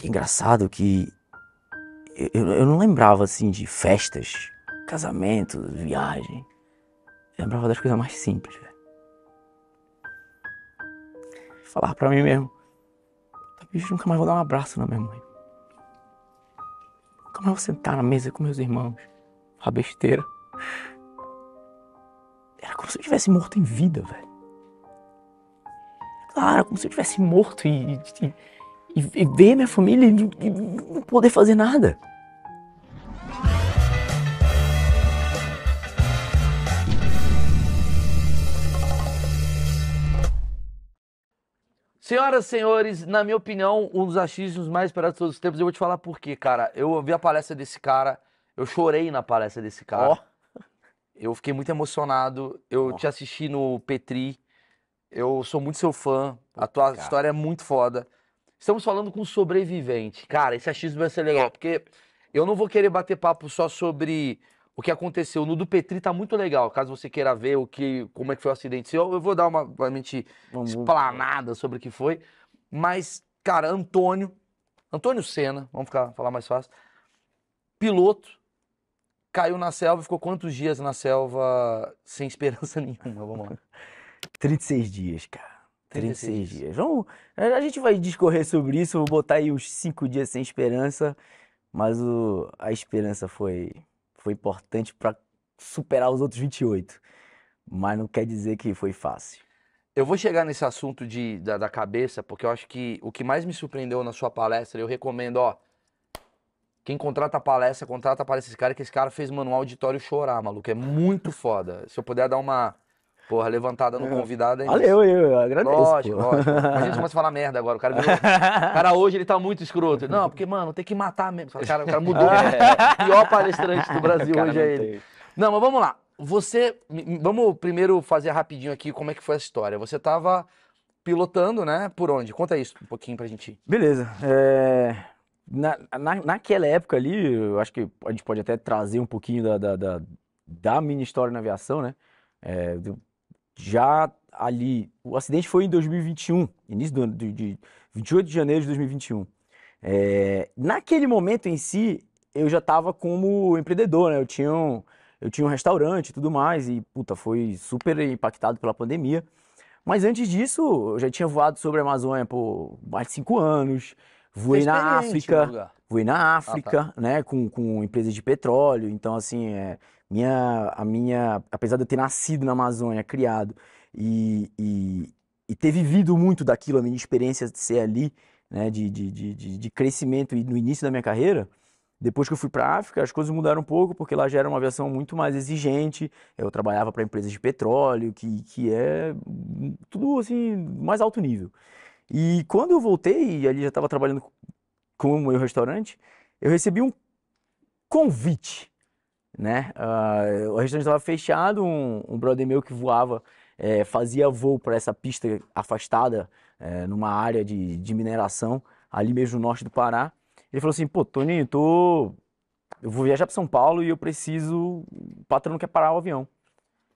Que engraçado que eu, eu não lembrava assim de festas, casamentos, viagem. Eu lembrava das coisas mais simples. Falar para mim mesmo, talvez nunca mais vou dar um abraço na minha mãe. Nunca mais vou sentar na mesa com meus irmãos, falar besteira. Era como se eu tivesse morto em vida, velho. Claro, como se eu tivesse morto e, e e, e ver minha família e, e não poder fazer nada. Senhoras e senhores, na minha opinião, um dos achismos mais esperados de todos os tempos. Eu vou te falar por quê, cara. Eu ouvi a palestra desse cara, eu chorei na palestra desse cara. Oh. Eu fiquei muito emocionado. Eu oh. te assisti no Petri. Eu sou muito seu fã. a tua cara. história é muito foda. Estamos falando com sobrevivente. Cara, esse achismo vai ser legal, porque eu não vou querer bater papo só sobre o que aconteceu. No do Petri tá muito legal, caso você queira ver o que, como é que foi o acidente. Eu, eu vou dar uma, realmente, Vamos. explanada sobre o que foi. Mas, cara, Antônio, Antônio Senna, vamos ficar, falar mais fácil. Piloto, caiu na selva, e ficou quantos dias na selva sem esperança nenhuma? Vamos lá. 36 dias, cara. 36, dias. Vamos, a gente vai discorrer sobre isso, vou botar aí uns 5 dias sem esperança, mas o, a esperança foi, foi importante para superar os outros 28. Mas não quer dizer que foi fácil. Eu vou chegar nesse assunto de, da, da cabeça, porque eu acho que o que mais me surpreendeu na sua palestra, eu recomendo, ó, quem contrata a palestra, contrata a palestra esse cara, que esse cara fez manual auditório chorar, maluco. É muito foda. Se eu puder dar uma Porra, levantada no é. convidado, hein? Valeu, eu, eu agradeço. Lógico, pô. lógico. A gente começa a falar merda agora. O cara, virou... o cara hoje ele tá muito escroto. Não, porque, mano, tem que matar mesmo. O cara, o cara mudou. É. Pior palestrante do Brasil hoje é ele. Não, mas vamos lá. Você. Vamos primeiro fazer rapidinho aqui como é que foi essa história. Você tava pilotando, né? Por onde? Conta isso um pouquinho pra gente. Beleza. É... Na, na, naquela época ali, eu acho que a gente pode até trazer um pouquinho da, da, da, da mini história na aviação, né? É, já ali. O acidente foi em 2021, início do, de, de 28 de janeiro de 2021. É, naquele momento em si, eu já estava como empreendedor, né? Eu tinha um, eu tinha um restaurante e tudo mais, e puta, foi super impactado pela pandemia. Mas antes disso, eu já tinha voado sobre a Amazônia por mais de cinco anos, voei na África voei na África, ah, tá. né, com, com empresas de petróleo. Então, assim, é, minha, a minha, apesar de eu ter nascido na Amazônia, criado e, e, e ter vivido muito daquilo, a minha experiência de ser ali, né, de, de, de, de crescimento e no início da minha carreira, depois que eu fui para a África, as coisas mudaram um pouco, porque lá já era uma aviação muito mais exigente. Eu trabalhava para empresas de petróleo, que, que é tudo assim, mais alto nível. E quando eu voltei, ali já estava trabalhando como meu restaurante, eu recebi um convite, né? Uh, o restaurante estava fechado, um, um, brother meu que voava é, fazia voo para essa pista afastada, é, numa área de, de mineração, ali mesmo no norte do Pará. Ele falou assim, pô, Toninho, tô... eu vou viajar para São Paulo e eu preciso... O patrão não quer parar o avião.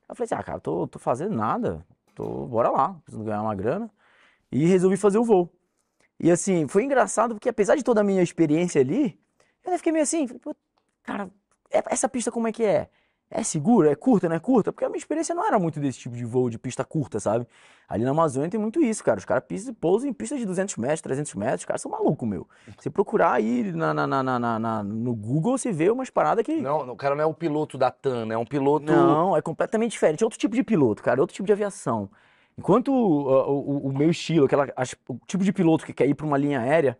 Eu falei assim, ah, cara, tô, tô fazendo nada, tô... bora lá, preciso ganhar uma grana. E resolvi fazer o voo. E assim, foi engraçado porque apesar de toda a minha experiência ali, eu fiquei meio assim, cara, é, essa pista como é que é? É segura? É curta? Não é curta? Porque a minha experiência não era muito desse tipo de voo de pista curta, sabe? Ali na Amazônia tem muito isso, cara. Os caras pousam em pistas de 200 metros, 300 metros. Os caras são malucos, meu. Você procurar aí na, na, na, na, no Google, você vê umas paradas que... Não, o cara não é o piloto da TAN, né? é um piloto... Não, é completamente diferente. É outro tipo de piloto, cara. É outro tipo de aviação. Enquanto o, o, o meu estilo, aquela, o tipo de piloto que quer ir para uma linha aérea,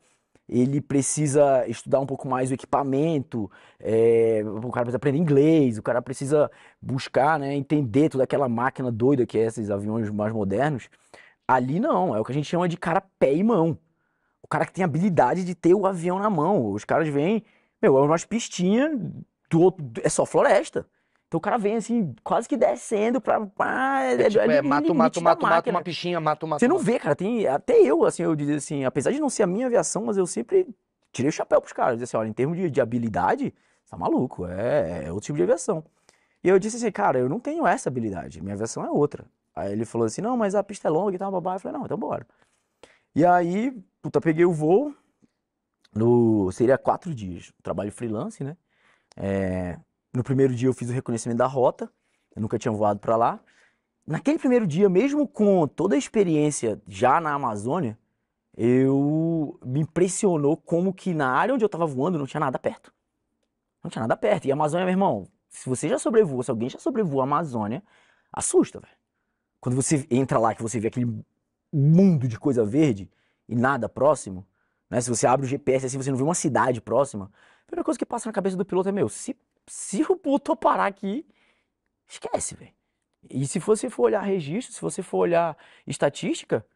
ele precisa estudar um pouco mais o equipamento, é, o cara precisa aprender inglês, o cara precisa buscar, né, entender toda aquela máquina doida que é esses aviões mais modernos. Ali não, é o que a gente chama de cara pé e mão. O cara que tem habilidade de ter o avião na mão. Os caras vêm, meu, é umas pistinhas, do outro, é só floresta. Então o cara vem assim, quase que descendo pra. Pá, é, é tipo, é, é mato, mato, mato, mato, uma pichinha, mato, mato. Você não vê, cara. Tem, até eu, assim, eu dizia assim, apesar de não ser a minha aviação, mas eu sempre tirei o chapéu pros caras. eu assim, olha, em termos de, de habilidade, tá maluco, é, é outro tipo de aviação. E eu disse assim, cara, eu não tenho essa habilidade, minha aviação é outra. Aí ele falou assim, não, mas a pista é longa e tal, babá. Eu falei, não, então bora. E aí, puta, peguei o voo, no, seria quatro dias, trabalho freelance, né? É, no primeiro dia eu fiz o reconhecimento da rota, eu nunca tinha voado para lá. Naquele primeiro dia, mesmo com toda a experiência já na Amazônia, eu me impressionou como que na área onde eu estava voando não tinha nada perto. Não tinha nada perto. E a Amazônia, meu irmão, se você já sobrevoa, se alguém já sobrevoa a Amazônia, assusta, velho. Quando você entra lá, que você vê aquele mundo de coisa verde e nada próximo, né? Se você abre o GPS assim, você não vê uma cidade próxima, a primeira coisa que passa na cabeça do piloto é, meu, se se o puto parar aqui, esquece, velho. E se você for olhar registro, se você for olhar estatística,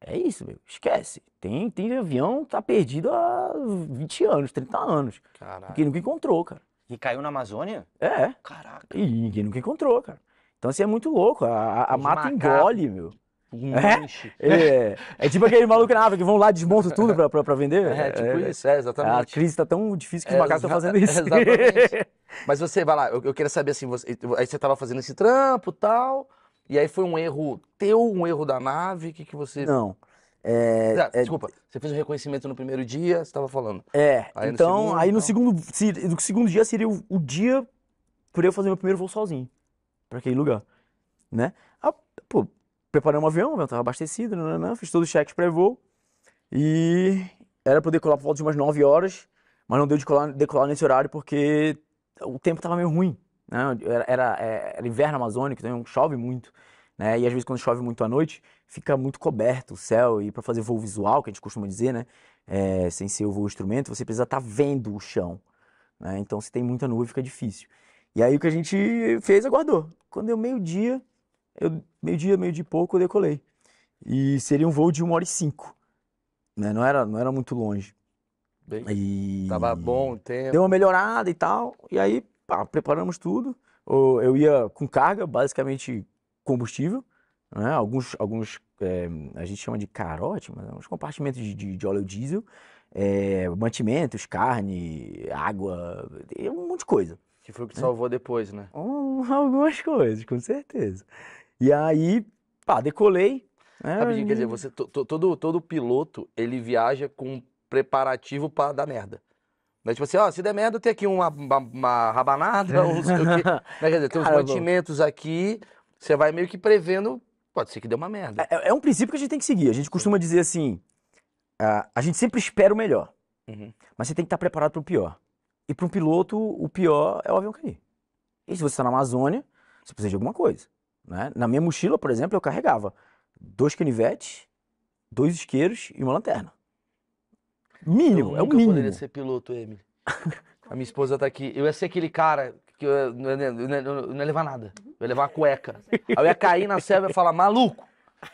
é isso, meu. Esquece. Tem, tem avião que tá perdido há 20 anos, 30 anos. Caraca. Ninguém nunca encontrou, cara. E caiu na Amazônia? É. Caraca. E ninguém nunca encontrou, cara. Então, assim, é muito louco. A, a mata macaco. engole, meu. Um é? é, é, tipo aquele maluco na África que vão lá e desmontam tudo pra, pra, pra vender. É, é tipo é, isso, é, exatamente. A crise tá tão difícil que os macacos tá estão fazendo isso. Exatamente. Mas você, vai lá, eu, eu queria saber assim, você, aí você tava fazendo esse trampo tal, e aí foi um erro teu, um erro da nave, o que, que você. Não. É, ah, desculpa, você fez o um reconhecimento no primeiro dia, você estava falando. É, aí então, no segundo, aí no então. segundo, se, no segundo dia seria o, o, dia por eu fazer meu primeiro voo sozinho, para aquele lugar, né? Ah, pô, preparei o avião, estava abastecido, fiz todos os cheques pré-voo. E era para decolar por volta de umas 9 horas, mas não deu de decolar, decolar nesse horário porque o tempo estava meio ruim. Né? Era, era, é, era, inverno amazônico, então chove muito. Né? E às vezes quando chove muito à noite, fica muito coberto o céu. E para fazer voo visual, que a gente costuma dizer, né? É, sem ser o voo instrumento, você precisa estar tá vendo o chão. Né? Então se tem muita nuvem, fica difícil. E aí o que a gente fez, aguardou. Quando deu meio-dia, eu, meio-dia, meio de pouco, eu decolei. E seria um voo de uma hora e cinco Né? Não, era, não era muito longe. Bem, e... Tava bom o tempo. Deu uma melhorada e tal. E aí, pá, preparamos tudo. Eu ia com carga, basicamente combustível. Né? Alguns, alguns é, a gente chama de carote, mas é uns compartimentos de, de, de óleo diesel. É, mantimentos, carne, água, um monte de coisa. Que foi o que né? salvou é. depois, né? Um, algumas coisas, com certeza. E aí, pá, decolei. É, Rapidinho, e... quer dizer, você, todo, todo piloto, ele viaja com preparativo para dar merda. Mas né, Tipo assim, ó, se der merda, tem aqui uma, uma, uma rabanada, um, né, quer dizer, tem uns mantimentos aqui, você vai meio que prevendo, pode ser que dê uma merda. É, é, é, um princípio que a gente tem que seguir. A gente costuma dizer assim, a, a gente sempre espera o melhor, uhum. mas você tem que estar preparado para o pior. E para um piloto, o pior é o avião cair. E se você está na Amazônia, você precisa de alguma coisa. Né? Na minha mochila, por exemplo, eu carregava dois canivetes, dois isqueiros e uma lanterna. Mínimo, eu é o mínimo. Eu poderia ser piloto, Emily. A minha esposa tá aqui. Eu ia ser aquele cara que eu, eu, eu, eu não ia levar nada. Eu ia levar uma cueca. Aí eu ia cair na selva e ia falar, maluco,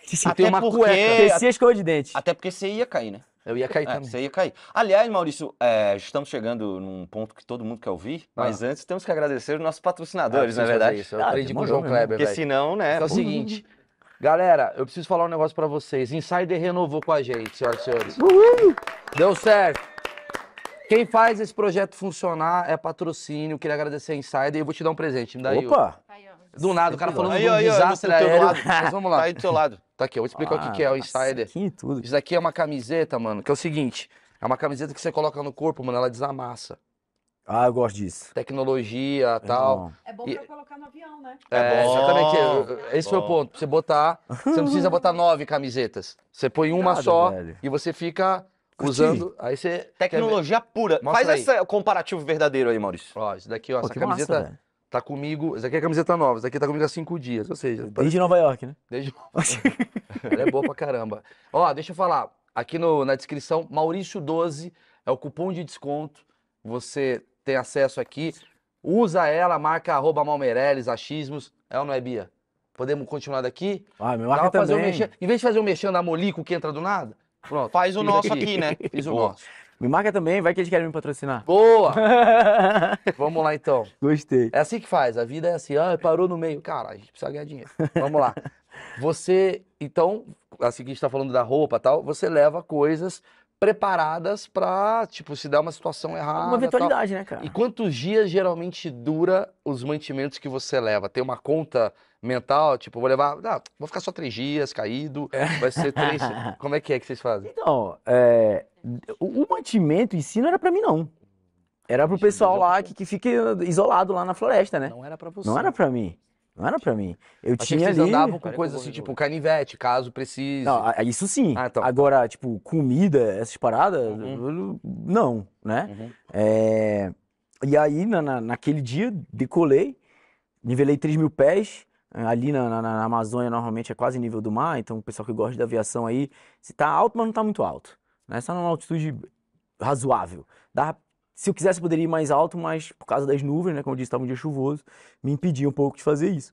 você tem uma porque... cueca. Descia a escova de dente. Até porque você ia cair, né? Eu ia cair é, também. Você ia cair. Aliás, Maurício, é, estamos chegando num ponto que todo mundo quer ouvir, ah. mas antes temos que agradecer os nossos patrocinadores, ah, na é verdade. Isso. Eu ah, aprendi com o João né? Kleber, Porque senão, né? Então é o seguinte, galera, eu preciso falar um negócio para vocês. Insider renovou com a gente, senhoras e senhores. Uhul. Deu certo. Quem faz esse projeto funcionar é patrocínio. Queria agradecer a Insider e eu vou te dar um presente. Me dá Opa! Do nada, o é cara falando aí, do aí, desastre aí, Mas vamos lá. Tá aí do seu lado. Tá aqui, eu vou explicar ah, o que, ah, que é o insider. Aqui é tudo. Isso daqui é uma camiseta, mano, que é o seguinte. É uma camiseta que você coloca no corpo, mano, ela desamassa. Ah, eu gosto disso. Tecnologia e é tal. Bom. Então. É bom pra e... colocar no avião, né? É, é bom, exatamente. Esse bom. foi o ponto. Pra você botar, você não precisa botar nove camisetas. Você põe uma só velho. e você fica usando. Aí você. Tecnologia pura. Mostra Faz aí. esse comparativo verdadeiro aí, Maurício. Ó, isso daqui, ó. Pô, essa camiseta. Massa, tá comigo. Essa aqui é a camiseta nova, essa aqui tá comigo há cinco dias, ou seja. Desde parece... Nova York, né? Desde Nova York. Ela é boa pra caramba. Ó, deixa eu falar. Aqui no, na descrição, Maurício12 é o cupom de desconto. Você tem acesso aqui. Usa ela, marca arroba Malmeireles, achismos. É ou não é, Bia? Podemos continuar daqui? Ah, meu marca também. Um mexer... Em vez de fazer um mexendo na Molico que entra do nada, pronto. Faz o nosso aqui, né? Fiz o nosso. Me marca também, vai que eles querem me patrocinar. Boa! Vamos lá então. Gostei. É assim que faz, a vida é assim, ah, parou no meio. Cara, a gente precisa ganhar dinheiro. Vamos lá. Você, então, assim que a gente tá falando da roupa e tal, você leva coisas preparadas para tipo, se der uma situação errada. Uma eventualidade, né, cara? E quantos dias geralmente dura os mantimentos que você leva? Tem uma conta mental, tipo, vou levar. Ah, vou ficar só três dias caído, é. vai ser três. Como é que é que vocês fazem? Então, é, o mantimento, ensino era para mim não. Era pro pessoal lá que, que fica isolado lá na floresta, né? Não era para você. Não era para mim. Não era pra mim. Eu Achei tinha que vocês ali... andavam com coisas assim, tipo canivete, caso precise. Não, isso sim. Ah, então. Agora, tipo, comida, essas paradas, uhum. não, né? Uhum. É... E aí, na, na, naquele dia, decolei, nivelei 3 mil pés. Eh, ali na, na, na Amazônia, normalmente, é quase nível do mar. Então, o pessoal que gosta da aviação aí, se tá alto, mas não tá muito alto né? é numa altitude razoável. Dá, se eu quisesse, poderia ir mais alto, mas por causa das nuvens, né? Como eu disse, estava um dia chuvoso, me impedia um pouco de fazer isso.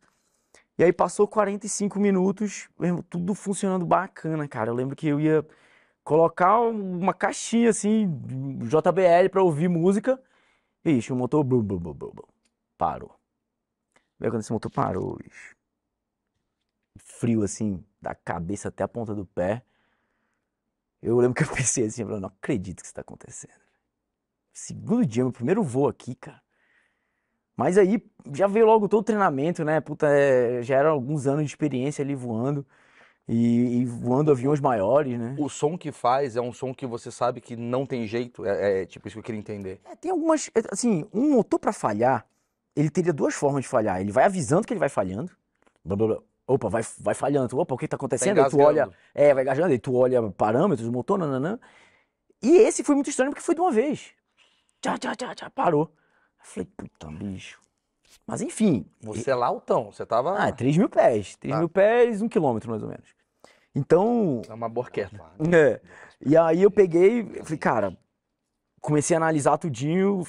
E aí passou 45 minutos, tudo funcionando bacana, cara. Eu lembro que eu ia colocar uma caixinha assim, JBL, para ouvir música. Ixi, o motor parou. Vê quando esse motor parou, bicho. Frio assim, da cabeça até a ponta do pé. Eu lembro que eu pensei assim, eu não acredito que isso está acontecendo. Segundo dia, meu primeiro voo aqui, cara. Mas aí já veio logo todo o treinamento, né? Puta, é, já eram alguns anos de experiência ali voando. E, e, voando aviões maiores, né? O som que faz é um som que você sabe que não tem jeito? É, é, é tipo isso que eu queria entender. É, tem algumas. É, assim, um motor para falhar, ele teria duas formas de falhar. Ele vai avisando que ele vai falhando. Blá, blá, blá. Opa, vai, vai falhando. Opa, o que tá acontecendo? Tá aí tu olha, é, vai engajando, e tu olha parâmetros, motor, nananã. E esse foi muito estranho porque foi de uma vez. Tchau, tchau, tchau, tchau, parou. Eu falei, puta, bicho. Mas enfim. Você é lá altão, você tava. Ah, 3 mil pés. 3 tá. mil pés, um quilômetro mais ou menos. Então. É uma borqueta. É. E aí eu peguei, falei, cara, comecei a analisar tudinho.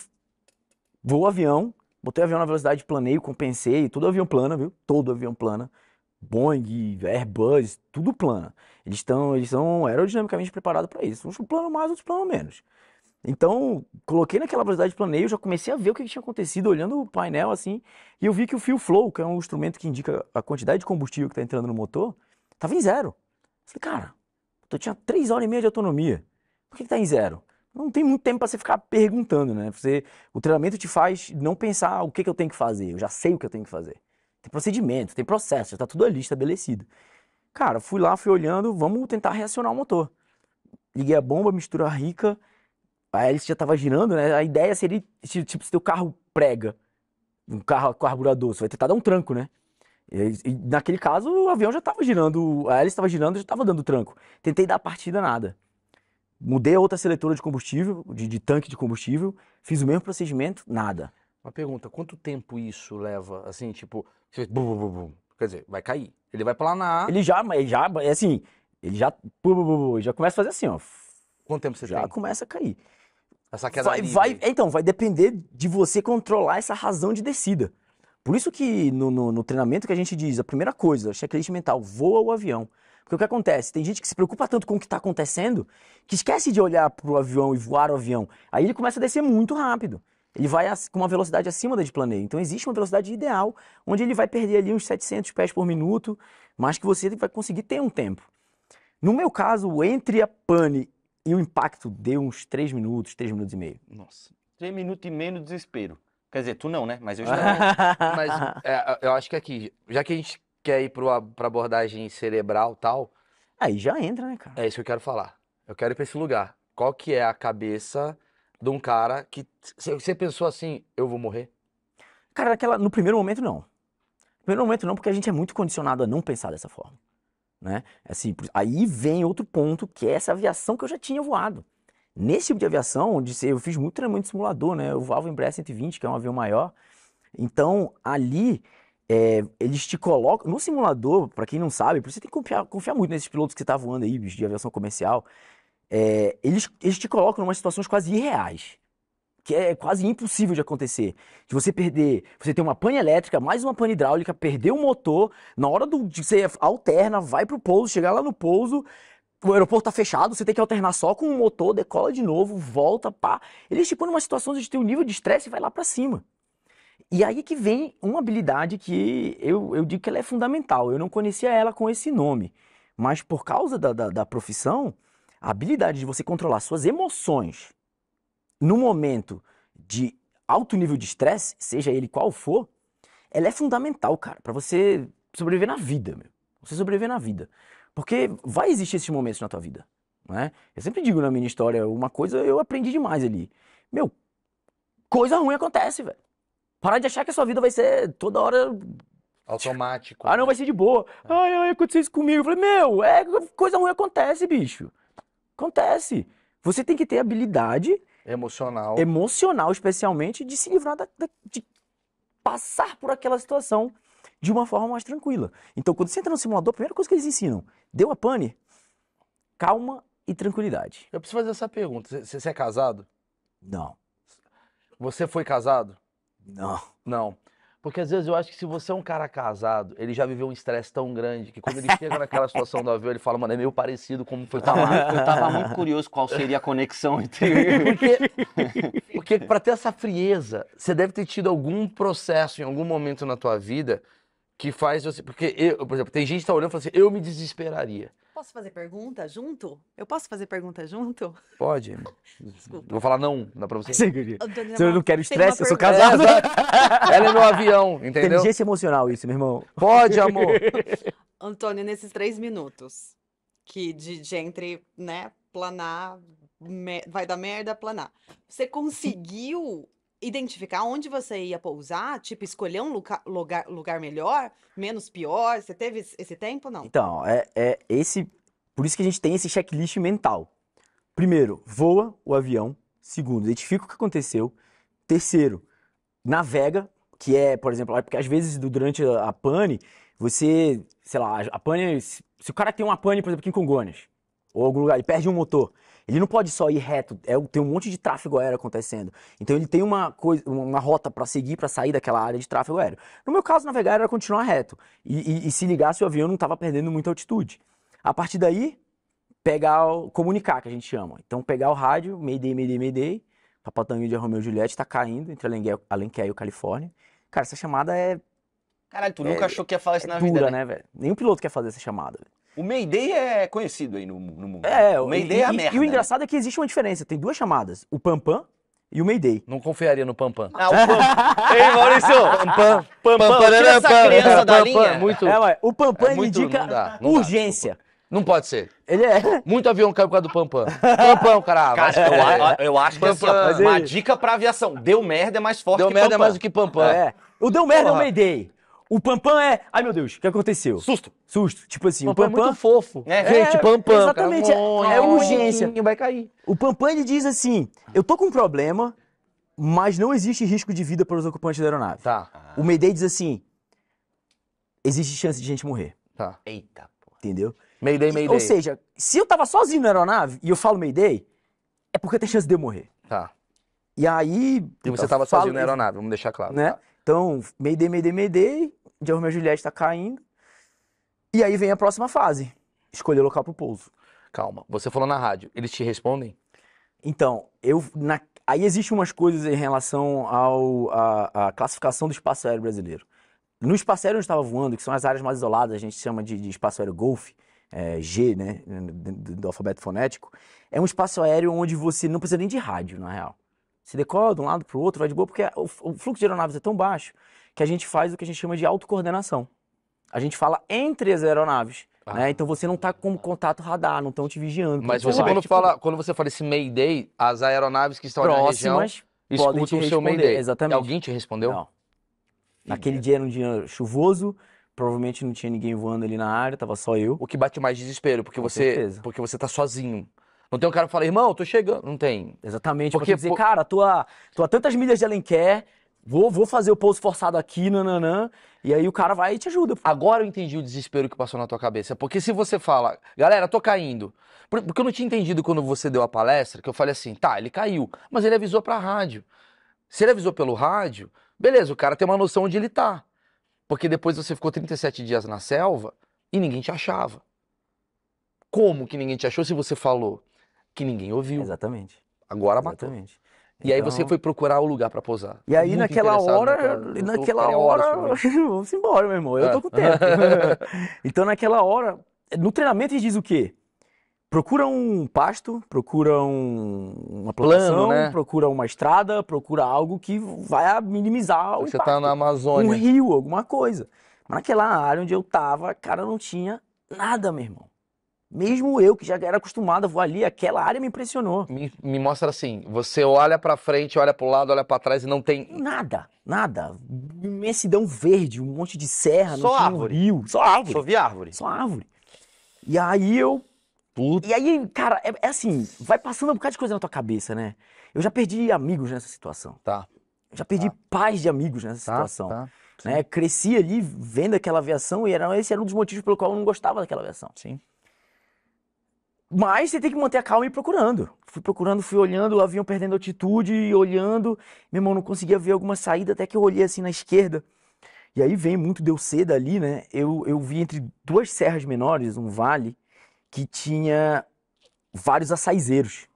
Vou avião, botei o avião na velocidade de planeio, compensei, todo avião plana, viu? Todo avião plana. Boeing, Airbus, tudo plano. Eles estão, eles são aerodinamicamente preparados para isso. Uns plano mais, outros plano menos. Então, coloquei naquela velocidade de planeio, já comecei a ver o que tinha acontecido olhando o painel assim, e eu vi que o fio flow, que é um instrumento que indica a quantidade de combustível que está entrando no motor, estava em zero. Eu falei, cara, eu tinha 3 horas e meia de autonomia. Por que está em zero? Não tem muito tempo para você ficar perguntando, né? Você, o treinamento te faz não pensar o que, que eu tenho que fazer, eu já sei o que eu tenho que fazer. Tem procedimento, tem processo, já tá tudo ali estabelecido. Cara, fui lá, fui olhando, vamos tentar reacionar o motor. Liguei a bomba, mistura rica, a hélice já tava girando, né? A ideia seria, tipo, se teu carro prega, um carro carburador, você vai tentar dar um tranco, né? E, e naquele caso, o avião já tava girando, a hélice tava girando, já tava dando tranco. Tentei dar partida, nada. Mudei a outra seletora de combustível, de, de tanque de combustível, fiz o mesmo procedimento, nada. Uma pergunta, quanto tempo isso leva, assim, tipo, bum, bum, bum, quer dizer, vai cair. Ele vai planar. Ele já, ele já, é assim, ele já, já começa a fazer assim, ó. Quanto tempo você já tem? Já começa a cair. Essa queda vai, livre. vai, Então, vai depender de você controlar essa razão de descida. Por isso que no, no, no treinamento que a gente diz, a primeira coisa, checklist mental, voa o avião. Porque o que acontece? Tem gente que se preocupa tanto com o que está acontecendo que esquece de olhar para o avião e voar o avião. Aí ele começa a descer muito rápido. Ele vai com uma velocidade acima da de planeio. Então existe uma velocidade ideal, onde ele vai perder ali uns 700 pés por minuto, mas que você vai conseguir ter um tempo. No meu caso, entre a pane e o impacto, deu uns 3 minutos, 3 minutos e meio. Nossa, 3 minutos e meio no desespero. Quer dizer, tu não, né? Mas eu já... Mas é, eu acho que aqui, já que a gente quer ir para abordagem cerebral tal... Aí já entra, né, cara? É isso que eu quero falar. Eu quero ir para esse lugar. Qual que é a cabeça de um cara que você pensou assim, eu vou morrer? Cara, naquela, no primeiro momento não. No primeiro momento não, porque a gente é muito condicionado a não pensar dessa forma, né? É assim, aí vem outro ponto, que é essa aviação que eu já tinha voado. Nesse tipo de aviação, onde eu fiz muito treinamento de simulador, né? Eu voava em Embraer 120, que é um avião maior. Então, ali, é, eles te colocam... No simulador, para quem não sabe, você tem que confiar, confiar muito nesses pilotos que você tá voando aí, de aviação comercial é, eles, eles te colocam em umas situações quase irreais. Que é quase impossível de acontecer. De você perder, você tem uma pane elétrica, mais uma pane hidráulica, perder o motor, na hora do. Você alterna, vai pro pouso, chegar lá no pouso, o aeroporto tá fechado, você tem que alternar só com o motor, decola de novo, volta, pá. Eles te põem uma situação onde ter um nível de estresse e vai lá para cima. E aí que vem uma habilidade que eu, eu digo que ela é fundamental. Eu não conhecia ela com esse nome, mas por causa da, da, da profissão, a habilidade de você controlar suas emoções no momento de alto nível de estresse, seja ele qual for, ela é fundamental, cara, para você sobreviver na vida, meu. Você sobreviver na vida. Porque vai existir esses momentos na tua vida, né? Eu sempre digo na minha história, uma coisa eu aprendi demais ali. Meu, coisa ruim acontece, velho. Parar de achar que a sua vida vai ser toda hora automático. Ah, não, né? vai ser de boa. É. Ai, ai, aconteceu isso comigo. Eu falei, meu, é, coisa ruim acontece, bicho. Acontece. Você tem que ter habilidade emocional, emocional especialmente, de se livrar da, da, de passar por aquela situação de uma forma mais tranquila. Então, quando você entra no simulador, a primeira coisa que eles ensinam, deu a pane, calma e tranquilidade. Eu preciso fazer essa pergunta. Você é casado? Não. Você foi casado? Não. Não. Porque às vezes eu acho que se você é um cara casado, ele já viveu um estresse tão grande que quando ele chega naquela situação do avião, ele fala, mano, é meio parecido como foi. Eu tava, eu tava muito curioso qual seria a conexão entre. porque, porque pra ter essa frieza, você deve ter tido algum processo em algum momento na tua vida que faz você. Porque, eu, por exemplo, tem gente que tá olhando e fala assim, eu me desesperaria posso fazer pergunta junto? Eu posso fazer pergunta junto? Pode. Desculpa. Vou falar não, dá pra você. Se eu não quero estresse, eu sou casado. É, Ela é no avião, entendeu? Inteligência emocional isso, meu irmão. Pode, amor. Antônio, nesses três minutos, que de, de entre, né, planar, me, vai dar merda, planar. Você conseguiu identificar onde você ia pousar, tipo, escolher um lugar, lugar, lugar melhor, menos pior? Você teve esse tempo, não? Então, é, é esse. Por isso que a gente tem esse checklist mental. Primeiro, voa o avião. Segundo, identifica o que aconteceu. Terceiro, navega, que é, por exemplo, é porque às vezes durante a pane, você, sei lá, a pane, se o cara tem uma pane, por exemplo, aqui em Congonhas, ou algum lugar, e perde um motor, ele não pode só ir reto, é, tem um monte de tráfego aéreo acontecendo. Então ele tem uma coisa, uma rota para seguir, para sair daquela área de tráfego aéreo. No meu caso, navegar era continuar reto. E, e, e se ligasse o avião, não estava perdendo muita altitude. A partir daí, pegar, o, comunicar, que a gente chama. Então pegar o rádio, Mayday, Mayday, Mayday, Papatango de Romeo e Juliette está caindo entre Alenquer e o Califórnia. Cara, essa chamada é... Caralho, tu é, nunca achou que ia falar isso é na dura, vida, né? né, velho? Nenhum piloto quer fazer essa chamada, velho. O Mayday é conhecido aí no, no mundo. É, o Mayday e, é a merda. E, o engraçado é que existe uma diferença. Tem duas chamadas. O Pampam e o Mayday. Não confiaria no Pampam. Ah, o Pampam. Ei, Maurício. Pampam. Pampam. Tira essa criança da linha. Muito, é, ué, o Pampam é indica não dá, não urgência. Dá, não pode ser. Ele é. Muito avião caiu por causa do Pampam. Pampam, caralho. cara eu, eu, acho que assim, uma dica pra aviação. Deu merda é mais forte Deu que merda é mais do que Pampam. É. O deu merda Porra. é o Mayday. O Pampam é. Ai, meu Deus, o que aconteceu? Susto. Susto. Tipo assim, Pampam o Pampam. É muito fofo. Né? Gente, é, Pampam. Exatamente. Cara, é, é urgência. Vai cair. O Pampam ele diz assim: eu tô com um problema, mas não existe risco de vida para os ocupantes da aeronave. Tá. O Mayday diz assim: existe chance de gente morrer. Tá. Eita, pô. Entendeu? Mayday, Mayday. Ou seja, se eu tava sozinho na aeronave e eu falo Mayday, é porque tem chance de eu morrer. Tá. E aí. E você tava falo, sozinho na aeronave, vamos deixar claro. Né? Tá. Então, Mayday, Mayday, Mayday de Romeo e Juliette tá caindo. E aí vem a próxima fase, escolher o local pro pouso. Calma, você falou na rádio, eles te respondem? Então, eu na... aí existem umas coisas em relação ao a, a classificação do espaço aéreo brasileiro. No espaço aéreo onde estava voando, que são as áreas mais isoladas, a gente chama de, de espaço aéreo golfe, é, G, né, do, do, alfabeto fonético, é um espaço aéreo onde você não precisa nem de rádio, na real. Você decola de um lado para o outro, vai de boa, porque o, o fluxo de aeronaves é tão baixo que a gente faz o que a gente chama de autocoordenação. A gente fala entre as aeronaves. Ah. Né? Então você não está com contato radar, não estão te vigiando. Mas você quando, tipo, fala, quando você fala esse Mayday, as aeronaves que estão Próximas na região escutam o seu Mayday. Exatamente. E alguém te respondeu? Não. Naquele dia era um dia chuvoso, provavelmente não tinha ninguém voando ali na área, tava só eu. O que bate mais desespero, porque com você certeza. porque você tá sozinho. Não tem um cara que fala, irmão, tô chegando. Não tem. Exatamente, porque dizer, por... cara, tô a, tô a tantas milhas de Alenquer, Vou, vou fazer o pouso forçado aqui, nananã. E aí o cara vai e te ajuda. Agora eu entendi o desespero que passou na tua cabeça. Porque se você fala, galera, tô caindo. Porque eu não tinha entendido quando você deu a palestra, que eu falei assim, tá, ele caiu. Mas ele avisou pra rádio. Se ele avisou pelo rádio, beleza, o cara tem uma noção onde ele tá. Porque depois você ficou 37 dias na selva e ninguém te achava. Como que ninguém te achou se você falou que ninguém ouviu? Exatamente. Agora bateu. Exatamente. E então... aí você então foi procurar o lugar para pousar. E aí Muito naquela hora, naquela, naquela hora, né? vamos embora, meu irmão, eu ah. tô com tempo. então naquela hora, no treinamento eles diz o quê? Procura um pasto, procura um, uma plantação, Plano, né? procura uma estrada, procura algo que vai minimizar o Você tá impacto. tá na Amazônia. Um rio, alguma coisa. Mas naquela área onde eu tava, cara, não tinha nada, meu irmão. Mesmo eu, que já era acostumado, vou ali, aquela área me impressionou. Me, me mostra assim, você olha para frente, olha para o lado, olha para trás e não tem... Nada, nada. Imensidão verde, um monte de serra. Só árvore. rio, só árvore. Só vi árvore. Só árvore. E aí eu... Puta. E aí, cara, é, é, assim, vai passando um bocado de coisa na tua cabeça, né? Eu já perdi amigos nessa situação. Tá. Eu já perdi tá. pais de amigos nessa tá, situação. Tá. Né? Cresci ali vendo aquela aviação e era, esse era um dos motivos pelo qual eu não gostava daquela aviação. Sim. Mas você tem que manter a calma e ir procurando. Fui procurando, fui olhando, o avião perdendo altitude, e olhando. Meu irmão, não conseguia ver alguma saída, até que eu olhei assim na esquerda. E aí vem muito deu seda ali, né? Eu, eu vi entre duas serras menores, um vale, que tinha vários açaizeiros.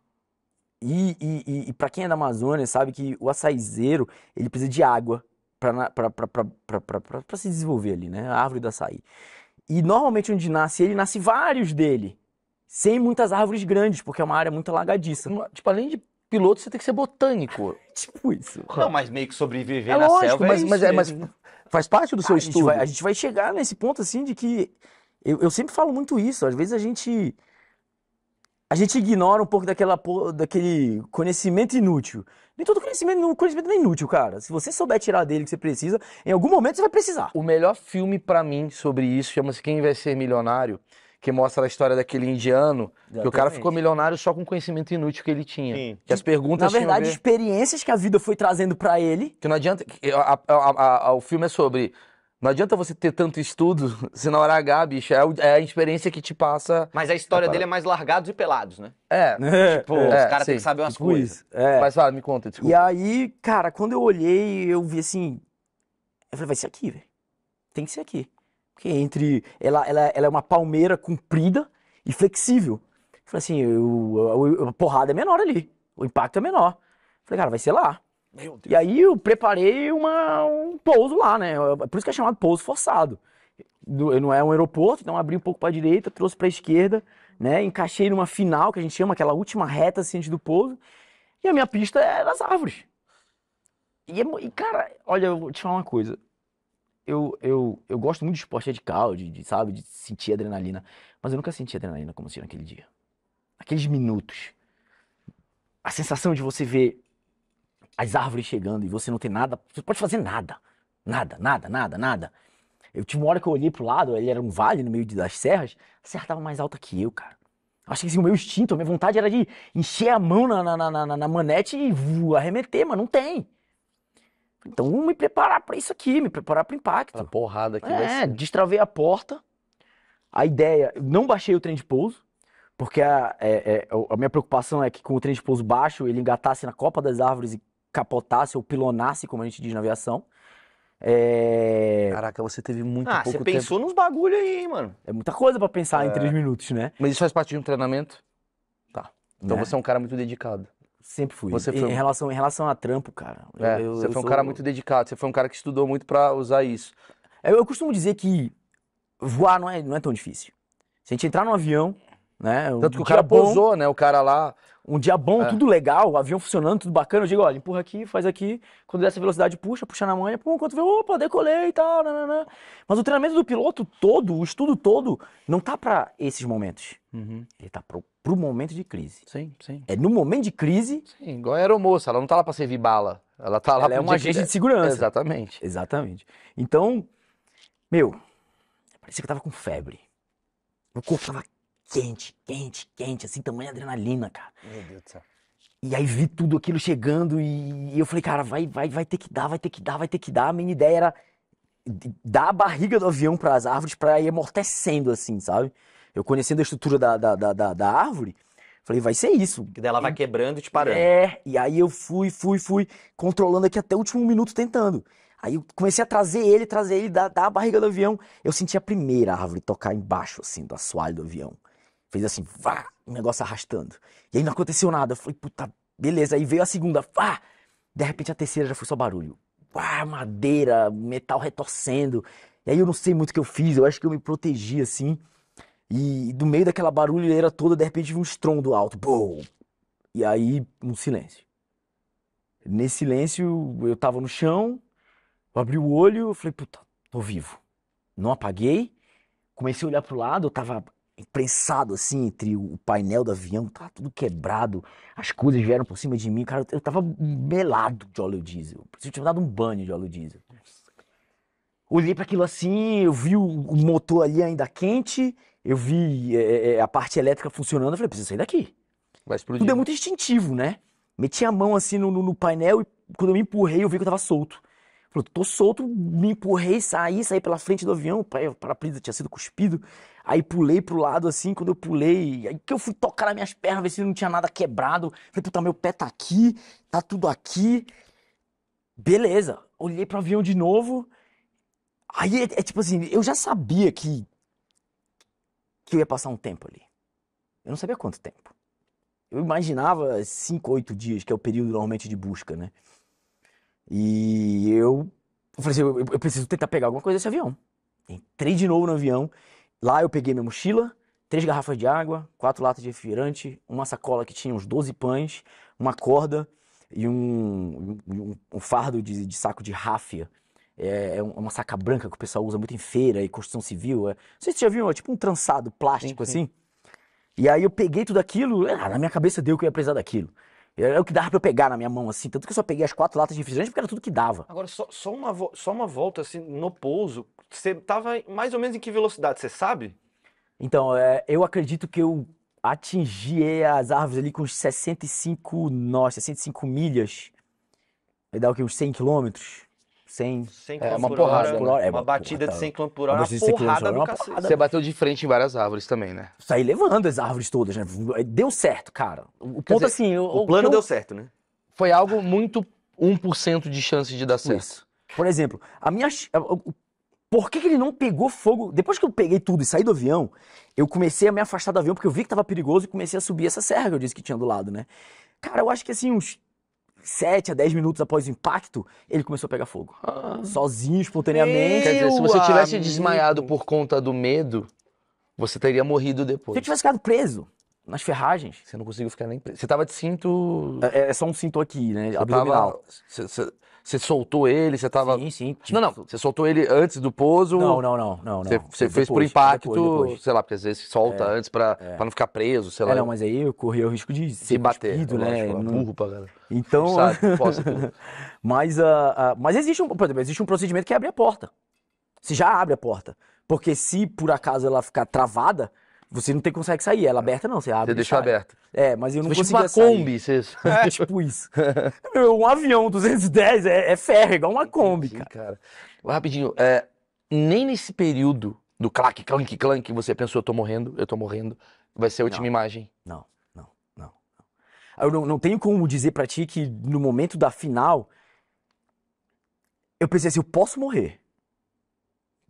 E, e, e, e para quem é da Amazônia sabe que o açaizeiro, ele precisa de água para se desenvolver ali, né? A árvore do açaí. E normalmente onde nasce ele, nasce vários dele sem muitas árvores grandes, porque é uma área muito alagadiça. Tipo, além de piloto, você tem que ser botânico. tipo isso. Não, mas meio que sobreviver é na lógico, é selva mas, é mas, é, mas faz parte do seu ah, estudo. A gente, vai, a gente vai chegar nesse ponto, assim, de que... Eu, eu sempre falo muito isso. Às vezes a gente... A gente ignora um pouco daquela, daquele conhecimento inútil. Nem todo conhecimento, conhecimento é inútil, cara. Se você souber tirar dele o que você precisa, em algum momento você vai precisar. O melhor filme para mim sobre isso chama-se Quem Vai Ser Milionário que mostra a história daquele indiano, Exatamente. que o cara ficou milionário só com o conhecimento inútil que ele tinha. Sim. Que as perguntas Na verdade, experiências que a vida foi trazendo para ele. Que não adianta. A, a, a, o filme é sobre. Não adianta você ter tanto estudo se na hora H, bicho, é, é a experiência que te passa. Mas a história é, dele é mais largados e pelados, né? É. é. Tipo, é, os caras têm que saber umas tipo coisas. É. Mas fala, me conta, desculpa. E aí, cara, quando eu olhei, eu vi assim. Eu falei, vai ser aqui, velho. Tem que ser aqui que entre ela, ela, ela é uma palmeira comprida e flexível. Eu falei assim, eu, a, a porrada é menor ali, o impacto é menor. Eu falei, cara, vai ser lá. E aí eu preparei uma, um pouso lá, né? Por isso que é chamado pouso forçado. Não é um aeroporto, então abri um pouco para a direita, trouxe para a esquerda, né? Encaixei numa final, que a gente chama aquela última reta assim, do pouso. E a minha pista é as árvores. E, é e cara, olha, eu vou te falar uma coisa eu, eu, eu gosto muito de esporte radical, de, de, sabe, de sentir adrenalina. Mas eu nunca senti adrenalina como se naquele dia. Aqueles minutos. A sensação de você ver as árvores chegando e você não tem nada. Você pode fazer nada. Nada, nada, nada, nada. Eu tinha uma hora que eu olhei pro lado, ele era um vale no meio das serras, a serra tava mais alta que eu, cara. Acho que assim, o meu instinto, a minha vontade era de encher a mão na, na, na, na, na manete e arremeter, mas não tem. Então, me preparar para isso aqui, me preparar para o impacto. Pra porrada aqui é, vai ser. destravei a porta. A ideia, não baixei o trem de pouso, porque a, é, é, a minha preocupação é que com o trem de pouso baixo, ele engatasse na copa das árvores e capotasse ou pilonasse, como a gente diz na aviação. É... Caraca, você teve muito ah, pouco tempo. Ah, você pensou nos bagulho aí, hein, mano. É muita coisa para pensar é... em três minutos, né? Mas isso faz parte de um treinamento? Tá. Então né? você é um cara muito dedicado. Sempre fui. Você foi... em, relação, em relação a trampo, cara. É, eu, você eu foi um sou... cara muito dedicado, você foi um cara que estudou muito para usar isso. Eu, é, eu, costumo dizer que voar não é, não é tão difícil. Se a gente entrar no avião, né? Tanto que o cara pousou, né? O cara lá. Um dia bom, é. tudo legal, o avião funcionando, tudo bacana. Eu digo, olha, empurra aqui, faz aqui. Quando der essa velocidade, puxa, puxa na manha. Pum, quando vê, opa, decolei e tal. Mas o treinamento do piloto todo, o estudo todo, não tá para esses momentos. Uhum. Ele tá pro, pro momento de crise. Sim, sim. É no momento de crise. Sim, igual a aeromoça, ela não tá lá pra servir bala. Ela tá lá ela é uma agente de segurança. Exatamente. Exatamente. Então, meu, parecia que eu tava com febre. Meu corpo tava quente, quente, quente, assim, tamanho adrenalina, cara. Meu Deus do céu. E aí vi tudo aquilo chegando e eu falei, cara, vai, vai, vai ter que dar, vai ter que dar, vai ter que dar. A minha ideia era dar a barriga do avião para as árvores para ir amortecendo, assim, sabe? Eu conhecendo a estrutura da, da, da, da, da árvore, falei, vai ser isso. Que daí ela vai quebrando e te parando. É, e aí eu fui, fui, fui, controlando aqui até o último minuto tentando. Aí eu comecei a trazer ele, trazer ele da, da barriga do avião. Eu senti a primeira árvore tocar embaixo, assim, do assoalho do avião. Fez assim, vá, o um negócio arrastando. E aí não aconteceu nada. Eu falei, puta, beleza. Aí veio a segunda, vá. De repente a terceira já foi só barulho. vá madeira, metal retorcendo. E aí eu não sei muito o que eu fiz, eu acho que eu me protegi assim. E do meio daquela barulheira toda, de repente vi um estrondo alto. Bom! E aí, um silêncio. Nesse silêncio, eu tava no chão, eu abri o olho, eu falei, puta, tô vivo. Não apaguei. Comecei a olhar pro lado, eu tava imprensado assim entre o painel do avião, tava tudo quebrado, as coisas vieram por cima de mim, cara, eu tava melado de óleo diesel. Eu preciso tinha dado um banho de óleo diesel. Olhei para aquilo assim, eu vi o motor ali ainda quente, eu vi é, é, é, a parte elétrica funcionando, eu falei, preciso sair daqui. Vai explodir. Tudo é muito instintivo, né? Meti a mão assim no, no painel e quando eu me empurrei, eu vi que eu tava solto. Eu tô solto, me empurrei, saí, saí pela frente do avião, o para-brisa tinha sido cuspido. Aí pulei pro lado assim, quando eu pulei, aí que eu fui tocar nas minhas pernas, ver se não tinha nada quebrado. Falei, puta, meu pé tá aqui, tá tudo aqui. Beleza, olhei pro avião de novo. Aí é, é tipo assim, eu já sabia que que eu ia passar um tempo ali. Eu não sabia quanto tempo. Eu imaginava cinco, oito dias, que é o período normalmente de busca, né? E eu, eu falei assim, eu, eu preciso tentar pegar alguma coisa desse avião. Entrei de novo no avião, lá eu peguei minha mochila, três garrafas de água, quatro latas de refrigerante, uma sacola que tinha uns 12 pães, uma corda e um, um, um fardo de, de, saco de ráfia. É, é, é, uma saca branca que o pessoal usa muito em feira e construção civil. É, não sei se você já viu, é tipo um trançado plástico sim, sim. assim. E aí eu peguei tudo aquilo, ah, na minha cabeça deu que eu ia precisar daquilo. Era o que dava pra eu pegar na minha mão, assim. Tanto que eu só peguei as quatro latas de refrigerante porque era tudo que dava. Agora, só, só, uma, só uma volta, assim, no pouso, você tava mais ou menos em que velocidade? Você sabe? Então, é, eu acredito que eu atingi as árvores ali com uns 65 nós, 65 milhas. Vai dá o que? Uns 100 quilômetros. 100, 100 é, uma porrada, hora, por né? hora. É uma, uma batida porra, de 100 km por hora, uma, uma porrada do cacete. Você bateu de frente em várias árvores também, né? Saí levando as árvores todas, né? Deu certo, cara. O Quer ponto dizer, assim... o, plano eu... deu certo, né? Foi algo muito 1% de chance de dar certo. Isso. Por exemplo, a minha... Por que, que ele não pegou fogo? Depois que eu peguei tudo e saí do avião, eu comecei a me afastar do avião porque eu vi que tava perigoso e comecei a subir essa serra que eu disse que tinha do lado, né? Cara, eu acho que assim, uns 7 a 10 minutos após o impacto, ele começou a pegar fogo. Ah. Sozinho, espontaneamente. Quer dizer, se você tivesse amigo. desmaiado por conta do medo, você teria morrido depois. Se eu tivesse ficado preso nas ferragens. Você não conseguiu ficar nem preso. Você tava de cinto. É, é só um cinto aqui, né? Você abdominal. Tava... Você, você... Você soltou ele, você tava. Sim, sim. Tipo... Não, não. Tipo você soltou ele antes do pouso. Não, não, não, não. Você, você fez por impacto, depois, depois. sei lá, porque às vezes solta é, antes pra, é. Pra não ficar preso, sei é, lá. É, não, mas aí eu corri o risco de se, se bater. Despido, né? Lógico, é não... burro pra galera. Então. Sabe, mas, uh, uh, mas existe um, por exemplo, existe um procedimento que é abre a porta. Você já abre a porta. Porque se por acaso ela ficar travada, você não tem, consegue sair. Ela é. aberta não, você abre. Você deixou aberta. É, mas eu não tipo conseguia tipo uma Kombi, vocês... É, tipo isso. Meu, um avião 210 é, é ferro, é igual uma Kombi, cara. cara. Rapidinho, é, nem nesse período do clac, clank, clank, você pensou, eu tô morrendo, eu tô morrendo, vai ser a última não, imagem. Não, não, não, não. Eu não, não tenho como dizer pra ti que no momento da final, eu pensei assim, eu posso morrer,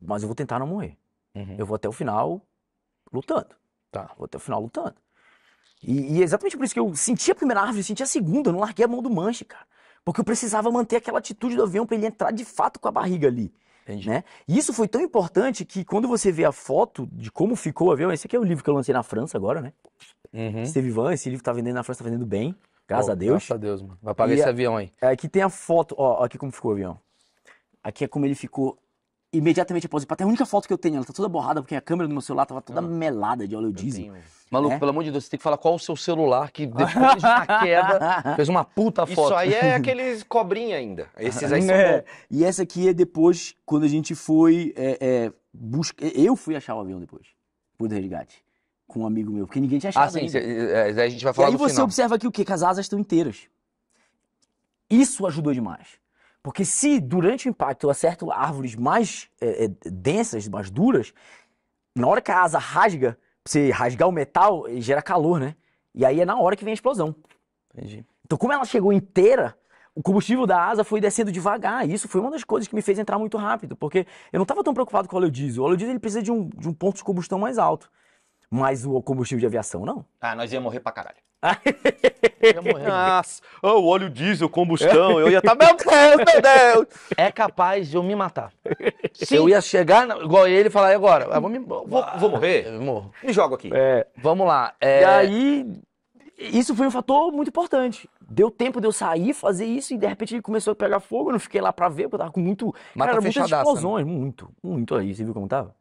mas eu vou tentar não morrer. Uhum. Eu vou até o final lutando, tá? Vou até o final lutando. E, e é exatamente por isso que eu senti a primeira árvore, eu senti a segunda, eu não larguei a mão do manche, cara. Porque eu precisava manter aquela atitude do avião para ele entrar de fato com a barriga ali. Entendi. Né? E isso foi tão importante que quando você vê a foto de como ficou o avião, esse aqui é o livro que eu lancei na França agora, né? Uhum. Van, esse livro tá vendendo na França, tá vendendo bem. Graças oh, a Deus. Graças a Deus, mano. Vai pagar e esse a... É avião aí. Aqui é tem a foto, ó, aqui como ficou o avião. Aqui é como ele ficou imediatamente após o impacto. É a única foto que eu tenho, ela tá toda borrada, porque a câmera do meu celular tava toda ah, melada de óleo diesel. Tenho. Maluco, é? pelo amor de Deus, você tem que falar qual o seu celular que depois da queda fez uma puta foto. Isso aí é aqueles cobrinha ainda. Esses aí é. são. É. E essa aqui é depois, quando a gente foi. É, é busca... É, eu fui achar o avião depois, por do resgate. Com um amigo meu, porque ninguém tinha achado. Ah, sim, ainda. Cê, a gente vai falar e aí você final. observa que o quê? Que as asas estão inteiras. Isso ajudou demais. Porque se durante o impacto eu acerto árvores mais é, é densas, mais duras, na hora que a asa rasga, você rasgar o metal, gera calor, né? E aí é na hora que vem a explosão. Entendi. Então, como ela chegou inteira, o combustível da asa foi descendo devagar. E isso foi uma das coisas que me fez entrar muito rápido, porque eu não estava tão preocupado com o óleo diesel. O óleo diesel ele precisa de um, de um ponto de combustão mais alto. Mas o combustível de aviação, não. Ah, nós ia morrer pra caralho. ah morrer. oh, o óleo diesel, combustão, eu ia estar, tá, meu Deus, meu Deus. É capaz de eu me matar. Sim. Eu ia chegar igual ele e falar, e agora? Eu ah, vou, me, vou, vou ah, morrer? Eu morro. Me jogo aqui. É, vamos lá. É... E aí, isso foi um fator muito importante. Deu tempo de eu sair, fazer isso, e de repente ele começou a pegar fogo, eu não fiquei lá pra ver, porque eu tava com muito... Mata cara, muitas né? explosões, né? muito, muito aí, você viu como tava?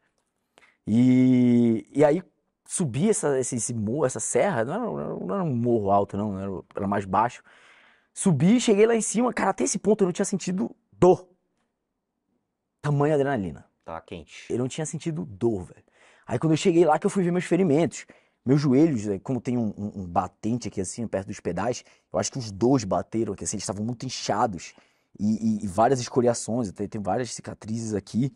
E, e aí subir essa, esse, esse morro, essa serra, não era, não era um morro alto, não, era, era mais baixo. Subi, cheguei lá em cima, cara, até esse ponto eu não tinha sentido dor. Tamanha adrenalina. Tava quente. Eu não tinha sentido dor, velho. Aí quando eu cheguei lá que eu fui ver meus ferimentos. Meus joelhos, como tem um, um, um, batente aqui assim, perto dos pedais, eu acho que os dois bateram aqui assim, eles estavam muito inchados. E, e, e várias escoriações, tem, tem várias cicatrizes aqui.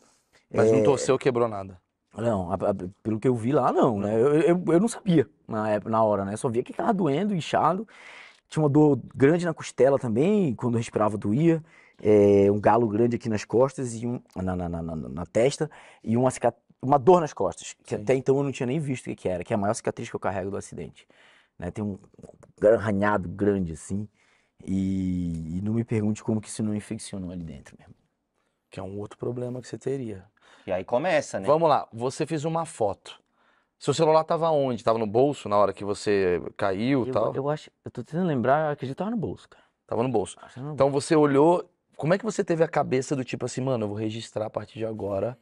Mas é... não torceu, quebrou nada. Não, a, a, pelo que eu vi lá, não, né? Eu, eu, eu não sabia na, época, na hora, né? só via que tava doendo, inchado. Tinha uma dor grande na costela também, quando eu respirava doía. É, um galo grande aqui nas costas e um, na, na, na, na testa e uma, uma dor nas costas, que Sim. até então eu não tinha nem visto o que, que, era, que é a maior cicatriz que eu carrego do acidente. Né? Tem um arranhado grande assim. E, e não me pergunte como que isso não infeccionou ali dentro mesmo. Que é um outro problema que você teria e aí começa, né? Vamos lá, você fez uma foto. Seu celular tava onde? Tava no bolso na hora que você caiu e tal? Eu acho, eu tô tentando lembrar, acredito que tava no bolso, cara. Tava no bolso. Tava no então bolso. você olhou, como é que você teve a cabeça do tipo assim, mano, eu vou registrar a partir de agora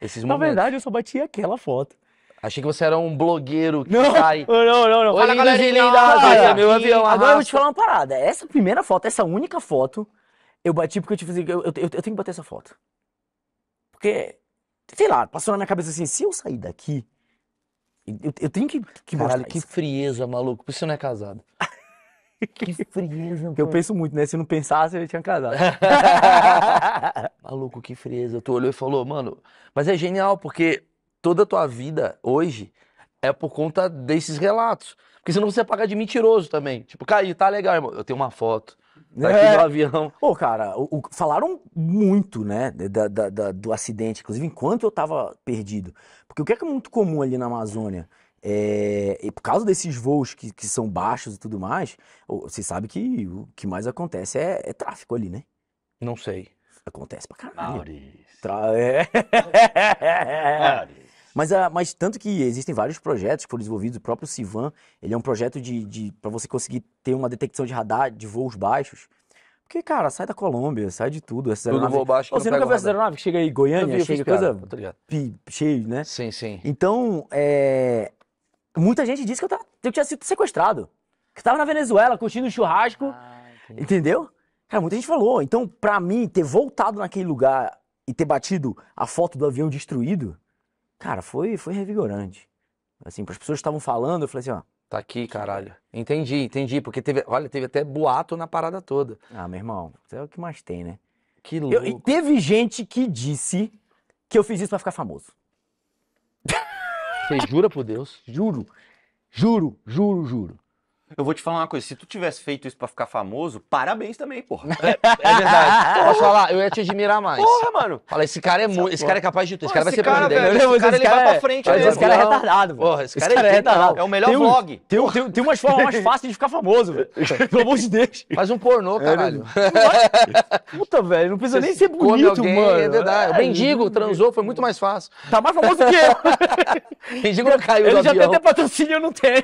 esses momentos? Na verdade, eu só bati aquela foto. Achei que você era um blogueiro que não, sai. Não, não, não. Oi, a galera, então, linda, linda, meu avião. Agora eu vou te falar uma parada. Essa primeira foto, essa única foto, eu bati porque eu te fiz. Eu, eu, eu, tenho que bater essa foto. Porque, sei lá, passou na minha cabeça assim, se eu sair daqui, eu, eu tenho que, que Caralho, que isso. frieza, maluco. Por isso você não é casado. que frieza, mano. Eu penso muito, né? Se não pensasse, eu tinha casado. maluco, que frieza. Tu olhou e falou, mano... Mas é genial, porque toda a tua vida, hoje, é por conta desses relatos. Porque senão você paga de mentiroso também. Tipo, Caio, tá legal, irmão. Eu tenho uma foto. Daqui tá é. do avião. Pô, cara, o, o, falaram muito, né, da, da, da, do acidente, inclusive enquanto eu tava perdido. Porque o que é, que é muito comum ali na Amazônia? É, e por causa desses voos que, que são baixos e tudo mais, você sabe que o que mais acontece é, é tráfico ali, né? Não sei. Acontece pra caralho. Tra... É. Mas, ah, mas tanto que existem vários projetos que foram desenvolvidos, o próprio Civan, ele é um projeto de, de para você conseguir ter uma detecção de radar de voos baixos. Porque, cara, sai da Colômbia, sai de tudo. Essa tudo aeronave... voo baixo. Oh, você nunca viu essa aeronave que chega aí, Goiânia, vi, chega coisa pi, cheio, né? Sim, sim. Então, é... muita gente disse que eu, tava... eu tinha sido sequestrado. Que eu tava na Venezuela curtindo um churrasco. Ah, entendeu? Cara, muita gente falou. Então, para mim, ter voltado naquele lugar e ter batido a foto do avião destruído Cara, foi, foi revigorante. Assim, as pessoas que estavam falando, eu falei assim, ó. Tá aqui, caralho. Entendi, entendi. Porque teve, olha, teve até boato na parada toda. Ah, meu irmão, isso é o que mais tem, né? Que louco. Eu, e teve gente que disse que eu fiz isso para ficar famoso. Você jura por Deus? Juro. Juro, juro, juro. Eu vou te falar uma coisa, se tu tivesse feito isso pra ficar famoso, parabéns também, porra. É, é verdade. Posso falar? Eu ia te admirar mais. Porra, mano. Fala, esse cara é muito. Esse cara é capaz de tudo. Esse cara vai ser cara, presidente. esse cara, ele vai pra frente, velho. Esse cara é retardado, Porra, esse cara é, é retardado. É o melhor vlog. Tem, tem, tem umas formas mais fáceis de ficar famoso, velho. Pelo amor de Deus. Faz um pornô, é caralho. Puta, velho, não precisa nem ser bonito, é mano. É verdade. O mendigo transou, foi muito mais fácil. Tá mais famoso que eu. mendigo não caiu Ele já tem até patrocínio, eu não tenho.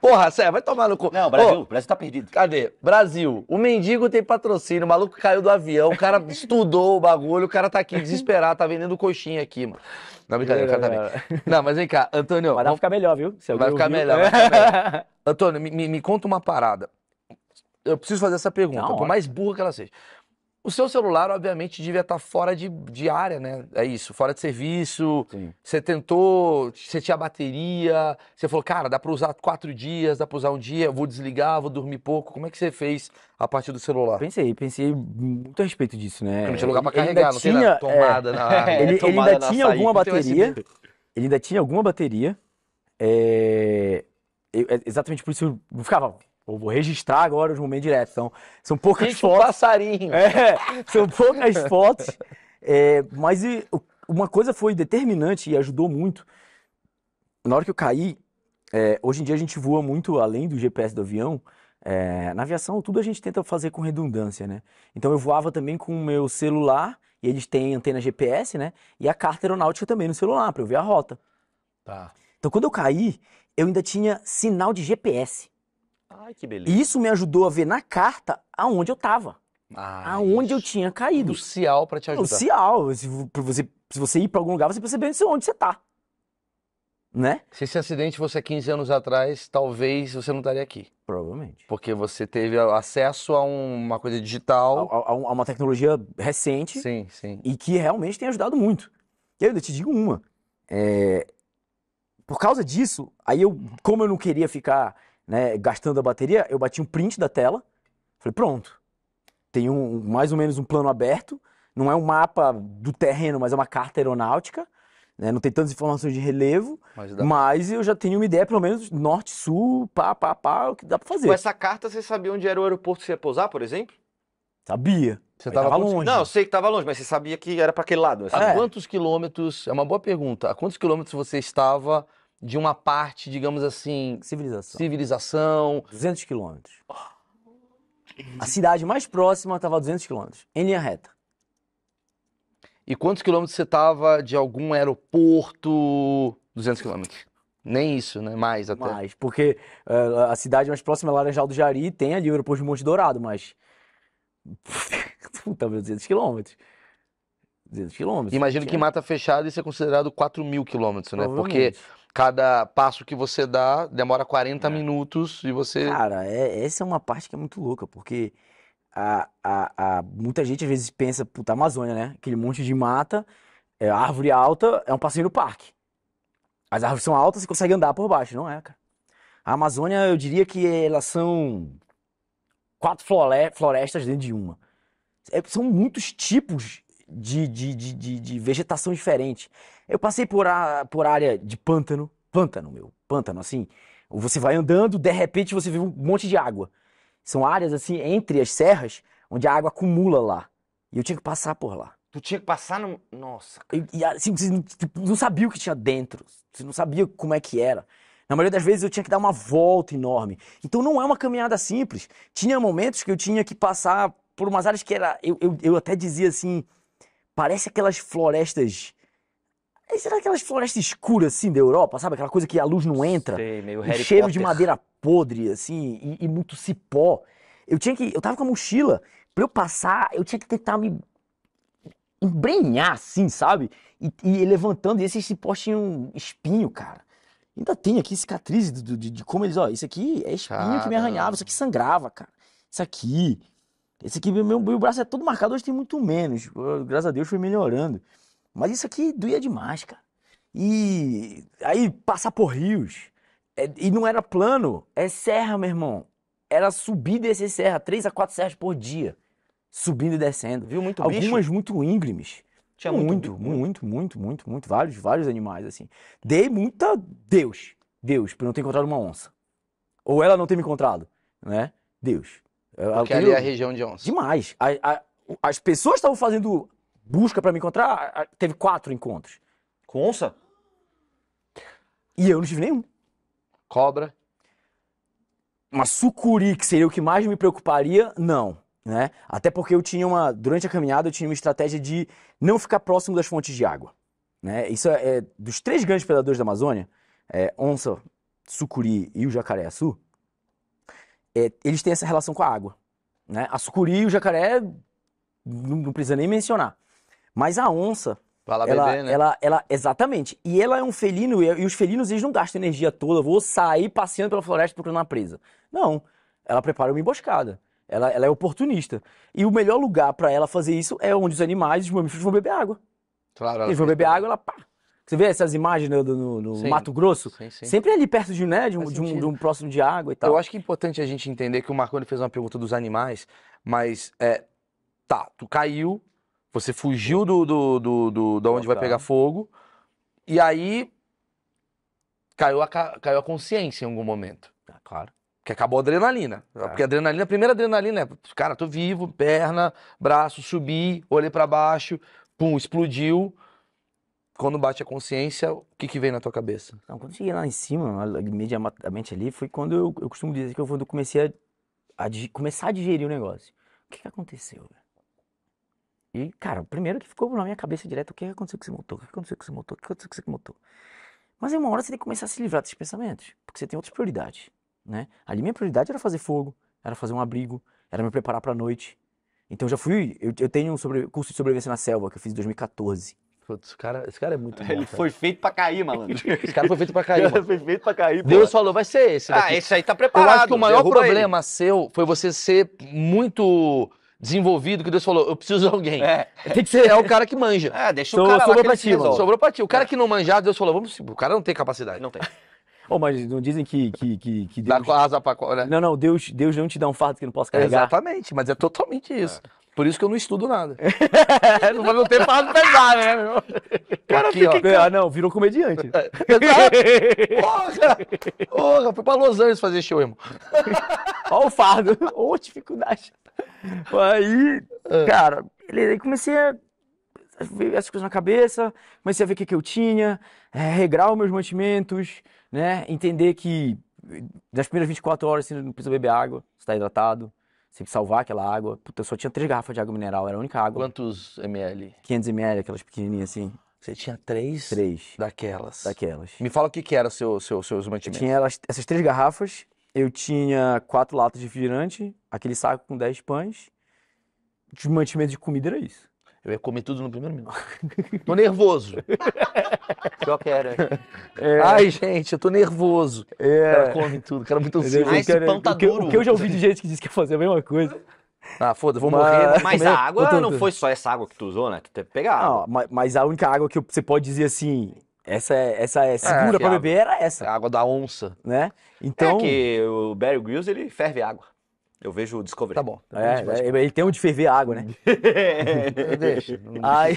Porra, Sé, vai tomar no cu. Não, Brasil, Ô, Brasil tá perdido. Cadê? Brasil, o mendigo tem patrocínio, o maluco caiu do avião, o cara estudou o bagulho, o cara tá aqui desesperado, tá vendendo coxinha aqui, mano. Não, brincadeira, o cara tá bem. Não, mas vem cá, Antônio. Vai vamos... ficar melhor, viu? Vai ficar, melhor, vai ficar melhor. Antônio, me, me conta uma parada. Eu preciso fazer essa pergunta, por mais burra que ela seja. O seu celular, obviamente, devia estar tá fora de, de área, né? É isso, fora de serviço. Sim. Você tentou, você tinha bateria, você falou, cara, dá para usar quatro dias, dá para usar um dia, vou desligar, vou dormir pouco. Como é que você fez a partir do celular? Pensei, pensei muito a respeito disso, né? Porque não tinha lugar para carregar, não tinha, é, tomada na ele, ainda tinha alguma bateria. Ele ainda tinha alguma bateria. exatamente por isso eu ficava eu vou registrar agora os momentos diretos. Então, são poucas Gente, fotos. Um passarinho. É, são poucas fotos. É, mas e, uma coisa foi determinante e ajudou muito. Na hora que eu caí, é, hoje em dia a gente voa muito além do GPS do avião. É, na aviação, tudo a gente tenta fazer com redundância, né? Então eu voava também com o meu celular, e eles têm antena GPS, né? E a carta aeronáutica também no celular, para eu ver a rota. Tá. Então quando eu caí, eu ainda tinha sinal de GPS. Ai, que beleza. isso me ajudou a ver na carta aonde eu estava. Ah, aonde eu tinha caído. Crucial para te ajudar. Crucial. Se você, se você ir para algum lugar, você percebe onde você está. Né? Se esse acidente fosse há 15 anos atrás, talvez você não estaria aqui. Provavelmente. Porque você teve acesso a uma coisa digital. A, a, a uma tecnologia recente. Sim, sim. E que realmente tem ajudado muito. E eu te digo uma. É... Por causa disso, aí eu, como eu não queria ficar né, gastando a bateria, eu bati um print da tela, falei, pronto. Tem um, mais ou menos um plano aberto, não é um mapa do terreno, mas é uma carta aeronáutica, né, não tem tantas informações de relevo, mas, mas eu já tenho uma ideia, pelo menos, norte, sul, pá, pá, pá, o que dá pra fazer. Com essa carta, você sabia onde era o aeroporto se você pousar, por exemplo? Sabia. Você estava longe. Não, eu sei que estava longe, mas você sabia que era para aquele lado. Assim. A é. quantos quilômetros? É uma boa pergunta. A quantos quilômetros você estava de uma parte, digamos assim. Civilização. Civilização. 200 quilômetros. A cidade mais próxima estava a 200 quilômetros, em linha reta. E quantos quilômetros você estava de algum aeroporto? 200 quilômetros. Nem isso, né? Mais até. Mais, porque uh, a cidade mais próxima é Laranjal do Jari, tem ali o aeroporto de Monte Dourado, mas. Talvez 200 quilômetros. 200 quilômetros. Imagino que mata fechada isso é considerado 4 mil quilômetros, né? Porque cada passo que você dá demora 40 é. minutos e você. Cara, é, essa é uma parte que é muito louca, porque a, a, a, muita gente às vezes pensa, puta, Amazônia, né? Aquele monte de mata, é, árvore alta, é um passeio no parque. As árvores são altas e consegue andar por baixo, não é, cara? A Amazônia, eu diria que elas são quatro florestas dentro de uma. É, são muitos tipos de, de, de, de, vegetação diferente. Eu passei por, a, por área de pântano, pântano, meu, pântano, assim. Você vai andando, de repente você vê um monte de água. São áreas, assim, entre as serras, onde a água acumula lá. E eu tinha que passar por lá. Tu tinha que passar no. Nossa. E, e assim, você não, tipo, não sabia o que tinha dentro. Você não sabia como é que era. Na maioria das vezes eu tinha que dar uma volta enorme. Então não é uma caminhada simples. Tinha momentos que eu tinha que passar por umas áreas que era. Eu, eu, eu até dizia assim: Parece aquelas florestas. Eh, será aquelas florestas escuras assim da Europa, sabe? Aquela coisa que a luz não entra. Sei, meio Harry cheiro Potter. de madeira podre, assim, e, e, muito cipó. Eu tinha que. Eu tava com a mochila. Pra eu passar, eu tinha que tentar me embrenhar, assim, sabe? E, e levantando, e esses cipós tinham espinho, cara. Ainda tem aqui cicatrizes de, de, de como eles, ó, isso aqui é espinho Caramba. que me arranhava, isso aqui sangrava, cara. Isso aqui, esse aqui, meu, meu braço é todo marcado, hoje tem muito menos. Graças a Deus foi melhorando. Mas isso aqui doía demais, cara. E aí passar por rios. É, e não era plano, é serra, meu irmão. Era subir e descer serra, três a quatro serras por dia. Subindo e descendo. Viu muito Algumas bicho? muito íngremes. Tinha muito, muito, muito, muito, muito, muito, muito, Vários, vários animais, assim. Dei muita. Deus. Deus, por não ter encontrado uma onça. Ou ela não ter me encontrado, né? Deus. É, porque ali é a região de onça. Demais. A, a, as pessoas estavam fazendo busca para me encontrar, teve quatro encontros. Com onça? E eu não tive nenhum. Cobra? Uma sucuri, que seria o que mais me preocuparia, não. Né? Até porque eu tinha uma. Durante a caminhada, eu tinha uma estratégia de não ficar próximo das fontes de água. Né? Isso é, é dos três grandes predadores da Amazônia: é, onça, sucuri e o jacaré-açu é, eles têm essa relação com a água. Né? A sucuri e o jacaré, não, não, precisa nem mencionar. Mas a onça. Fala ela, beber, né? ela, ela, exatamente. E ela é um felino, e os felinos eles não gastam energia toda, vou sair passeando pela floresta procurando uma presa. Não. Ela prepara uma emboscada. Ela, ela é oportunista. E o melhor lugar para ela fazer isso é onde os animais, os mamíferos vão beber água. Claro, eles vão beber água, ela pá, você vê essas imagens no, né, no, no sim, Mato Grosso? Sim, sim. Sempre ali perto de, né, de, um, de, um, de, um, próximo de água e tal. Eu acho que é importante a gente entender que o Marconi fez uma pergunta dos animais, mas é, tá, tu caiu, você fugiu do, do, do, do, do onde vai tá. pegar fogo, e aí caiu a, caiu a consciência em algum momento. Ah, claro. Que acabou a adrenalina. É, porque a é. adrenalina, a primeira adrenalina é, cara, tô vivo, perna, braço, subi, olhei para baixo, pum, explodiu quando bate a consciência, o que, que vem na tua cabeça? Não, quando eu cheguei lá em cima, imediatamente ali, foi quando eu, eu costumo dizer que eu quando comecei a, a começar a digerir o negócio. O que, que aconteceu? E, cara, o primeiro que ficou na minha cabeça direto, o que, que aconteceu com esse motor? O que aconteceu com esse motor? O que aconteceu com esse motor? Mas em uma hora você tem que começar a se livrar desses pensamentos, porque você tem outras prioridades, né? Ali minha prioridade era fazer fogo, era fazer um abrigo, era me preparar para a noite. Então já fui, eu, eu tenho um sobre, curso de sobrevivência na selva que eu fiz em 2014. Putz, cara, esse cara é muito bom, Ele cara. foi feito pra cair, malandro. esse cara foi feito pra cair. Ele foi feito pra cair. Deus falou, vai ser esse. Ah, daqui. Ah, esse aí tá preparado. Eu acho que o maior problema ele. seu foi você ser muito desenvolvido que Deus falou, eu preciso de alguém. É. Tem que ser é o cara que manja. Ah, deixa so, o cara sobrou lá pra ti, Sobrou pra ti. O cara é. que não manjar, Deus falou, vamos, o cara não tem capacidade. Não tem. Oh, mas não dizem que, que, que, que Deus... Dá asa pra... né? Não, não, Deus, Deus não te dá um fardo que não possa carregar. Exatamente, mas é totalmente isso. É. Por isso que eu não estudo nada. É, não, não tem para pesar, né, meu? Tá cara, Aqui, fica... ó. Ah, não, virou comediante. Porra! Porra, fui pra Los Angeles fazer show, irmão. Olha o fardo. Ô, oh, dificuldade. Aí, ah. cara, aí comecei a ver essas coisas na cabeça, comecei a ver o que, que eu tinha, é, regrar os meus mantimentos, né? Entender que das primeiras 24 horas você não precisa beber água, você tá hidratado sempre salvar aquela água. Puta, eu só tinha três garrafas de água mineral, era a única água. Quantos ml? 500 ml, aquelas pequenininhas assim. Você tinha três? Três. Daquelas. Daquelas. Me fala o que, que era o seu, seu, seus mantimentos. tinha elas, essas três garrafas, eu tinha quatro latas de refrigerante, aquele saco com dez pães. De mantimento de comida era isso. Eu ia comer tudo no primeiro minuto. Tô nervoso. Pior que era. É. Ai, gente, eu tô nervoso. É. O cara come tudo, o cara é muito ansioso. Ah, esse cara, pão tá o que, duro. O que eu já ouvi de gente que diz que ia fazer a mesma coisa. Ah, foda, vou mas... morrer. Né? Mas né? a água não foi só essa água que tu usou, né? Tu teve que pegar. Não, mas a única água que você pode dizer assim, essa é, essa é, é segura é, pra beber era essa. A água da onça. Né? Então... É que o Barry Grills ele ferve água. Eu vejo o Discovery. Tá bom. Tá é, é, ele tem onde ferver a água, né? Deixa. Aí,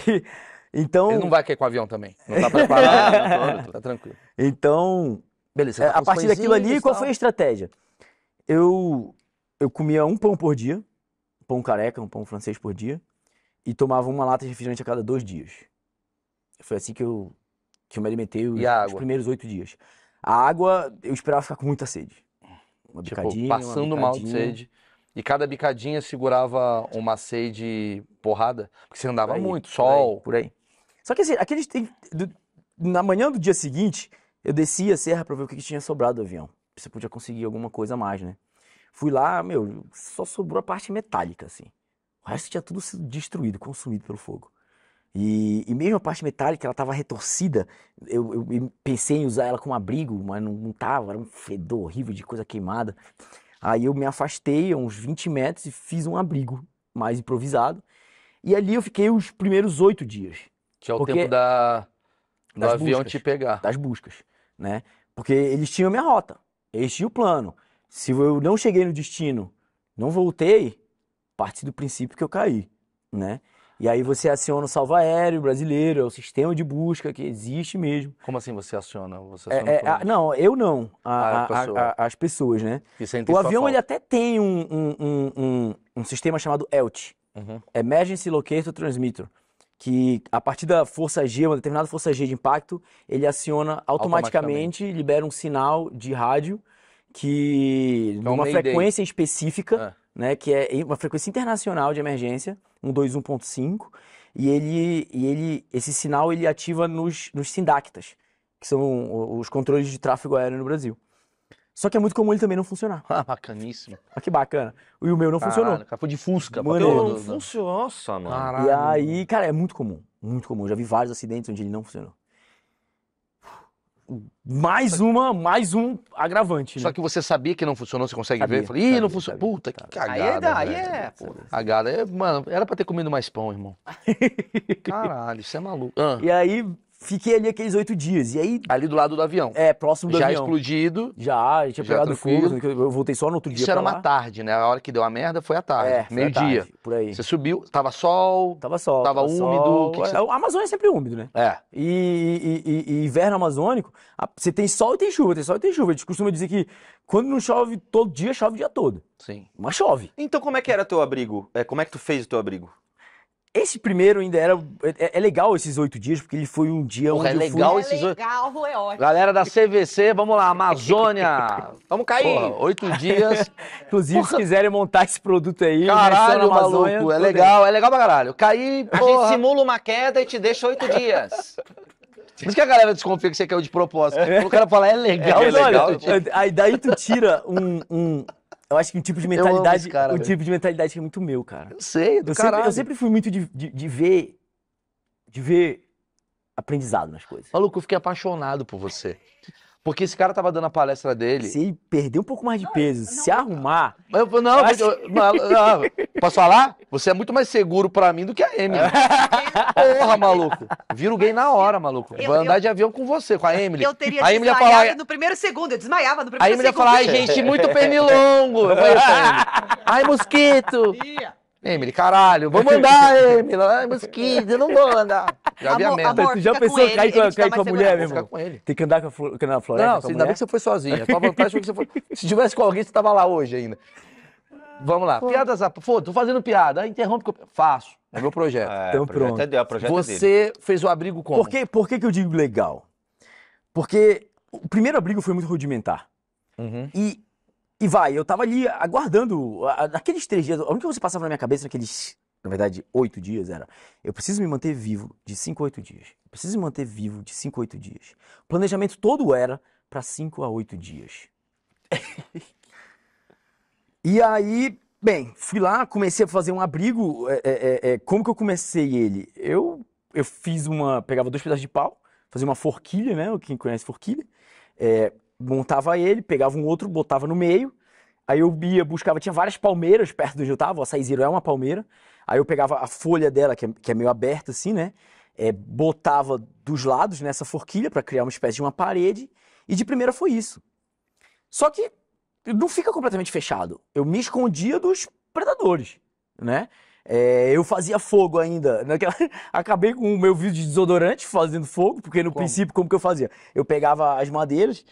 então... Ele não vai querer com o avião também. Não tá preparado. Tá tranquilo. Então, beleza. É, tá a partir daquilo ali, qual foi a estratégia? Eu, eu comia um pão por dia, um pão careca, um pão francês por dia, e tomava uma lata de refrigerante a cada dois dias. Foi assim que eu, que eu me alimentei os, os primeiros oito dias. A água, eu esperava ficar com muita sede. Uma tipo, bicadinha. Passando bicadinha. mal de sede. E cada bicadinha segurava uma sede porrada, porque você andava aí, muito, sol. Por aí, Só que assim, Na manhã do dia seguinte, eu desci a serra pra ver o que, que tinha sobrado do avião. Você podia conseguir alguma coisa a mais, né? Fui lá, meu, só sobrou a parte metálica, assim. O resto tinha tudo sido destruído, consumido pelo fogo. E, e mesmo a parte metálica, ela estava retorcida. Eu, eu, pensei em usar ela como abrigo, mas não, não tava. Era um fedor horrível de coisa queimada. Aí eu me afastei uns 20 metros e fiz um abrigo mais improvisado. E ali eu fiquei os primeiros oito dias. Tinha é o tempo da, do avião buscas, te pegar. Das buscas, né? Porque eles tinham a minha rota, eles tinham o plano. Se eu não cheguei no destino, não voltei, parte do princípio que eu caí, né? E aí você aciona o salvo aéreo brasileiro, é o sistema de busca que existe mesmo. Como assim você aciona? Você é, aciona é, é, a, não, eu não. A, ah, é as pessoas, né? É o avião ele até tem um, um, um, um sistema chamado ELT, uhum. Emergency Locator Transmitter, que a partir da força G, uma determinada força G de impacto, ele aciona automaticamente, automaticamente. libera um sinal de rádio que, que numa frequência específica, né, que é uma frequência internacional de emergência, 121.5 e ele, e ele esse sinal ele ativa nos, nos sindactas, que são os controles de tráfego aéreo no Brasil. Só que é muito comum ele também não funcionar. Ah, bacaníssimo. Olha ah, que bacana. E o meu não Caralho, funcionou. Cara, foi de Fusca. Mano, não, não funcionou, nossa, mano. Caralho. E aí, cara, é muito comum. Muito comum. Já vi vários acidentes onde ele não funcionou mais uma, mais um agravante. Né? Só que você sabia que não funcionou, você consegue sabia, ver? falei, ih, sabia, não funcionou. Puta, sabia. É é, que cagada. Aí é, aí é, pô. Cagada. Mano, era pra ter comido mais pão, irmão. Caralho, isso é maluco. Ah. E aí, Fiquei ali aqueles oito dias. E aí. Ali do lado do avião. É, próximo do já avião. Já explodido. Já, já tinha já pegado tranquilo. fogo. Eu voltei só no outro dia. Isso era lá. uma tarde, né? A hora que deu a merda foi a tarde. É, Meio-dia. Por aí. Você subiu, tava sol. Tava sol. Tava, tava úmido. Sol. Que que você... É, a Amazônia é sempre úmido, né? É. E, e, e, e inverno amazônico, você tem sol e tem chuva, tem sol e tem chuva. A gente costuma dizer que quando não chove todo dia, chove o dia todo. Sim. Mas chove. Então como é que era teu abrigo? É, como é que tu fez o teu abrigo? Esse primeiro ainda era. É, é, legal esses oito dias, porque ele foi um dia Porra, é onde. É legal fui... esses oito. É legal, é ótimo. Galera da CVC, vamos lá, Amazônia! vamos cair! Porra, oito dias. Inclusive, porra. se quiserem montar esse produto aí. Né, caralho, na Amazônia, maluco, é legal, bem. é legal pra caralho. Cair. A gente simula uma queda e te deixa oito dias. Por isso que a galera desconfia que você caiu de propósito. É. O cara fala, é legal, é, é legal. Olha, aí daí tu tira um, um, eu acho que um tipo de mentalidade. Cara, um velho. tipo de mentalidade que é muito meu, cara. Eu sei, do eu caralho. Sempre, eu sempre fui muito de, de, de, ver. De ver aprendizado nas coisas. Maluco, eu fiquei apaixonado por você. Porque esse cara tava dando a palestra dele. Se ele perder um pouco mais de peso, não, não, se arrumar. Eu, não, eu, acho... eu, não, posso falar? Você é muito mais seguro pra mim do que a Emily. É. Porra, maluco. Vira o gay na hora, maluco. Eu, andar de avião com você, com a Emily. Eu teria a Emily falar... no primeiro segundo, eu desmaiava no primeiro segundo. A Emily segundo. ia falar, ai, gente, muito pernilongo. Eu falei, ai, mosquito. Emily, caralho, vou mandar, Emily, lá, mosquito, eu não vou andar. Já vi a merda. Amor, já pensou ele, cair, cair com a mulher, mesmo? com ele. Tem que andar com a, na floresta Não, ainda bem que você foi sozinha. vantagem que você foi... Se tivesse com alguém, você tava lá hoje ainda. Vamos lá, Pô. piadas... foda, tô fazendo piada, interrompe que eu... Faço, é meu projeto. É, então projeto é pronto. É dele, projeto você fez o abrigo como? Por que, por que que eu digo legal? Porque o primeiro abrigo foi muito rudimentar. Uhum. E e vai, eu tava ali aguardando. Aqueles três dias, a única coisa que passava na minha cabeça naqueles, na verdade, oito dias era: eu preciso me manter vivo de cinco a oito dias. Eu preciso me manter vivo de cinco a oito dias. O planejamento todo era para cinco a oito dias. e aí, bem, fui lá, comecei a fazer um abrigo. É, é, é, é, como que eu comecei ele? Eu, eu fiz uma. pegava dois pedaços de pau, fazia uma forquilha, né? Quem conhece forquilha. É, montava ele, pegava um outro, botava no meio. Aí eu ia, buscava, tinha várias palmeiras perto de onde eu tava, o açaiziro é uma palmeira. Aí eu pegava a folha dela, que é, que é meio aberta assim, né? É, botava dos lados nessa né, forquilha para criar uma espécie de uma parede. E de primeira foi isso. Só que não fica completamente fechado. Eu me escondia dos predadores, né? É, eu fazia fogo ainda. Naquela... Acabei com o meu vídeo de desodorante fazendo fogo, porque no como? princípio, como que eu fazia? Eu pegava as madeiras,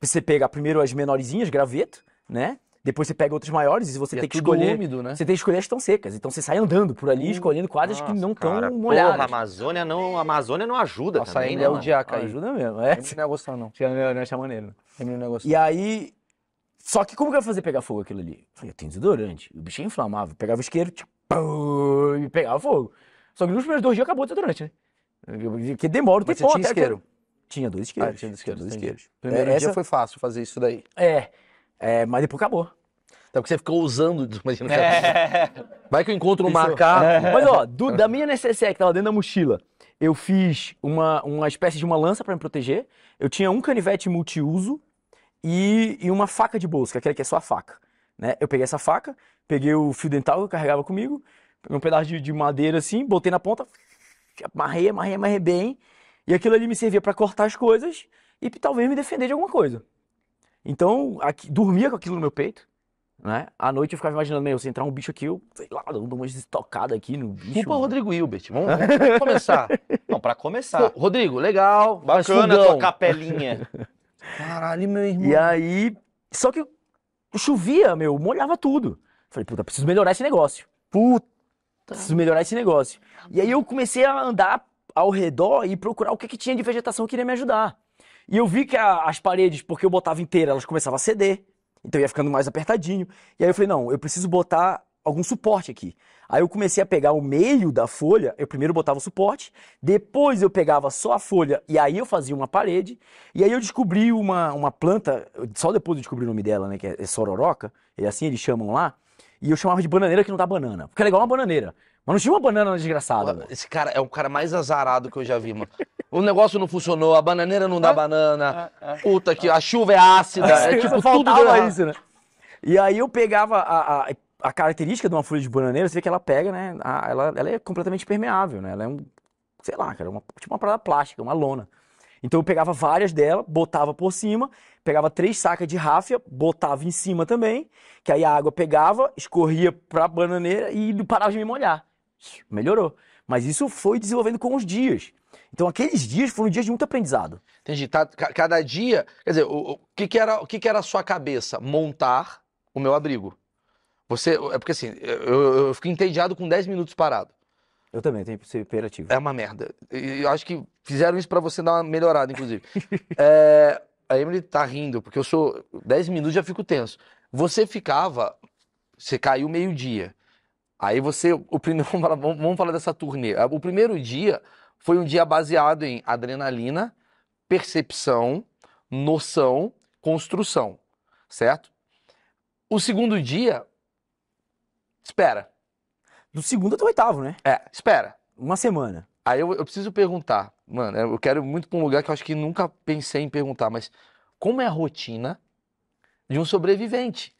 você pega primeiro as menorzinhas, graveto, né? Depois você pega outras maiores e você e é tem é que escolher. Úmido, né? Você tem que escolher as estão secas. Então você sai andando por ali, hum, escolhendo quadras nossa, que não estão molhadas. Porra, a Amazônia não, a Amazônia não ajuda. Nossa, também, ainda não, né, é o diaca aí. Ajuda mesmo, é. Não é gostar, não. Tinha não é maneiro. Não negócio. E aí. Só que como que eu ia fazer pegar fogo aquilo ali? Eu falei, eu tenho desodorante. O bicho é inflamável. Pegava o isqueiro, tipo, e pegava fogo. Só que nos primeiros dois dias acabou o desodorante, né? Porque demora o tempo até isqueiro. Que... Tinha dois isqueiros. Ah, tinha dois isqueiros. Tinha dois isqueiros. Primeiro é, dia essa... foi fácil fazer isso daí. É, é mas depois acabou. Até então, porque você ficou usando, imagina. É. Vai que eu encontro um macaco. É. Mas ó, do, da minha necessaire que tava dentro da mochila, eu fiz uma, uma espécie de uma lança para me proteger. Eu tinha um canivete multiuso e, e uma faca de bolsa, que é aquela que é só a faca. Né? Eu peguei essa faca, peguei o fio dental que eu carregava comigo, peguei um pedaço de, de madeira assim, botei na ponta, amarrei, amarrei, amarrei bem e aquilo ali me servia para cortar as coisas e talvez me defender de alguma coisa. Então, aqui, dormia com aquilo no meu peito, né? À noite eu ficava imaginando, meu, se entrar um bicho aqui, eu, sei lá, dou uma estocada aqui no bicho. Culpa né? Rodrigo Hilbert, vamos, vamos começar. Não, pra começar. Rodrigo, legal, bacana a tua capelinha. Caralho, meu irmão. E aí, só que chovia, meu, molhava tudo. Falei, puta, preciso melhorar esse negócio. Puta. Preciso melhorar esse negócio. E aí eu comecei a andar ao redor e procurar o que, que tinha de vegetação que iria me ajudar. E eu vi que a, as paredes, porque eu botava inteira, elas começavam a ceder. Então ia ficando mais apertadinho. E aí eu falei, não, eu preciso botar algum suporte aqui. Aí eu comecei a pegar o meio da folha, eu primeiro botava o suporte, depois eu pegava só a folha e aí eu fazia uma parede. E aí eu descobri uma, uma planta, só depois eu descobri o nome dela, né, que é, é sororoca, e assim eles chamam lá. E eu chamava de bananeira que não dá banana, porque é legal uma bananeira. Mas não tinha uma banana desgraçada. Mano, esse cara é o cara mais azarado que eu já vi, mano. O negócio não funcionou, a bananeira não dá ah, banana. Ah, ah. puta que a chuva é ácida. É tipo tudo deu é isso, né? E aí eu pegava a, a, a, característica de uma folha de bananeira, você vê que ela pega, né? A, ela, ela é completamente permeável, né? Ela é um, sei lá, cara, uma, tipo uma parada plástica, uma lona. Então eu pegava várias dela, botava por cima, pegava três sacas de ráfia, botava em cima também, que aí a água pegava, escorria pra bananeira e parava de me molhar melhorou. Mas isso foi desenvolvendo com os dias. Então aqueles dias foram dias de muito aprendizado. Entendi. Tá, cada dia. Quer dizer, o, o, que, que, era, o que, que era a sua cabeça? Montar o meu abrigo. Você. É porque assim, eu, eu entediado com 10 minutos parado. Eu também tenho que ser imperativo. É uma merda. Eu acho que fizeram isso para você dar uma melhorada, inclusive. é, a Emily tá rindo, porque eu sou. 10 minutos já fico tenso. Você ficava. Você caiu meio-dia. Aí você, o primeiro, vamos, falar, vamos falar dessa turnê. Ah, o primeiro dia foi um dia baseado em adrenalina, percepção, noção, construção, certo? O segundo dia, espera. Do segundo até o oitavo, né? É, espera. Uma semana. Aí eu, eu preciso perguntar, mano, eu quero muito para um lugar que eu acho que nunca pensei em perguntar, mas como é a rotina de um sobrevivente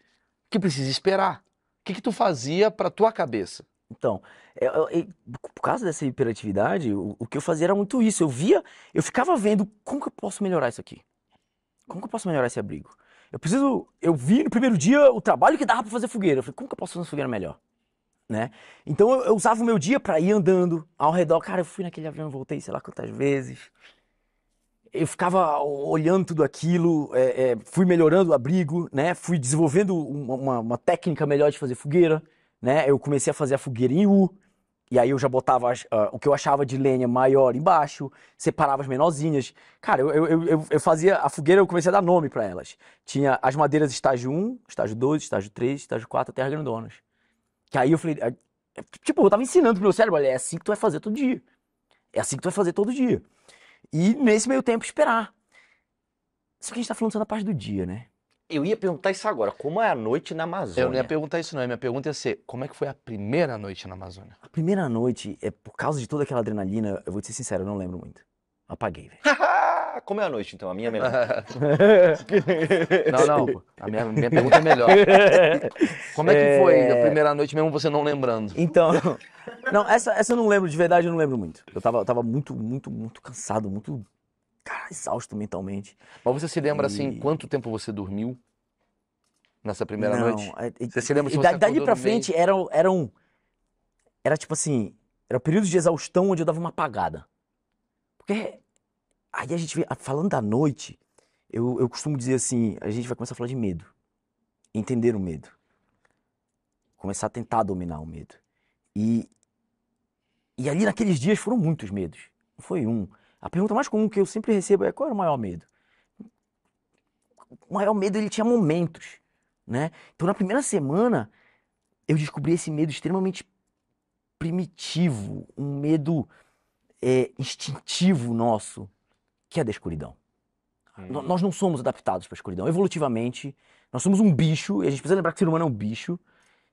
que precisa esperar? que, que tu fazia para tua cabeça? Então, eu, eu, por causa dessa hiperatividade, o, o, que eu fazia era muito isso. Eu via, eu ficava vendo como que eu posso melhorar isso aqui. Como que eu posso melhorar esse abrigo? Eu preciso. Eu vi no primeiro dia o trabalho que dava para fazer fogueira. Eu falei, como que eu posso fazer uma fogueira melhor? Né? Então eu, eu usava o meu dia para ir andando ao redor. Cara, eu fui naquele avião, voltei sei lá quantas vezes eu ficava olhando tudo aquilo, é, é, fui melhorando o abrigo, né? Fui desenvolvendo uma, uma, uma, técnica melhor de fazer fogueira, né? Eu comecei a fazer a fogueira em U, e aí eu já botava uh, o que eu achava de lenha maior embaixo, separava as menorzinhas. Cara, eu, eu, eu, eu fazia a fogueira, eu comecei a dar nome para elas. Tinha as madeiras estágio 1, estágio 2, estágio 3, estágio 4, até as grandonas. Que aí eu falei, ah, tipo, eu tava ensinando pro meu cérebro, olha, é assim que tu vai fazer todo dia. É assim que tu vai fazer todo dia. E nesse meio tempo esperar. Só que a gente tá falando só da parte do dia, né? Eu ia perguntar isso agora. Como é a noite na Amazônia? Eu não ia perguntar isso, não. Minha pergunta ia ser: como é que foi a primeira noite na Amazônia? A primeira noite, é por causa de toda aquela adrenalina, eu vou te ser sincero, eu não lembro muito. Apaguei, velho. Como é a noite, então? A minha é melhor. não, não. A minha, minha pergunta é melhor. Como é que foi é. a primeira noite, mesmo você não lembrando? Então. Não, essa, essa eu não lembro, de verdade eu não lembro muito. Eu tava, eu tava muito, muito, muito cansado, muito. Cara, exausto mentalmente. Mas você se lembra, assim, e... assim, quanto tempo você dormiu nessa primeira não, noite? É, é você se lembra se e, você Dali pra frente, eram, eram. Era tipo assim. Era um período de exaustão onde eu dava uma apagada. Porque aí a gente vê, falando da noite, eu, eu costumo dizer assim, a gente vai começar a falar de medo. Entender o medo. Começar a tentar dominar o medo. E, e ali naqueles dias foram muitos medos. Não foi um. A pergunta mais comum que eu sempre recebo é qual era o maior medo? O maior medo ele tinha momentos, né? Então na primeira semana eu descobri esse medo extremamente primitivo, um medo é, instintivo nosso, que é da escuridão. Hum. Nós não somos adaptados para a escuridão. Evolutivamente, nós somos um bicho, e a gente precisa lembrar que o ser humano é um bicho,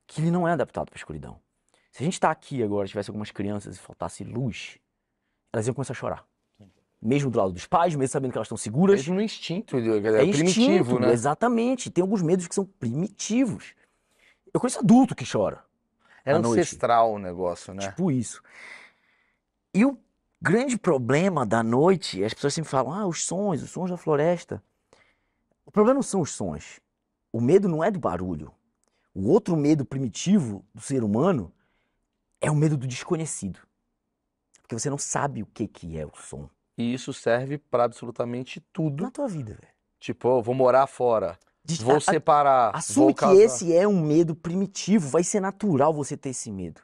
que ele não é adaptado para a escuridão. Se a gente está aqui agora, tivesse algumas crianças e faltasse luz, elas iam começar a chorar. Mesmo do lado dos pais, mesmo sabendo que elas estão seguras. Mesmo no instinto, né, é, é primitivo, instinto, né? Exatamente. Tem alguns medos que são primitivos. Eu conheço adulto que chora. É ancestral noite. o negócio, né? Tipo isso. E o grande problema da noite, as pessoas sempre falam, ah, os sons, os sons da floresta. O problema não são os sons. O medo não é do barulho. O outro medo primitivo do ser humano é o medo do desconhecido. Porque você não sabe o que, que é o som. E isso serve para absolutamente tudo. Na tua vida, velho. Tipo, eu vou morar fora. De... Vou separar. Assume vou que esse é um medo primitivo. Vai ser natural você ter esse medo.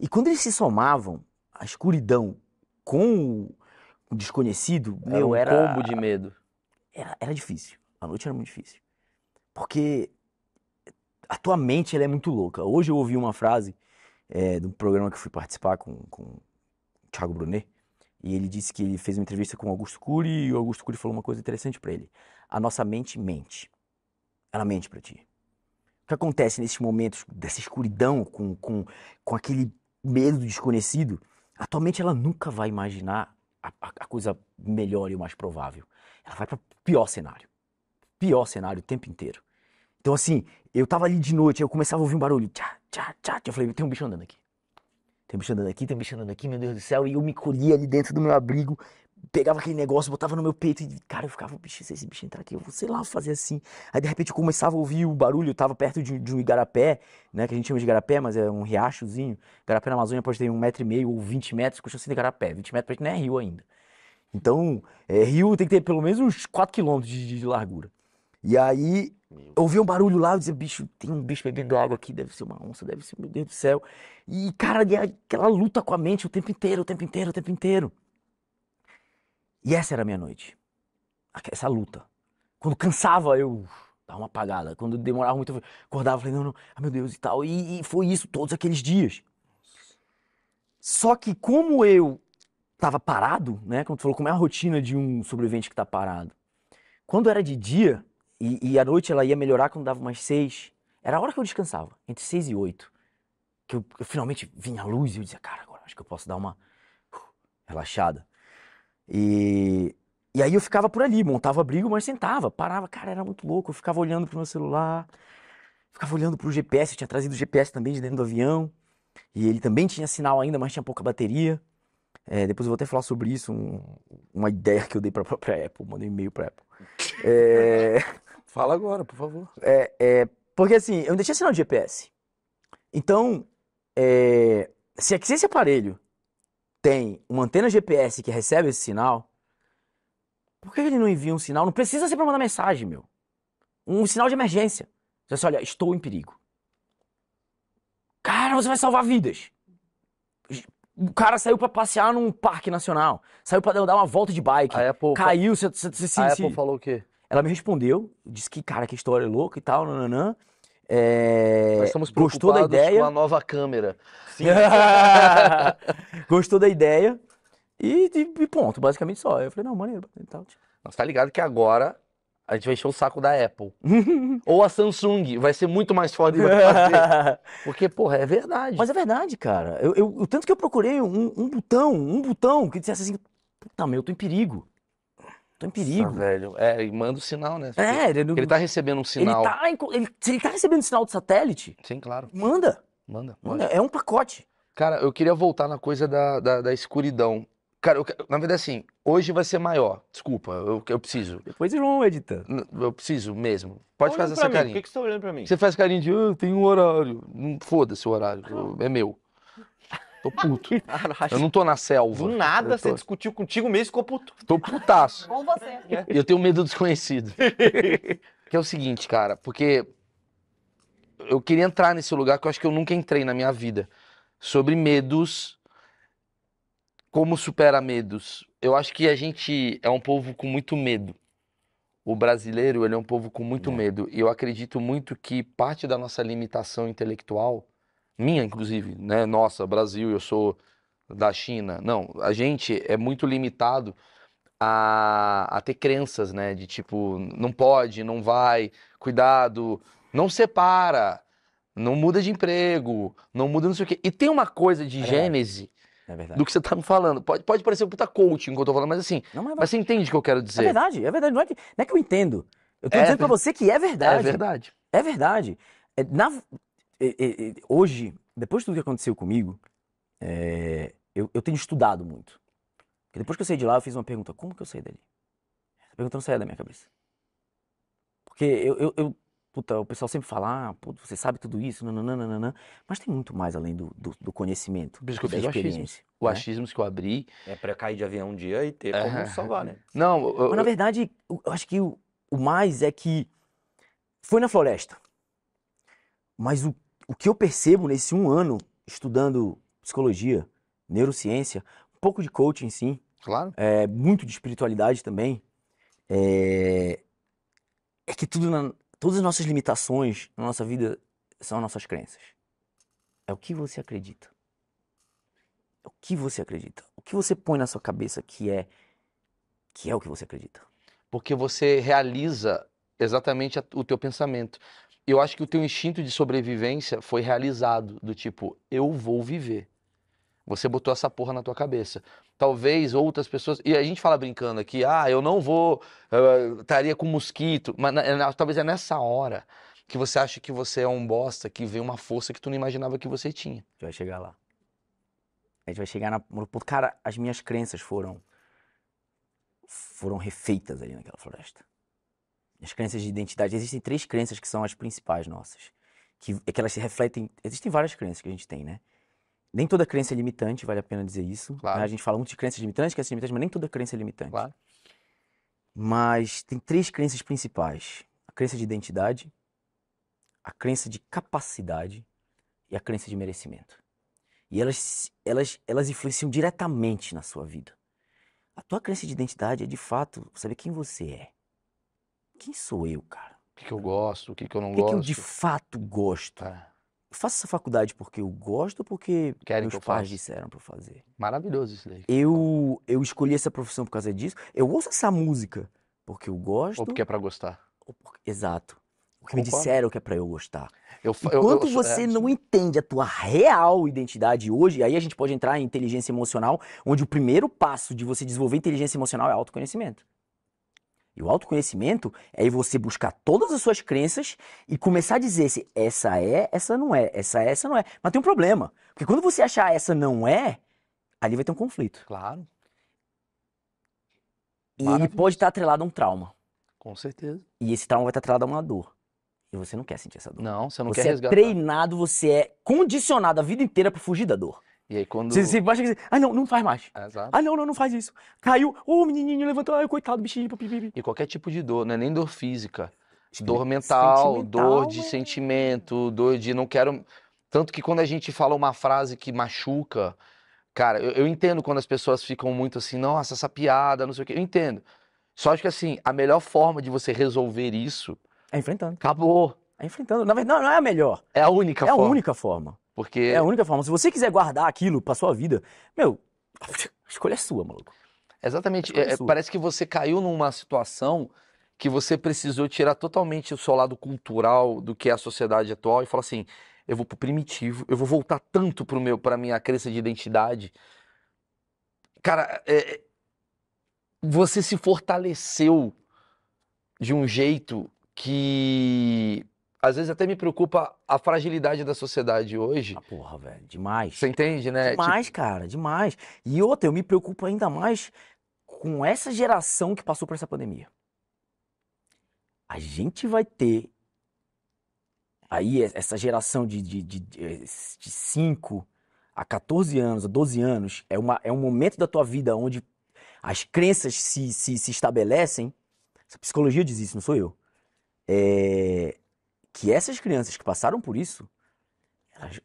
E quando eles se somavam, a escuridão com o desconhecido, era meu, um era. combo de medo. Era, era difícil. A noite era muito difícil. Porque a tua mente ela é muito louca. Hoje eu ouvi uma frase é, de um programa que eu fui participar com, com o Thiago Brunet. E ele disse que ele fez uma entrevista com o Augusto Cury e o Augusto Cury falou uma coisa interessante para ele. A nossa mente mente. Ela mente para ti. O que acontece nesses momentos dessa escuridão, com, com, com aquele medo do desconhecido, Atualmente ela nunca vai imaginar a, a coisa melhor e o mais provável. Ela vai para pior cenário. Pior cenário o tempo inteiro. Então, assim, eu tava ali de noite, eu começava a ouvir um barulho. Tchá, tchá, tchá. Eu falei, tem um bicho andando aqui. Tem um bicho andando aqui, tem um bicho andando aqui, meu Deus do céu. E eu me colhi ali dentro do meu abrigo pegava aquele negócio, botava no meu peito e, cara, eu ficava, bicho, se esse bicho entrar aqui, eu vou, sei lá, fazer assim. Aí de repente eu começava a ouvir o barulho, eu tava perto de, de um igarapé, né, que a gente chama de igarapé, mas é um riachozinho. Igarapé na Amazônia pode ter um metro e meio ou vinte metros, que eu chamo de igarapé. vinte metros pra gente não é rio ainda. Então, é, rio tem que ter pelo menos uns quatro quilômetros de, de, largura. E aí, eu ouvi um barulho lá, eu dizia, bicho, tem um bicho bebendo água aqui, deve ser uma onça, deve ser, meu Deus do céu. E, cara, aquela luta com a mente o tempo inteiro, o tempo inteiro, o tempo inteiro. E essa era a minha noite. Essa luta. Quando cansava, eu dava uma apagada. Quando demorava muito, eu acordava falei, não, não, ah, meu Deus e tal. E, e foi isso todos aqueles dias. Só que como eu estava parado, né? Quando tu falou, como é a rotina de um sobrevivente que está parado? Quando era de dia, e, e, a noite ela ia melhorar quando dava umas seis, era a hora que eu descansava, entre seis e oito. Que eu, eu finalmente vinha a luz e eu dizia, cara, agora acho que eu posso dar uma uh, relaxada. E, e aí eu ficava por ali, montava abrigo, mas sentava, parava. Cara, era muito louco. Eu ficava olhando pro meu celular, ficava olhando pro GPS. Eu tinha trazido o GPS também de dentro do avião. E ele também tinha sinal ainda, mas tinha pouca bateria. É, depois eu vou até falar sobre isso, um, uma ideia que eu dei pra, própria Apple, mandei um e-mail pra Apple. É... Fala agora, por favor. É, é, porque assim, eu não tinha sinal de GPS. Então, é, se é esse aparelho tem uma antena GPS que recebe esse sinal, por que ele não envia um sinal? Não precisa ser para mandar mensagem, meu. Um sinal de emergência. Você diz, olha, estou em perigo. Cara, você vai salvar vidas. O cara saiu para passear num parque nacional, saiu para dar uma volta de bike, Apple, caiu, você, se, você, a se, Apple se... falou o quê? Ela me respondeu, disse que, cara, que história louca e tal, nananã. É, Nós estamos gostou da ideia. com a nova câmera. Sim. gostou da ideia e, e, ponto, basicamente só. Eu falei, não, maneiro, e Nossa, tá ligado que agora a gente vai encher o saco da Apple. Ou a Samsung, vai ser muito mais foda fazer. Porque, porra, é verdade. Mas é verdade, cara. Eu, eu, o tanto que eu procurei um, um botão, um botão que dissesse assim, puta, meu, eu tô em perigo. Tô em perigo. Ah, velho. É, e manda o sinal, né? Porque é, ele, é ele tá recebendo um sinal. Tá ele tá, ele, ele tá recebendo sinal do satélite? Sim, claro. Manda. Manda. Manda. É um pacote. Cara, eu queria voltar na coisa da, da, da escuridão. Cara, eu, na verdade, assim, hoje vai ser maior. Desculpa, eu, eu preciso. Depois eles vão editar. Eu preciso mesmo. Pode fazer essa mim. carinha. Por que, que você tá olhando pra mim? Você faz carinha de, ah, tem um horário. Foda-se o horário, ah. é meu. Tô puto. Caraca. Ah, eu não tô na selva. Do nada tô... você discutiu contigo mesmo e ficou puto. Tô putaço. Com você. É. E eu tenho medo do desconhecido. que é o seguinte, cara, porque eu queria entrar nesse lugar que eu acho que eu nunca entrei na minha vida. Sobre medos, como supera medos. Eu acho que a gente é um povo com muito medo. O brasileiro, ele é um povo com muito é. medo. E eu acredito muito que parte da nossa limitação intelectual minha inclusive, né? Nossa, Brasil, eu sou da China. Não, a gente é muito limitado a, a ter crenças, né? De tipo, não pode, não vai, cuidado, não separa, não muda de emprego, não muda não sei o quê. E tem uma coisa de é Gênese é do que você tá me falando. Pode, pode parecer um puta coaching enquanto eu tô falando, mas assim, não, mas, mas você entende o que eu quero é dizer. É verdade, é verdade. Não é que, não é que eu entendo. Eu tô é, dizendo pra você que é, é verdade. É verdade. É verdade. Na, hoje, depois de tudo que aconteceu comigo, é, eu, eu, tenho estudado muito. Porque depois que eu saí de lá, eu fiz uma pergunta: como que eu saí dali? Essa pergunta não saía da minha cabeça. Porque eu, eu, eu puta, o pessoal sempre fala: ah, você sabe tudo isso, nananana, mas tem muito mais além do, do, do conhecimento. Por que eu o achismo. né? que eu abri. É pra cair de avião um dia e ter como salvar, né? Não, eu, mas na verdade, eu acho que o, o mais é que foi na floresta. Mas o o que eu percebo nesse um ano estudando psicologia, neurociência, um pouco de coaching, sim. Claro. É, muito de espiritualidade também. É, é que tudo na, todas as nossas limitações na nossa vida são as nossas crenças. É o que você acredita. É o que você acredita. O que você põe na sua cabeça que é que é o que você acredita. Porque você realiza exatamente o teu pensamento eu acho que o teu instinto de sobrevivência foi realizado, do tipo, eu vou viver. Você botou essa porra na tua cabeça. Talvez outras pessoas. E a gente fala brincando aqui, ah, eu não vou. Eh, estaria com mosquito. Mas na... talvez é nessa hora que você acha que você é um bosta, que vê uma força que tu não imaginava que você tinha. A gente vai chegar lá. A gente vai chegar na... Cara, as minhas crenças foram. foram refeitas ali naquela floresta. As crenças de identidade. Existem três crenças que são as principais nossas. Que, é que elas se refletem. Existem várias crenças que a gente tem, né? Nem toda crença é limitante, vale a pena dizer isso. Né? Claro. A gente fala muito de crenças limitantes, crenças limitantes, mas nem toda crença é limitante. Claro. Mas tem três crenças principais: a crença de identidade, a crença de capacidade e a crença de merecimento. E elas, elas, elas influenciam diretamente na sua vida. A tua crença de identidade é de fato saber quem você é quem sou eu, cara? O que, que eu gosto, o que, que eu não que gosto. O que eu de fato gosto? É. faço essa faculdade porque eu gosto porque Querem meus que pais faça? disseram para fazer. Maravilhoso isso daí. Eu, eu escolhi essa profissão por causa disso. Eu ouço essa música porque eu gosto. Ou porque é para gostar. Porque... Exato. O que me disseram que é para eu gostar. Eu, eu, Enquanto eu, você é, não entende a tua real identidade hoje, aí a gente pode entrar em inteligência emocional, onde o primeiro passo de você desenvolver inteligência emocional é autoconhecimento. E o autoconhecimento é você buscar todas as suas crenças e começar a dizer se essa é, essa não é, essa é, essa não é. Mas tem um problema. Porque quando você achar essa não é, ali vai ter um conflito. Claro. E ele pode estar atrelado a um trauma. Com certeza. E esse trauma vai estar atrelado a uma dor. E você não quer sentir essa dor. Não, você não você quer é resgatar. Você é treinado, você é condicionado a vida inteira para fugir da dor. E aí quando. Você, acha que. Ah, não, não faz mais. exato. Ah, não, não, não faz isso. Caiu, o oh, menininho levantou, ai, coitado, bichinho. E qualquer tipo de dor, não é nem dor física. Dor mental, dor de é... sentimento, dor de não quero. Tanto que quando a gente fala uma frase que machuca, cara, eu, eu entendo quando as pessoas ficam muito assim, nossa, essa piada, não sei o quê. Eu entendo. Só acho que assim, a melhor forma de você resolver isso. É enfrentando. Acabou. É enfrentando. Na verdade, não, não é a melhor. É a única é forma. É a única forma. Porque... É a única forma. Se você quiser guardar aquilo pra sua vida, meu, a escolha é sua, maluco. Exatamente. É, é, é parece que você caiu numa situação que você precisou tirar totalmente o seu lado cultural do que é a sociedade atual e falar assim, eu vou pro primitivo, eu vou voltar tanto pro meu, pra minha crença de identidade. Cara, é, é você se fortaleceu de um jeito que às vezes até me preocupa a fragilidade da sociedade hoje. Ah, porra, velho, demais. Você entende, né? Tipo demais, tipo... cara, demais. E outra, eu me preocupo ainda mais com essa geração que passou por essa pandemia. A gente vai ter aí essa geração de, de, de, de 5 a 14 anos, a 12 anos, é, uma, é um momento da tua vida onde as crenças se, se, se estabelecem. A psicologia diz isso, não sou eu. É, que essas crianças que passaram por isso, elas.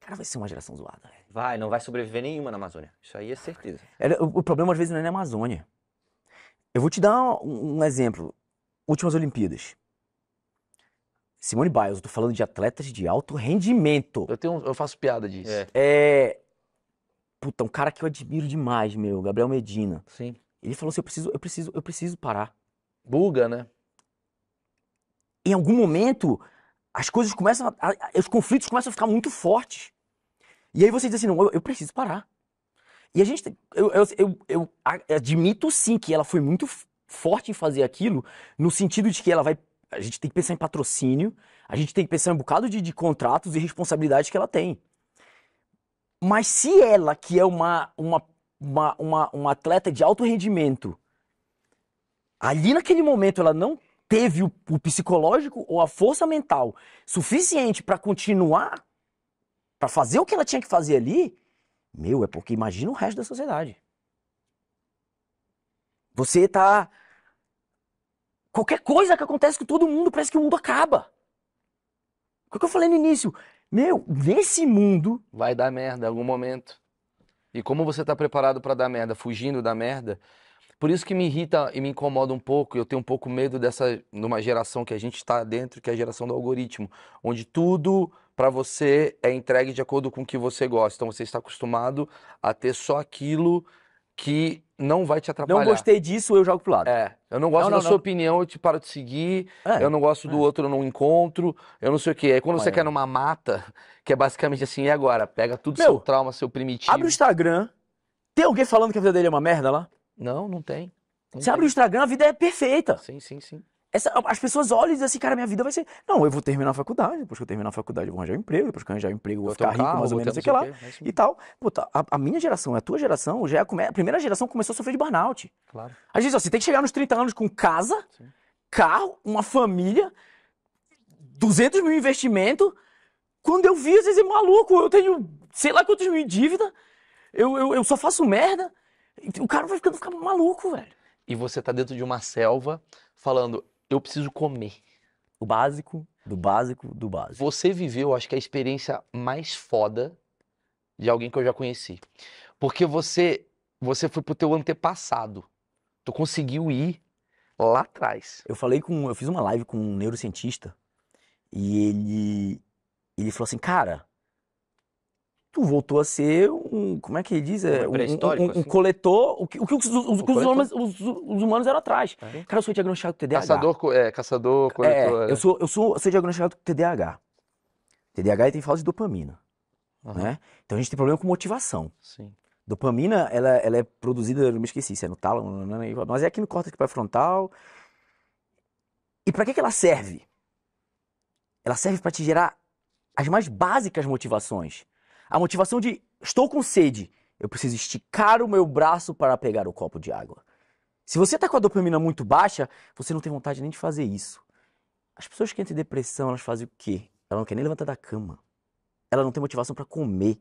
Cara, vai ser uma geração zoada. Velho. Vai, não vai sobreviver nenhuma na Amazônia. Isso aí é certeza. O problema às vezes não é na Amazônia. Eu vou te dar um, um exemplo. Últimas Olimpíadas. Simone Biles, eu tô falando de atletas de alto rendimento. Eu, tenho, eu faço piada disso. É. é. Puta, um cara que eu admiro demais, meu, Gabriel Medina. Sim. Ele falou assim: eu preciso, eu preciso, eu preciso parar. Buga, né? em algum momento, as coisas começam, a, a, os conflitos começam a ficar muito fortes. E aí você diz assim, não, eu, eu preciso parar. E a gente, eu, eu, eu, eu admito sim que ela foi muito forte em fazer aquilo, no sentido de que ela vai a gente tem que pensar em patrocínio, a gente tem que pensar em um bocado de, de, contratos e responsabilidades que ela tem. Mas se ela, que é uma, uma, uma, uma, uma atleta de alto rendimento, ali naquele momento ela não teve o, o psicológico ou a força mental suficiente para continuar, para fazer o que ela tinha que fazer ali, meu, é porque imagina o resto da sociedade. Você tá. Qualquer coisa que acontece com todo mundo, parece que o mundo acaba. O que eu falei no início? Meu, nesse mundo. Vai dar merda em algum momento. E como você tá preparado para dar merda, fugindo da merda, por isso que me irrita e me incomoda um pouco, eu tenho um pouco medo dessa, numa geração que a gente está dentro, que é a geração do algoritmo, onde tudo para você é entregue de acordo com o que você gosta. Então você está acostumado a ter só aquilo que não vai te atrapalhar. Não gostei disso, eu jogo pro lado. É. Eu não gosto não, da sua não. opinião, eu te paro de seguir. É, eu não gosto do é. outro não encontro. Eu não sei o quê. Aí quando Olha. você quer numa mata, que é basicamente assim, e agora? Pega tudo Meu, seu trauma, seu primitivo. Abre o Instagram. Tem alguém falando que a vida dele é uma merda lá? Não, não tem. Não você tem. abre o Instagram, a vida é perfeita. Sim, sim, sim. Essa, as pessoas olham e dizem assim, cara, minha vida vai ser. Não, eu vou terminar a faculdade, depois que eu terminar a faculdade eu vou arranjar um emprego, depois que eu arranjar um emprego eu vou, ficar rico, carro, mais ou menos, sei que lá. É e tal. Puta, a, a, minha geração, a tua geração, já é a, a, primeira geração começou a sofrer de burnout. Claro. A gente, ó, você tem que chegar nos 30 anos com casa, Sim. carro, uma família, 200 mil investimento. Quando eu vi, às vezes, é maluco, eu tenho sei lá quantos mil em dívida, eu, eu, eu só faço merda. O cara vai ficando fica maluco, velho. E você tá dentro de uma selva falando, eu preciso comer. O básico, do básico, do básico. Você viveu, acho que a experiência mais foda de alguém que eu já conheci. Porque você você foi pro teu antepassado. Tu conseguiu ir lá atrás. Eu falei com, eu fiz uma live com um neurocientista e ele ele falou assim: "Cara, tu voltou a ser um, como é que ele diz? É, um, um, um assim? coletor, o que, o que os, os, os humanos, os, os, humanos eram atrás. É. Cara, eu sou diagnosticado com TDAH. É, caçador, é, caçador coletor. É, eu, sou, eu, sou, eu sou diagnosticado com TDAH. TDAH tem falta de dopamina, uhum. né? Então a gente tem problema com motivação. Sim. Dopamina, ela, ela é produzida, eu me esqueci, se é no tálamo, mas é aqui no córtex pré-frontal. E para que, que ela serve? Ela serve para te gerar as mais básicas motivações a motivação de estou com sede, eu preciso esticar o meu braço para pegar o copo de água. Se você está com a dopamina muito baixa, você não tem vontade nem de fazer isso. As pessoas que entram em depressão, elas fazem o quê? Ela não quer nem levantar da cama. Ela não tem motivação para comer.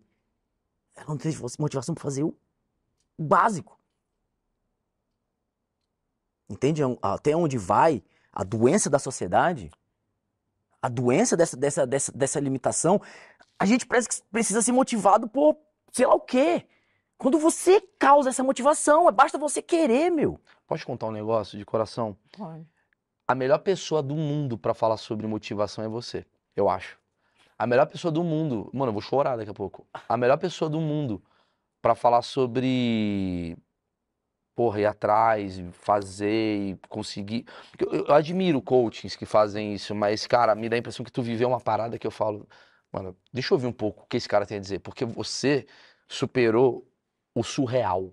Ela não tem motivação para fazer o básico. Entende é até onde vai a doença da sociedade? A doença dessa, dessa, dessa, dessa limitação a gente precisa ser motivado por sei lá o quê. Quando você causa essa motivação, é basta você querer, meu. Posso contar um negócio de coração? Pode. A melhor pessoa do mundo para falar sobre motivação é você, eu acho. A melhor pessoa do mundo, mano, eu vou chorar daqui a pouco. A melhor pessoa do mundo para falar sobre porra, ir atrás, fazer e conseguir. Eu, eu admiro coachings que fazem isso, mas cara, me dá a impressão que tu viveu uma parada que eu falo, mano, deixa eu ouvir um pouco o que esse cara tem a dizer, porque você superou o surreal.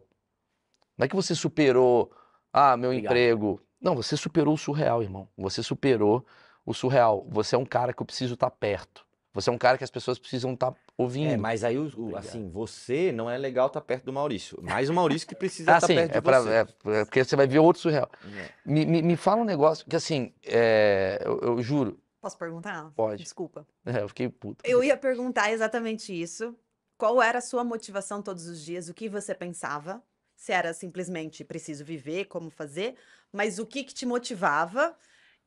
Não é que você superou, ah, meu Obrigado. emprego. Não, você superou o surreal, irmão. Você superou o surreal. Você é um cara que eu preciso estar tá perto. Você é um cara que as pessoas precisam estar tá é, ouvindo. É, mas aí, o, assim, você não é legal estar tá perto do Maurício. Mas o Maurício que precisa ah, estar sim, perto é de pra, você. É, é, porque você vai ver outro surreal. É. Me, me, me, fala um negócio que, assim, é, eu, eu, juro, Posso perguntar? Pode. Desculpa. É, eu fiquei puto. Eu ia perguntar exatamente isso. Qual era a sua motivação todos os dias? O que você pensava? Se era simplesmente preciso viver, como fazer? Mas o que, que te motivava?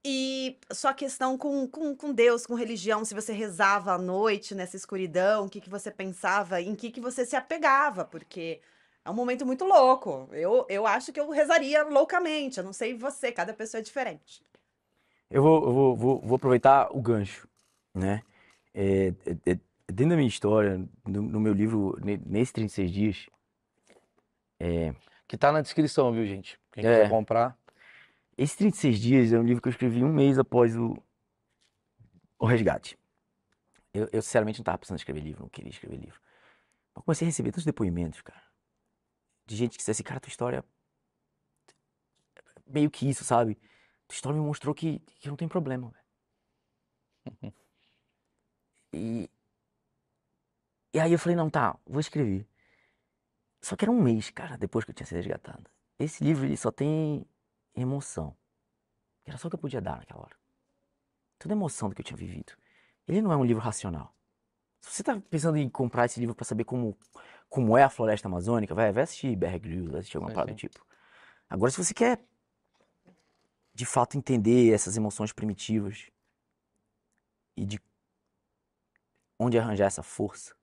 E sua questão com, com, com Deus, com religião, se você rezava à noite nessa escuridão, o que, que você pensava, em que, que você se apegava, porque é um momento muito louco. Eu, eu acho que eu rezaria loucamente. Eu não sei você, cada pessoa é diferente. Eu vou, eu vou, vou, vou, aproveitar o gancho, né? É, é, é dentro da minha história, no, no meu livro, nesses 36 dias... É... Que tá na descrição, viu, gente? Quem é. quiser comprar... Esse 36 dias é um livro que eu escrevi um mês após o, o resgate. Eu, eu sinceramente não estava precisando escrever livro, não queria escrever livro. Mas comecei a receber tantos depoimentos, cara, de gente que disse assim, cara, tua história é meio que isso, sabe? Storm mostrou que, que não tem problema, velho. e, e aí eu falei, não, tá, vou escrever. Só que era um mês, cara, depois que eu tinha sido resgatado. Esse livro, ele só tem emoção. Era só o que eu podia dar naquela hora. Toda a emoção do que eu tinha vivido. Ele não é um livro racional. Se você tá pensando em comprar esse livro para saber como, como é a floresta amazônica, vai, vai assistir Bear Grylls, vai assistir alguma parada do tipo. Agora, se você quer de fato entender essas emoções primitivas e de onde arranjar essa força.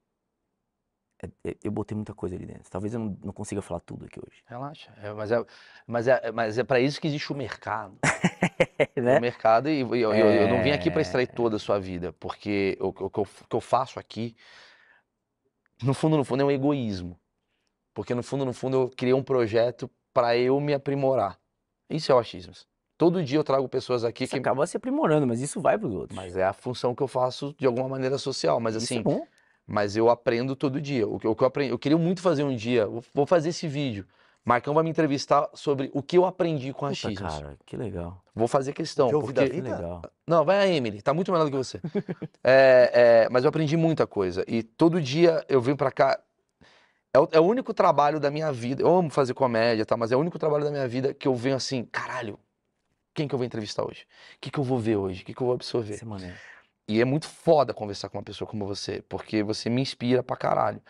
É, é, eu botei muita coisa ali dentro. Talvez eu não, não consiga falar tudo aqui hoje. Relaxa. É, mas é, mas é, mas é para isso que existe o mercado. né? O mercado, e eu, eu, é... eu não vim aqui para extrair é. toda a sua vida, porque o, o, que eu, o que eu faço aqui, no fundo, no fundo, é um egoísmo. Porque no fundo, no fundo, eu criei um projeto para eu me aprimorar. Isso é o achismo. Todo dia eu trago pessoas aqui isso que. acaba se aprimorando, mas isso vai para os outros. Mas é a função que eu faço de alguma maneira social. Mas assim. Isso é assim, bom. Mas eu aprendo todo dia. O que, eu aprendi. Eu queria muito fazer um dia. Vou fazer esse vídeo. Marcão vai me entrevistar sobre o que eu aprendi com a X. Cara, que legal. Vou fazer questão. Que porque... da vida? Legal. Não, vai a Emily, tá muito melhor do que você. é, é, mas eu aprendi muita coisa. E todo dia eu venho para cá. É o, é o, único trabalho da minha vida. Eu amo fazer comédia, tá? Mas é o único trabalho da minha vida que eu venho assim, caralho, quem que eu vou entrevistar hoje? O que, que eu vou ver hoje? O que, que eu vou absorver? Semana. É e é muito foda conversar com uma pessoa como você, porque você me inspira pra caralho.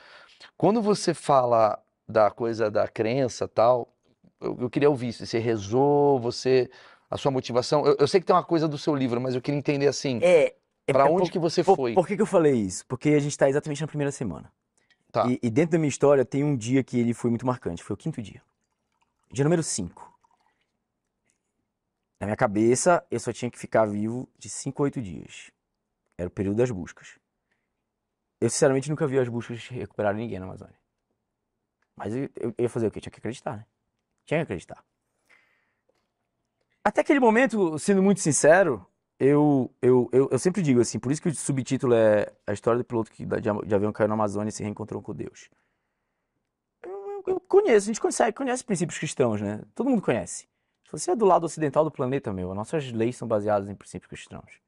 Quando você fala da coisa da crença tal, eu, eu queria ouvir isso. Você rezou, você. A sua motivação. Eu, eu, sei que tem uma coisa do seu livro, mas eu queria entender assim. É. é pra é onde por, que você por, foi? Por que, que eu falei isso? Porque a gente tá exatamente na primeira semana. Tá. E, e, dentro da minha história tem um dia que ele foi muito marcante. Foi o quinto dia. Dia número 5. Na minha cabeça, eu só tinha que ficar vivo de 5 a 8 dias. Era o período das buscas. Eu, sinceramente, nunca vi as buscas recuperarem ninguém na Amazônia. Mas eu, eu, ia fazer o quê? Tinha que acreditar, né? Tinha que acreditar. Até aquele momento, sendo muito sincero, eu, eu, eu, eu sempre digo assim, por isso que o subtítulo é A História do Piloto que de Avião Caiu na Amazônia e se reencontrou com Deus. Eu, eu, eu conheço, a gente consegue, conhece princípios cristãos, né? Todo mundo conhece você é do lado ocidental do planeta, meu, as nossas leis são baseadas em princípios cristãos.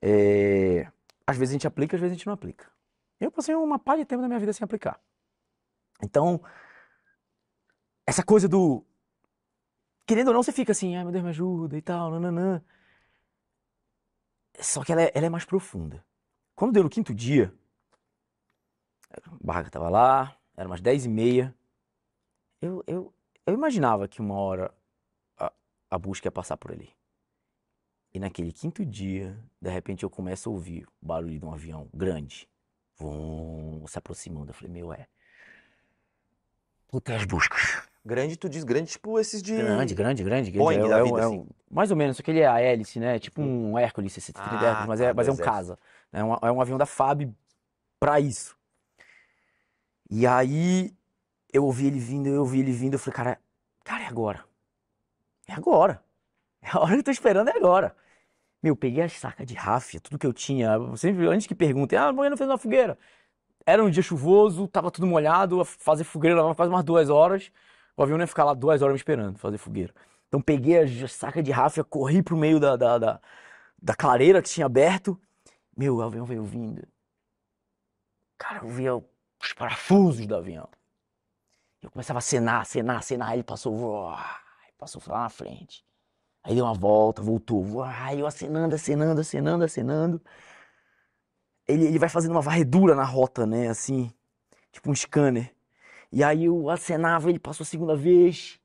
É... Às vezes a gente aplica, às vezes a gente não aplica. Eu passei uma pá de tempo da minha vida sem aplicar. Então, essa coisa do. Querendo ou não, você fica assim, ai meu Deus, me ajuda e tal, nananã. Só que ela é, ela é mais profunda. Quando deu no quinto dia, a barraca tava lá, era umas dez e meia. Eu, eu, eu imaginava que uma hora a, a busca ia passar por ali. E naquele quinto dia, de repente eu começo a ouvir o barulho de um avião grande. Vum, se aproximando. Eu falei, meu, é. Puta as buscas. Grande, tu diz grande, tipo esses de. Grande, grande, grande. Boeing é, da é, vida, é, assim. mais ou menos, só que ele é a hélice, né? É tipo um Hércules, ah, Hércules, mas, é, ah, tá, mas é um casa. Né? É um, é um avião da FAB pra isso. E aí eu ouvi ele vindo, eu ouvi ele vindo, eu falei, cara, cara, é agora. É agora. É a hora que eu tô esperando, é agora. Meu, peguei a saca de ráfia, tudo que eu tinha. Sempre, antes que perguntem, ah, amanhã não fez uma fogueira. Era um dia chuvoso, tava tudo molhado, fazer fogueira lá quase umas duas horas. O avião ia ficar lá duas horas me esperando fazer fogueira. Então peguei a saca de ráfia, corri pro meio da, da, da, da clareira que tinha aberto. Meu, o avião veio vindo. Cara, eu via os parafusos do avião. Eu começava a acenar, acenar, acenar. Aí ele passou, uah, passou lá na frente. Aí deu uma volta, voltou. Uah, eu acenando, acenando, acenando, acenando. Ele, ele vai fazendo uma varredura na rota, né? Assim, tipo um scanner. E aí eu acenava, ele passou a segunda vez.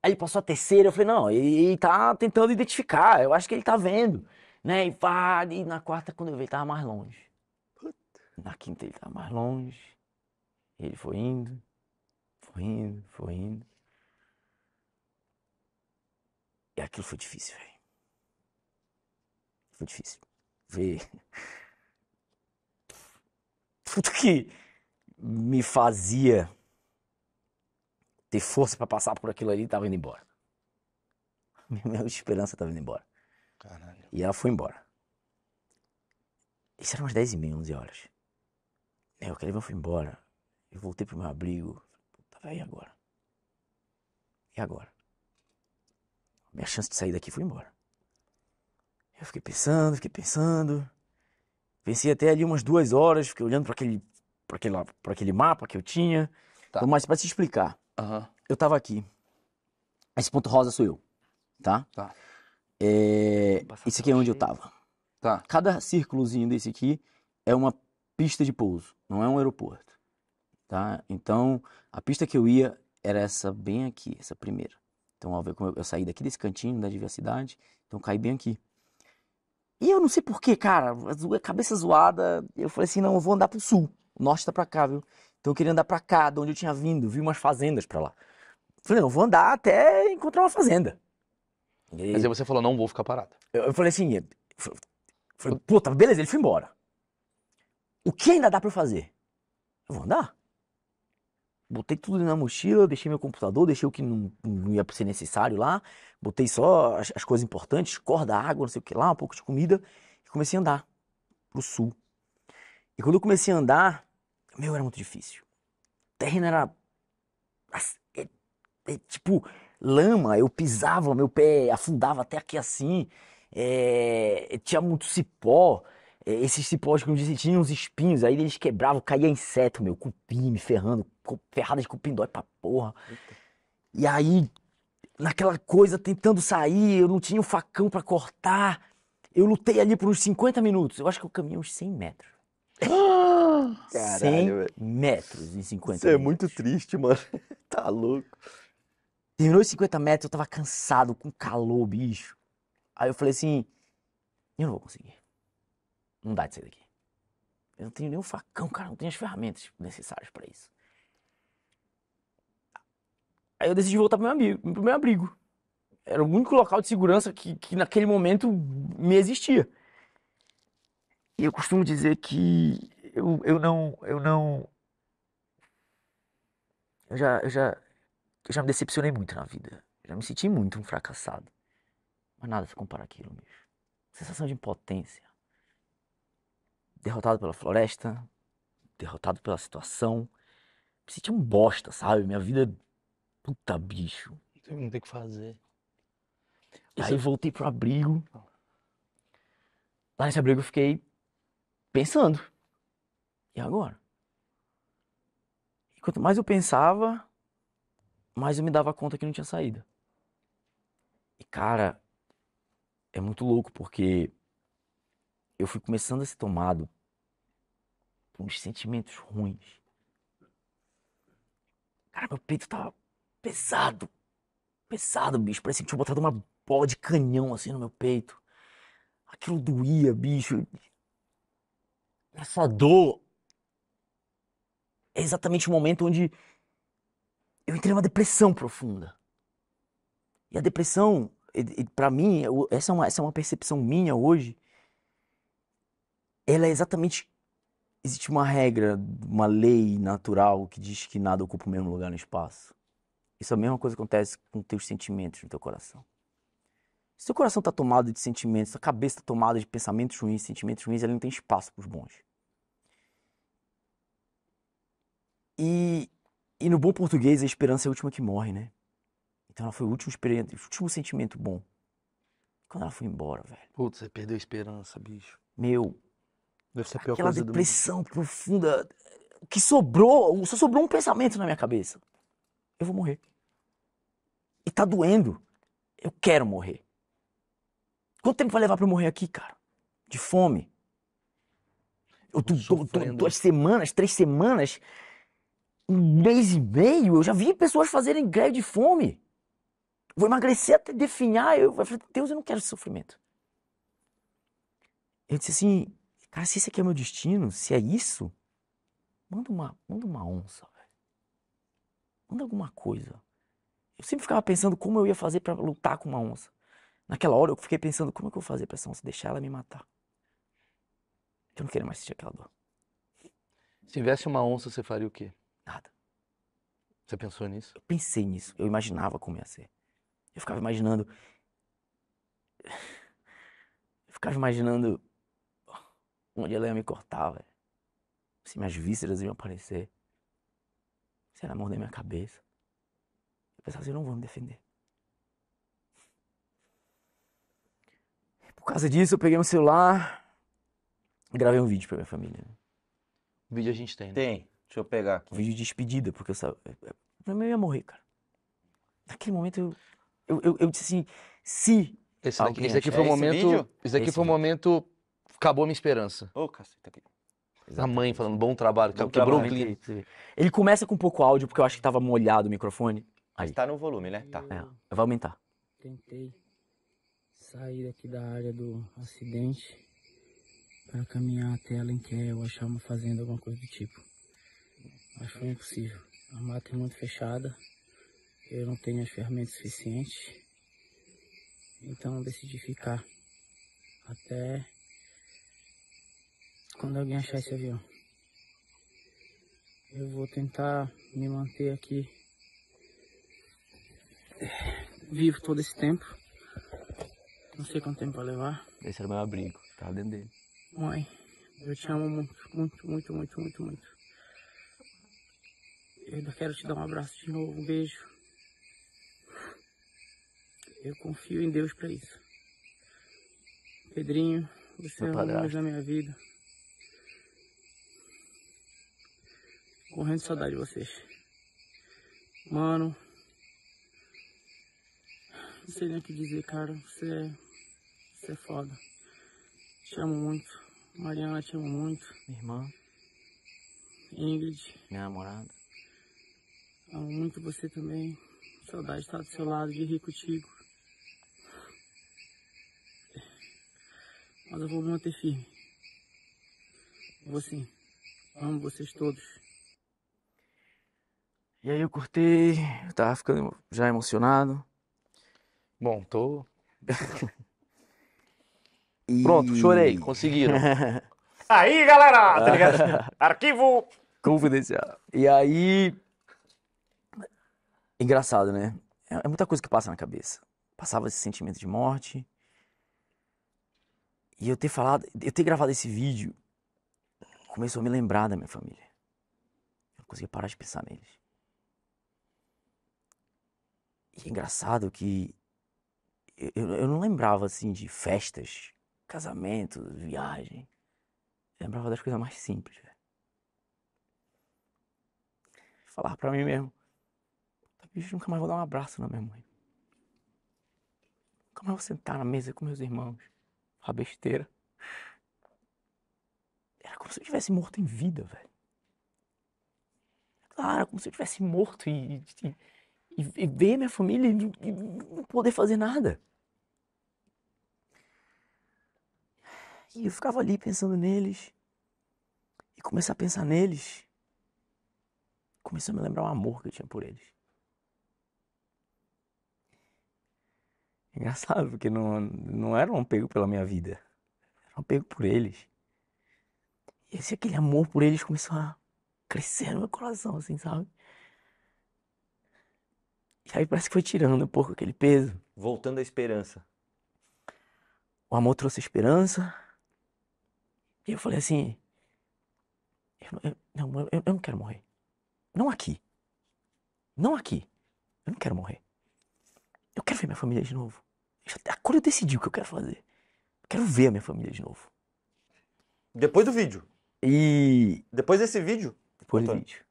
Aí ele passou a terceira. Eu falei, não, ele, ele tá tentando identificar. Eu acho que ele tá vendo. Né? E, pá, e na quarta, quando eu vi, ele tava mais longe. Na quinta, ele tava mais longe. Ele foi indo indo, foi indo. E aquilo foi difícil, velho. Foi difícil. Ver tudo que me fazia ter força para passar por aquilo ali estava indo embora. Minha esperança estava indo embora. Caralho. E ela foi embora. Isso era umas 10 e meia, 11 horas. Eu queria foi embora. Eu voltei pro meu abrigo. Véi, agora? E agora? Minha chance de sair daqui foi embora. Eu fiquei pensando, fiquei pensando. Pensei até ali umas duas horas, fiquei olhando para aquele, pra aquele, aquele mapa que eu tinha. Tá. mas para te explicar, uhum. eu tava aqui. Esse ponto rosa sou eu, tá? Tá. É, esse aqui é onde eu tava. Tá. Cada círculozinho desse aqui é uma pista de pouso, não é um aeroporto tá? Então, a pista que eu ia era essa bem aqui, essa primeira. Então, ver como eu, eu saí daqui desse cantinho da né, diversidade, então caí bem aqui. E eu não sei porquê, cara, cabeça zoada, eu falei assim, não, eu vou andar pro sul, o norte tá pra cá, viu? Então eu queria andar pra cá, de onde eu tinha vindo, vi umas fazendas pra lá. Falei, não, vou andar até encontrar uma fazenda. E... Mas aí você falou, não vou ficar parado. Eu, eu falei assim, eu, puta, tá, beleza, ele foi embora. O que ainda dá pra eu fazer? Eu vou andar botei tudo na mochila, deixei meu computador, deixei o que não, não ia ser necessário lá, botei só as, as coisas importantes, corda, água, não sei o que lá, um pouco de comida, e comecei a andar pro sul. E quando eu comecei a andar, meu, era muito difícil. O terreno era. Assim, é, é, tipo, lama, eu pisava, meu pé afundava até aqui assim, é, tinha muito cipó. É, esses cipós, como disse, tinham uns espinhos, aí eles quebravam, caía inseto, meu, cupim, me ferrando, ferrada de cupim dói pra porra. E aí, naquela coisa, tentando sair, eu não tinha o um facão para cortar. Eu lutei ali por uns 50 minutos. Eu acho que eu caminhei uns 100 metros. Caralho, 100 metros em 50 Isso é muito triste, mano. tá louco. Terminou os 50 metros, eu tava cansado, com calor, bicho. Aí eu falei assim, eu não vou conseguir não dá de sair daqui. Eu não tenho nenhum facão, cara, não tenho as ferramentas necessárias para isso. Aí eu decidi voltar pro meu, amigo, pro meu abrigo. Era o único local de segurança que, que naquele momento me existia. E eu costumo dizer que eu, eu não. Eu não. Eu já, eu, já, eu já me decepcionei muito na vida. Já me senti muito um fracassado. Mas nada se compara àquilo, bicho. Sensação de impotência derrotado pela floresta, derrotado pela situação. Me sentia um bosta, sabe? Minha vida. É puta bicho. Não tem o que fazer. Aí eu voltei pro abrigo. Ah. Lá nesse abrigo eu fiquei pensando. E agora? E quanto mais eu pensava, mais eu me dava conta que não tinha saída. E cara, é muito louco porque eu fui começando a ser tomado por uns sentimentos ruins. Cara, meu peito tava pesado. Pesado, bicho. Parecia que tinha botado uma bola de canhão assim no meu peito. Aquilo doía, bicho. Essa dor é exatamente o momento onde eu entrei numa depressão profunda. E a depressão, para mim, essa é, uma, essa é uma percepção minha hoje ela é exatamente. Existe uma regra, uma lei natural que diz que nada ocupa o mesmo lugar no espaço. Isso é a mesma coisa que acontece com teus sentimentos no teu coração. Se teu coração está tomado de sentimentos, a cabeça está tomada de pensamentos ruins, sentimentos ruins, ela não tem espaço para os bons. E, e no bom português, a esperança é a última que morre, né? Então ela foi o último, o último sentimento bom. Quando ela foi embora, velho. Putz, você perdeu a esperança, bicho. Meu, Deve ser a pior Aquela coisa depressão do profunda. Que sobrou, só sobrou um pensamento na minha cabeça. Eu vou morrer. E tá doendo. Eu quero morrer. Quanto tempo vai levar pra eu morrer aqui, cara? De fome. Eu tô, tô, tô, duas semanas, três semanas, um mês e meio, eu já vi pessoas fazerem greve de fome. Vou emagrecer até definhar. Eu, falei, Deus, eu não quero esse sofrimento. Eu disse assim, Cara, se isso aqui é meu destino, se é isso, manda uma, manda uma onça, velho. Manda alguma coisa. Eu sempre ficava pensando como eu ia fazer para lutar com uma onça. Naquela hora eu fiquei pensando como é que eu vou fazer para essa onça deixar ela me matar. Eu não queria mais sentir aquela dor. Se tivesse uma onça, você faria o quê? Nada. Você pensou nisso? Eu pensei nisso. Eu imaginava como ia ser. Eu ficava imaginando. Eu ficava imaginando onde ela ia me cortar, velho. Se minhas vísceras iam aparecer. Se ela mordeu minha cabeça. Eu pensava assim, eu não vou me defender. Por causa disso, eu peguei meu celular e gravei um vídeo pra minha família. O né? vídeo a gente tem, né? Tem. Deixa eu pegar aqui. Um vídeo de despedida, porque eu sabia. É, é, eu ia morrer, cara. Naquele momento eu. Eu, eu, eu disse assim, se. Esse daqui, esse daqui foi o um momento. Vídeo? Esse daqui esse foi o um momento acabou a minha esperança. Ô, caceta aqui. A mãe falando bom trabalho, bom quebrou trabalho, o clima. Ele começa com pouco áudio, porque eu acho que tava molhado o microfone. Aí. tá no volume, né? Tá. É, vai aumentar. Tentei sair aqui da área do acidente para caminhar até ela em que eu achar uma fazenda, alguma coisa do tipo. Mas foi impossível. A mata é muito fechada, eu não tenho as ferramentas suficientes, então decidi ficar até quando alguém achar esse avião. Eu vou tentar me manter aqui eh, vivo todo esse tempo. Não sei quanto tempo vai levar. Esse era o meu abrigo, tava dentro dele. Mãe, eu te amo muito, muito, muito, muito, muito, muito. Eu ainda quero te dar um abraço de novo, um beijo. Eu confio em Deus para isso. Pedrinho, você é o amor da minha vida. Correndo de saudade de vocês. Mano. Não sei nem o que dizer, cara. Você é. Você é foda. Te amo muito. Mariana, te amo muito. Minha irmã. Ingrid. Minha namorada. Amo muito você também. Saudade de tá estar do seu lado, de rir contigo. Mas eu vou me manter firme. Vou sim. Amo vocês todos. E aí eu cortei, eu tava ficando já emocionado. Bom, tô. e... Pronto, chorei, conseguiram. aí, galera, tá ligado? Arquivo confidencial. E aí engraçado, né? É, é muita coisa que passa na cabeça. Passava esse sentimento de morte. E eu ter falado, eu ter gravado esse vídeo, começou a me lembrar da minha família. Eu não conseguia parar de pensar neles. E é engraçado que eu, eu não lembrava assim de festas, casamentos, viagem. Eu lembrava das coisas mais simples. Véio. Falar para mim mesmo, tá, nunca mais vou dar um abraço na minha mãe. Nunca mais vou sentar na mesa com meus irmãos. A besteira. Era como se eu tivesse morto em vida, velho. Claro, como se eu tivesse morto e, e e, ver minha família e não poder fazer nada. E eu ficava ali pensando neles e começar a pensar neles. começou a me lembrar o amor que eu tinha por eles. Engraçado, porque não, não era um apego pela minha vida, era um apego por eles. E esse aquele amor por eles começou a crescer no meu coração, assim, sabe? E aí parece que foi tirando um pouco aquele peso. Voltando à esperança. O amor trouxe esperança. E eu falei assim: eu, eu, não, eu, eu não quero morrer. Não aqui. Não aqui. Eu não quero morrer. Eu quero ver minha família de novo. Agora eu decidi o que eu quero fazer. Eu quero ver a minha família de novo. Depois do vídeo. E. Depois desse vídeo? Depois Antônio. do vídeo.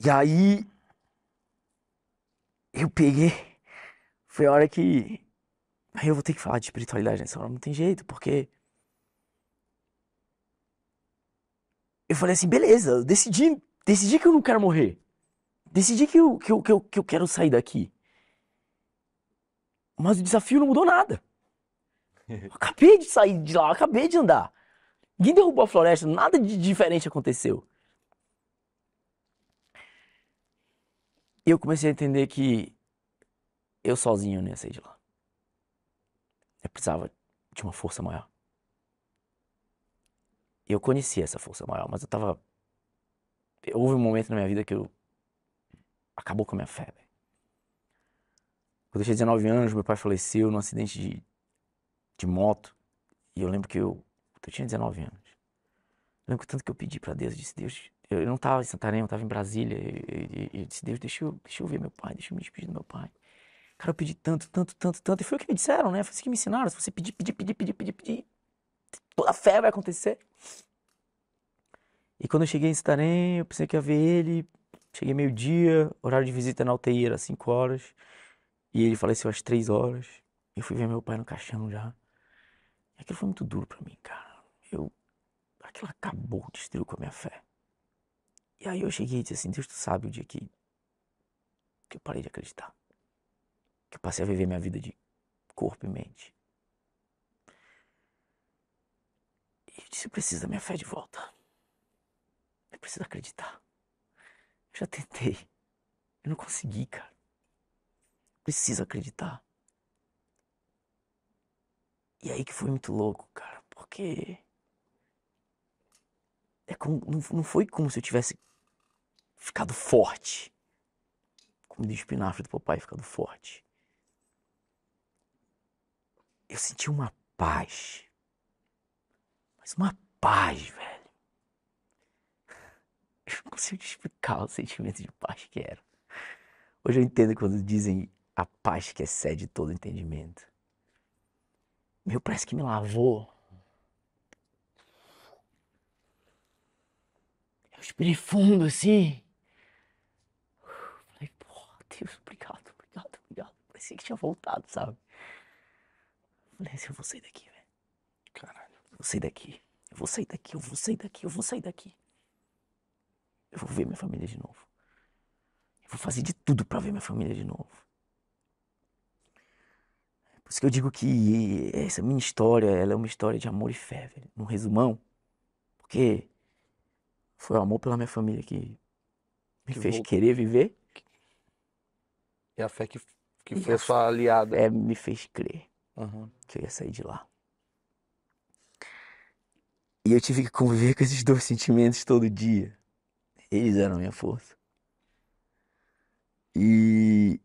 E aí eu peguei. Foi a hora que. Aí eu vou ter que falar de espiritualidade nessa né, hora, não tem jeito, porque. Eu falei assim, beleza, eu decidi, decidi que eu não quero morrer. Decidi que eu, que, eu, que, eu, que eu quero sair daqui. Mas o desafio não mudou nada. Eu acabei de sair de lá, acabei de andar. Ninguém derrubou a floresta, nada de diferente aconteceu. E eu comecei a entender que eu sozinho não ia sair de lá. Eu precisava de uma força maior. Eu conhecia essa força maior, mas eu tava. Houve um momento na minha vida que eu. Acabou com a minha fé, Quando eu tinha 19 anos, meu pai faleceu num acidente de, de moto. E eu lembro que eu. Eu tinha 19 anos. Eu lembro tanto que eu pedi para Deus, eu disse: Deus, eu, não estava em Santarém, eu estava em Brasília. E, eu, eu disse, Deus, deixa eu, deixa eu ver meu pai, deixa eu me despedir do meu pai. Cara, eu pedi tanto, tanto, tanto, tanto. E foi o que me disseram, né? Foi isso que me ensinaram. Se você pedir, pedir, pedir, pedir, pedir, pedir, toda a fé vai acontecer. E quando eu cheguei em Santarém, eu pensei que ia ver ele. Cheguei meio-dia, horário de visita na UTI era 5 horas. E ele faleceu às 3 horas. Eu fui ver meu pai no caixão já. E aquilo foi muito duro para mim, cara. Eu. Aquilo acabou, destruiu com a minha fé. E aí eu cheguei e disse assim, Deus, tu sabe o dia que, que eu parei de acreditar. Que eu passei a viver minha vida de corpo e mente. E eu disse, eu preciso da minha fé de volta. Eu preciso acreditar. Eu já tentei. Eu não consegui, cara. Eu preciso acreditar. E aí que foi muito louco, cara, porque é como, não, não foi como se eu tivesse ficado forte. Como diz o espinafre do papai, ficado forte. Eu senti uma paz. Mas uma paz, velho. Eu não consigo te explicar o sentimento de paz que era. Hoje eu entendo quando dizem a paz que excede todo entendimento. Meu, parece que me lavou Respirei fundo assim. Falei, porra, Deus, obrigado, obrigado, obrigado. Parecia que tinha voltado, sabe? Falei, assim, eu vou sair daqui, velho. Caralho. Eu vou sair daqui. Eu vou sair daqui, eu vou sair daqui, eu vou sair daqui. Eu vou ver minha família de novo. Eu vou fazer de tudo para ver minha família de novo. Por isso que eu digo que essa minha história, ela é uma história de amor e fé, velho. No resumão, porque foi o amor pela minha família que me que fez vou... querer viver. E a fé que, que foi a sua aliada. É, me fez crer uhum. que eu ia sair de lá. E eu tive que conviver com esses dois sentimentos todo dia. Eles eram minha força. E.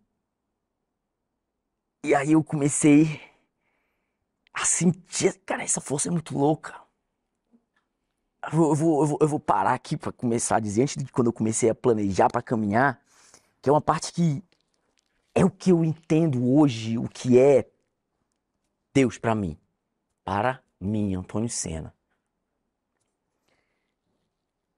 E aí eu comecei a sentir. Cara, essa força é muito louca eu vou, eu, vou, eu vou parar aqui para começar a dizer, antes de quando eu comecei a planejar para caminhar, que é uma parte que é o que eu entendo hoje, o que é Deus para mim. Para mim, Antônio Senna.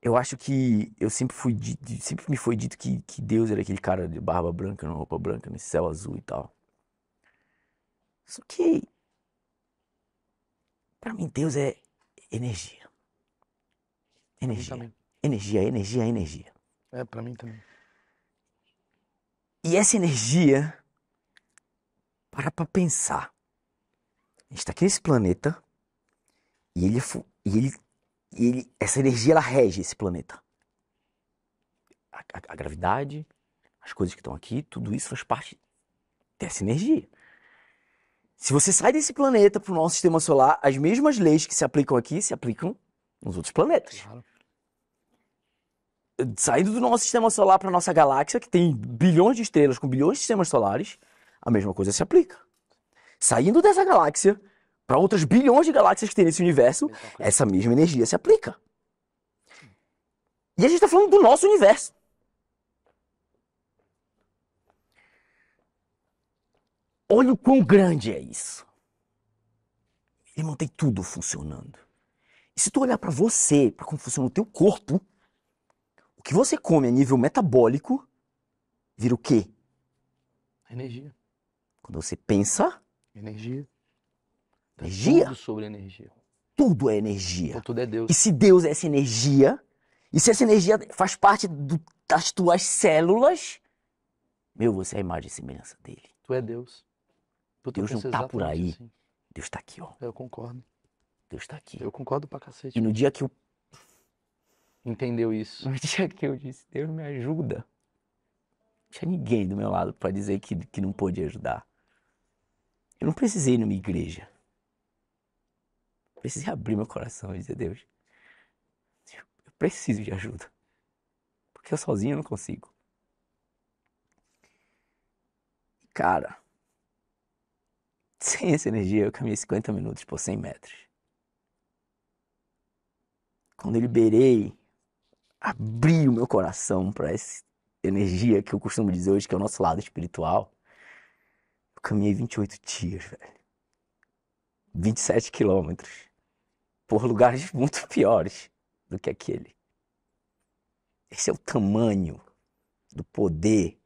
Eu acho que eu sempre fui sempre me foi dito que, que Deus era aquele cara de barba branca, roupa branca, nesse céu azul e tal. Só que para mim Deus é energia. Energia. Energia, energia, energia. É, para mim também. E essa energia, para pra pensar. A gente tá aqui nesse planeta e ele, é e ele, e ele essa energia ela rege esse planeta. A, a, a gravidade, as coisas que estão aqui, tudo isso faz parte dessa energia. Se você sai desse planeta pro nosso sistema solar, as mesmas leis que se aplicam aqui se aplicam nos outros planetas. Claro saindo do nosso sistema solar para a nossa galáxia, que tem bilhões de estrelas com bilhões de sistemas solares, a mesma coisa se aplica. Saindo dessa galáxia para outras bilhões de galáxias que tem nesse universo, mesma essa mesma energia se aplica. E a gente está falando do nosso universo. Olha o quão grande é isso. Ele mantém tudo funcionando. E se tu olhar para você, para como funciona o teu corpo, o que você come a nível metabólico vira o quê? Energia. Quando você pensa. Energia. Tá energia. Tudo sobre energia. Tudo é energia. Então, tudo é Deus. E se Deus é essa energia, e se essa energia faz parte do, das tuas células, meu, você é a imagem e semelhança dele. Tu é Deus. Então, tu Deus não tá por aí. Assim. Deus tá aqui, ó. Eu concordo. Deus tá aqui. Eu concordo pra cacete. E no dia que eu entendeu isso? No dia que eu disse, Deus me ajuda, não tinha ninguém do meu lado para dizer que, que não podia ajudar. Eu não precisei ir numa igreja. Eu precisei abrir meu coração e dizer, Deus, eu preciso de ajuda. Porque eu sozinho não consigo. Cara, sem essa energia eu caminhei 50 minutos por 100 metros. Quando eu liberei abrir o meu coração para essa energia que eu costumo dizer hoje que é o nosso lado espiritual, eu caminhei 28 dias, velho. 27 quilômetros. Por lugares muito piores do que aquele. Esse é o tamanho do poder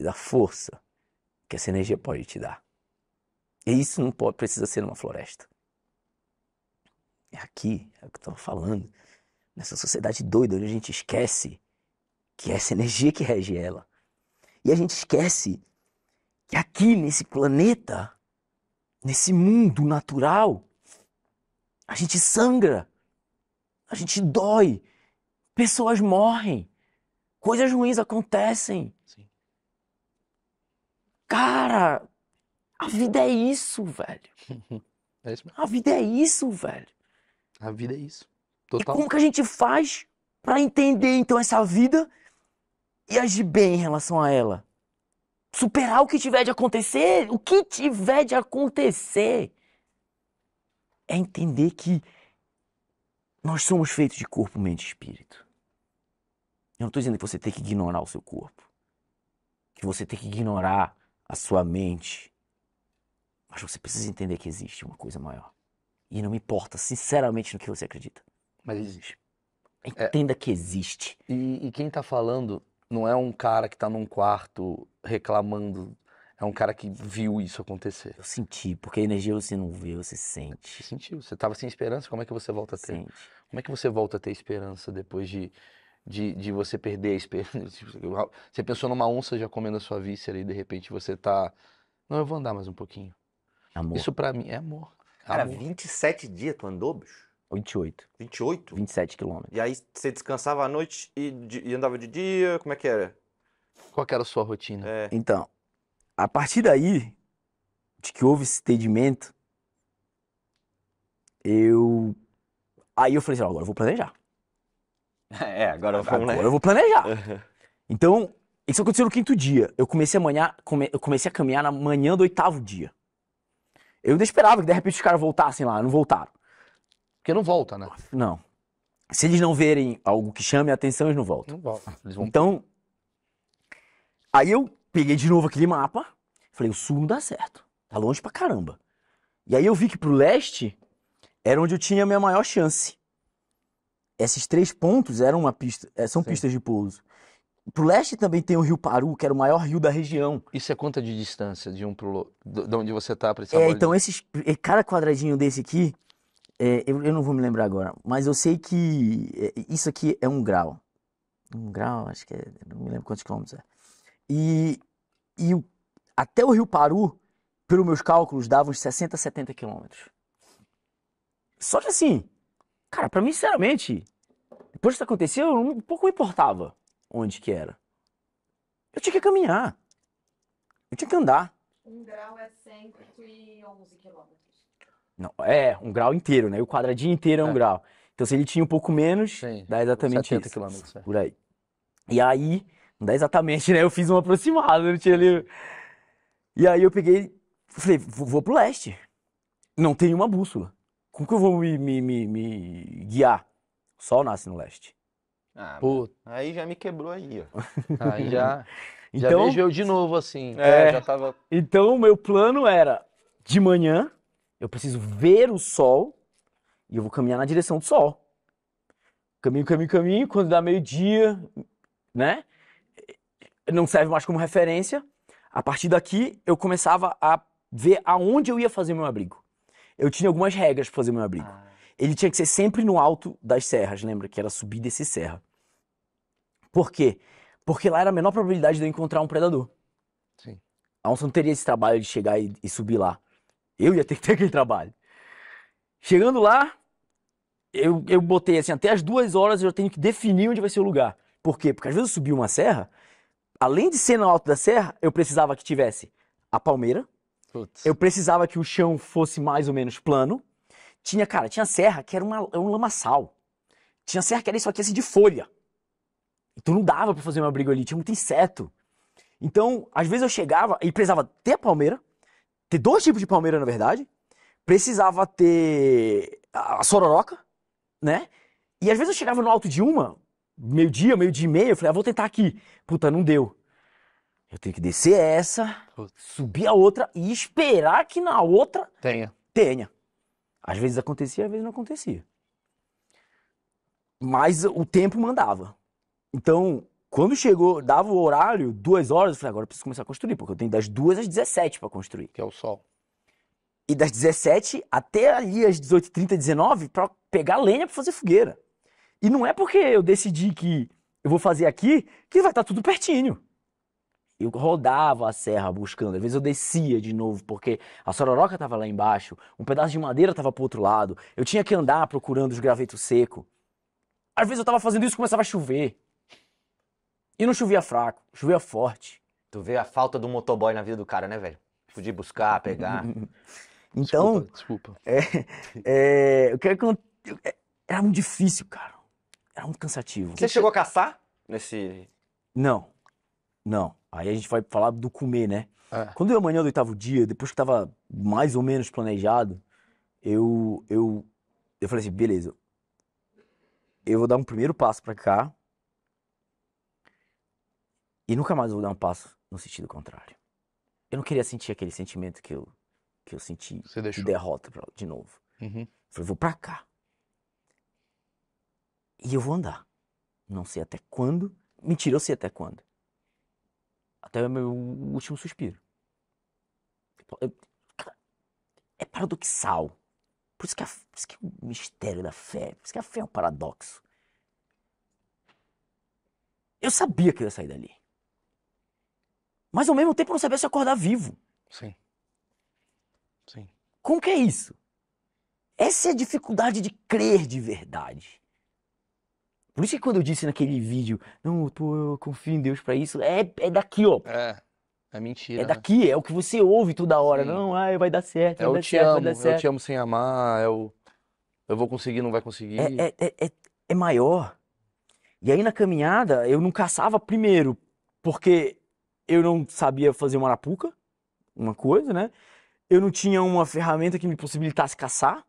e da força que essa energia pode te dar. E isso não pode, precisa ser numa floresta. É aqui, é o que eu estava falando nessa sociedade doida onde a gente esquece que é essa energia que rege ela. E a gente esquece que aqui nesse planeta, nesse mundo natural, a gente sangra, a gente dói, pessoas morrem, coisas ruins acontecem. Sim. Cara, a vida é isso, velho. É isso mesmo. a vida é isso, velho. A vida é isso. Total. E como que a gente faz para entender então essa vida e agir bem em relação a ela? Superar o que tiver de acontecer, o que tiver de acontecer. É entender que nós somos feitos de corpo, mente e espírito. Eu não estou dizendo que você tem que ignorar o seu corpo, que você tem que ignorar a sua mente. Mas você precisa entender que existe uma coisa maior. E não me importa, sinceramente, no que você acredita. Mas existe. É. Entenda é, que existe. E, e quem está falando não é um cara que está num quarto reclamando. É um cara que viu isso acontecer. Eu senti, porque a energia você não vê, você sente. Você sentiu. Você estava sem esperança, como é que você volta a ter? Sente. Como é que você volta a ter esperança depois de, de, de você perder a esperança? Tipo, você pensou numa onça já comendo a sua víscera e de repente você está Não, eu vou andar mais um pouquinho. Amor. Isso para mim é amor. Cara, amor. 27 dias tu andou, bicho? 28. 28? 27 quilômetros. E aí você descansava à noite e, e, andava de dia? Como é que era? Qual que era a sua rotina? É. Então, a partir daí, de que houve esse entendimento, eu. Aí eu falei assim: agora eu vou planejar. É, agora, agora, agora eu vou né? planejar. Então, isso aconteceu no quinto dia. Eu comecei a, manhã come, eu comecei a caminhar na manhã do oitavo dia. Eu ainda esperava que de repente os caras voltassem lá, não voltaram. Porque não volta, né? Não. Se eles não verem algo que chame a atenção, eles não voltam. Não voltam. Vão... Então, aí eu peguei de novo aquele mapa, falei, o sul não dá certo. Tá longe pra caramba. E aí eu vi que pro leste era onde eu tinha a minha maior chance. Esses três pontos eram uma pista, é, são Sim. pistas de pouso. Pro leste também tem o Rio Paru, que era o maior rio da região. Isso é quanto de distância de um pro de onde você tá para esse É, então esses cada quadradinho desse aqui é, eu, eu, não vou me lembrar agora, mas eu sei que é, isso aqui é um grau. Um grau, acho que é, não me lembro quantos quilômetros é. E, e o, até o Rio Paru, pelos meus cálculos, dava uns 60, 70 quilômetros. Só que assim, cara, para mim, sinceramente, depois que isso aconteceu, um pouco me importava onde que era. Eu tinha que caminhar. Eu tinha que andar. Um grau é 111 quilômetros. Não, é, um grau inteiro, né? E o quadradinho inteiro é um é. grau. Então, se ele tinha um pouco menos, Sim, dá exatamente 70 isso. Quilômetros, é. Por aí. E aí, não dá exatamente, né? Eu fiz um aproximado, não tinha ali. E aí eu peguei, falei, vou pro leste. Não tem uma bússola. Como que eu vou me, me, me, me guiar? O sol nasce no leste. Ah, Pô. aí já me quebrou aí, ó. Aí já, então, já vejo eu de novo, assim. É, já tava... Então, o meu plano era, de manhã, eu preciso ver o sol e eu vou caminhar na direção do sol. Caminho, caminho, caminho, quando dá meio-dia, né? Não serve mais como referência. A partir daqui, eu começava a ver aonde eu ia fazer meu abrigo. Eu tinha algumas regras para fazer meu abrigo. Ah. Ele tinha que ser sempre no alto das serras, lembra? Que era subir desse serra. Por quê? Porque lá era a menor probabilidade de eu encontrar um predador. Sim. A onça não teria esse trabalho de chegar e, e subir lá. Eu ia ter que ter aquele trabalho. Chegando lá, eu, eu botei assim, até as duas horas eu já tenho que definir onde vai ser o lugar. Por quê? Porque às vezes eu subi uma serra, além de ser na alta da serra, eu precisava que tivesse a palmeira, Putz. eu precisava que o chão fosse mais ou menos plano. Tinha, cara, tinha serra que era uma, é um lamaçal. Tinha serra que era isso aqui assim de folha. Então não dava para fazer um abrigo ali, tinha muito inseto. Então, às vezes eu chegava e precisava ter a palmeira, ter dois tipos de palmeira, na verdade. Precisava ter a sororoca, né? E às vezes eu chegava no alto de uma, meio-dia, meio-dia e meio eu falei, ah, vou tentar aqui. Puta, não deu. Eu tenho que descer essa, subir a outra e esperar que na outra tenha. tenha. Às vezes acontecia, às vezes não acontecia. Mas o tempo mandava. Então, quando chegou, dava o horário, duas horas, eu falei, agora eu preciso começar a construir, porque eu tenho das duas às 17 para construir. Que é o sol. E das 17 até ali às 18h30, 19 para pegar lenha para fazer fogueira. E não é porque eu decidi que eu vou fazer aqui que vai estar tá tudo pertinho. Eu rodava a serra buscando, às vezes eu descia de novo, porque a sororoca estava lá embaixo, um pedaço de madeira estava pro outro lado, eu tinha que andar procurando os gravetos seco. Às vezes eu estava fazendo isso e começava a chover. E não chovia fraco, chovia forte. Tu vê a falta do motoboy na vida do cara, né, velho? Podia buscar, pegar. então. Desculpa. desculpa. É, é, quero que é, era muito difícil, cara. Era muito cansativo. Você chegou a caçar nesse. Não. Não. Aí a gente vai falar do comer, né? É. Quando eu amanhã do oitavo dia, depois que tava mais ou menos planejado, eu, eu, eu falei assim, beleza, eu vou dar um primeiro passo para cá, e nunca mais vou dar um passo no sentido contrário. Eu não queria sentir aquele sentimento que eu, que eu senti de derrota de novo. Uhum. Falei, vou pra cá. E eu vou andar. Não sei até quando. Mentira, eu sei até quando. Até o meu último suspiro. Tipo, é paradoxal. Por isso, que a, por isso que é o mistério da fé, por isso que a fé é um paradoxo. Eu sabia que eu ia sair dali. Mas ao mesmo tempo eu não sabia se acordar vivo. Sim. Sim. Como que é isso? Essa é a dificuldade de crer de verdade. Por isso que quando eu disse naquele vídeo, não, eu, tô, eu confio em Deus para isso, é, é daqui, ó. É. É mentira. É né? daqui, né? é o que você ouve toda hora. Sim. Não, ah, vai dar certo, é vai é, eu dar te certo, amo, vai dar certo. Eu te amo sem amar, eu, eu vou conseguir, não vai conseguir. É, é, é, é, é maior. E aí na caminhada eu não caçava primeiro, porque eu não sabia fazer uma arapuca, uma coisa, né? Eu não tinha uma ferramenta que me possibilitasse caçar.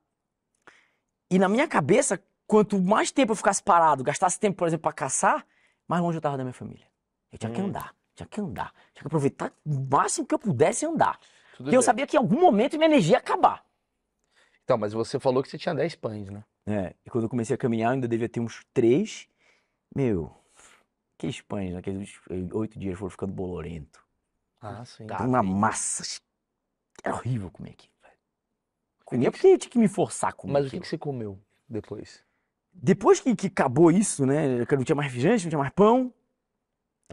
E na minha cabeça, quanto mais tempo eu ficasse parado, gastasse tempo, por exemplo, para caçar, mais longe eu estava da minha família. Eu tinha hum. que andar, tinha que andar, tinha que aproveitar o máximo que eu pudesse andar. Tudo Porque bem. eu sabia que em algum momento minha energia ia acabar. Então, mas você falou que você tinha 10 pães, né? É, e quando eu comecei a caminhar, eu ainda devia ter uns 3. Meu, que Espanha, naqueles oito dias, foram ficando bolorento. Ah, sim. Tá uma massa. Era horrível comer aqui. velho. Comia é porque eu tinha que me forçar a comer. Mas o que, que você comeu depois? Depois que, que acabou isso, né? Que não tinha mais refrigerante, não tinha mais pão.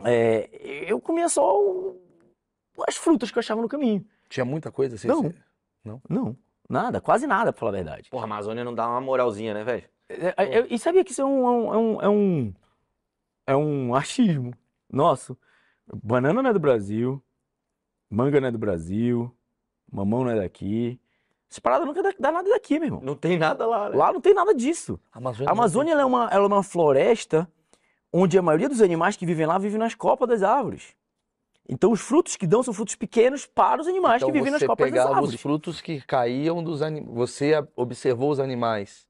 É, eu comia só as frutas que eu achava no caminho. Tinha muita coisa assim? Não. Você... Não? Não. Nada, quase nada, pra falar a verdade. Porra, a Amazônia não dá uma moralzinha, né, velho? É, é, e sabia que isso é um, é um, é um, é é um achismo nosso. Banana não é do Brasil, manga não é do Brasil, mamão não é daqui. Essa parada nunca dá nada daqui, meu irmão. Não tem nada lá, né? Lá não tem nada disso. A Amazônia, a Amazônia ela é, uma, ela é uma floresta onde a maioria dos animais que vivem lá vivem nas copas das árvores. Então os frutos que dão são frutos pequenos para os animais então, que vivem nas copas das árvores. Você pegava os frutos que caíam dos animais. Você observou os animais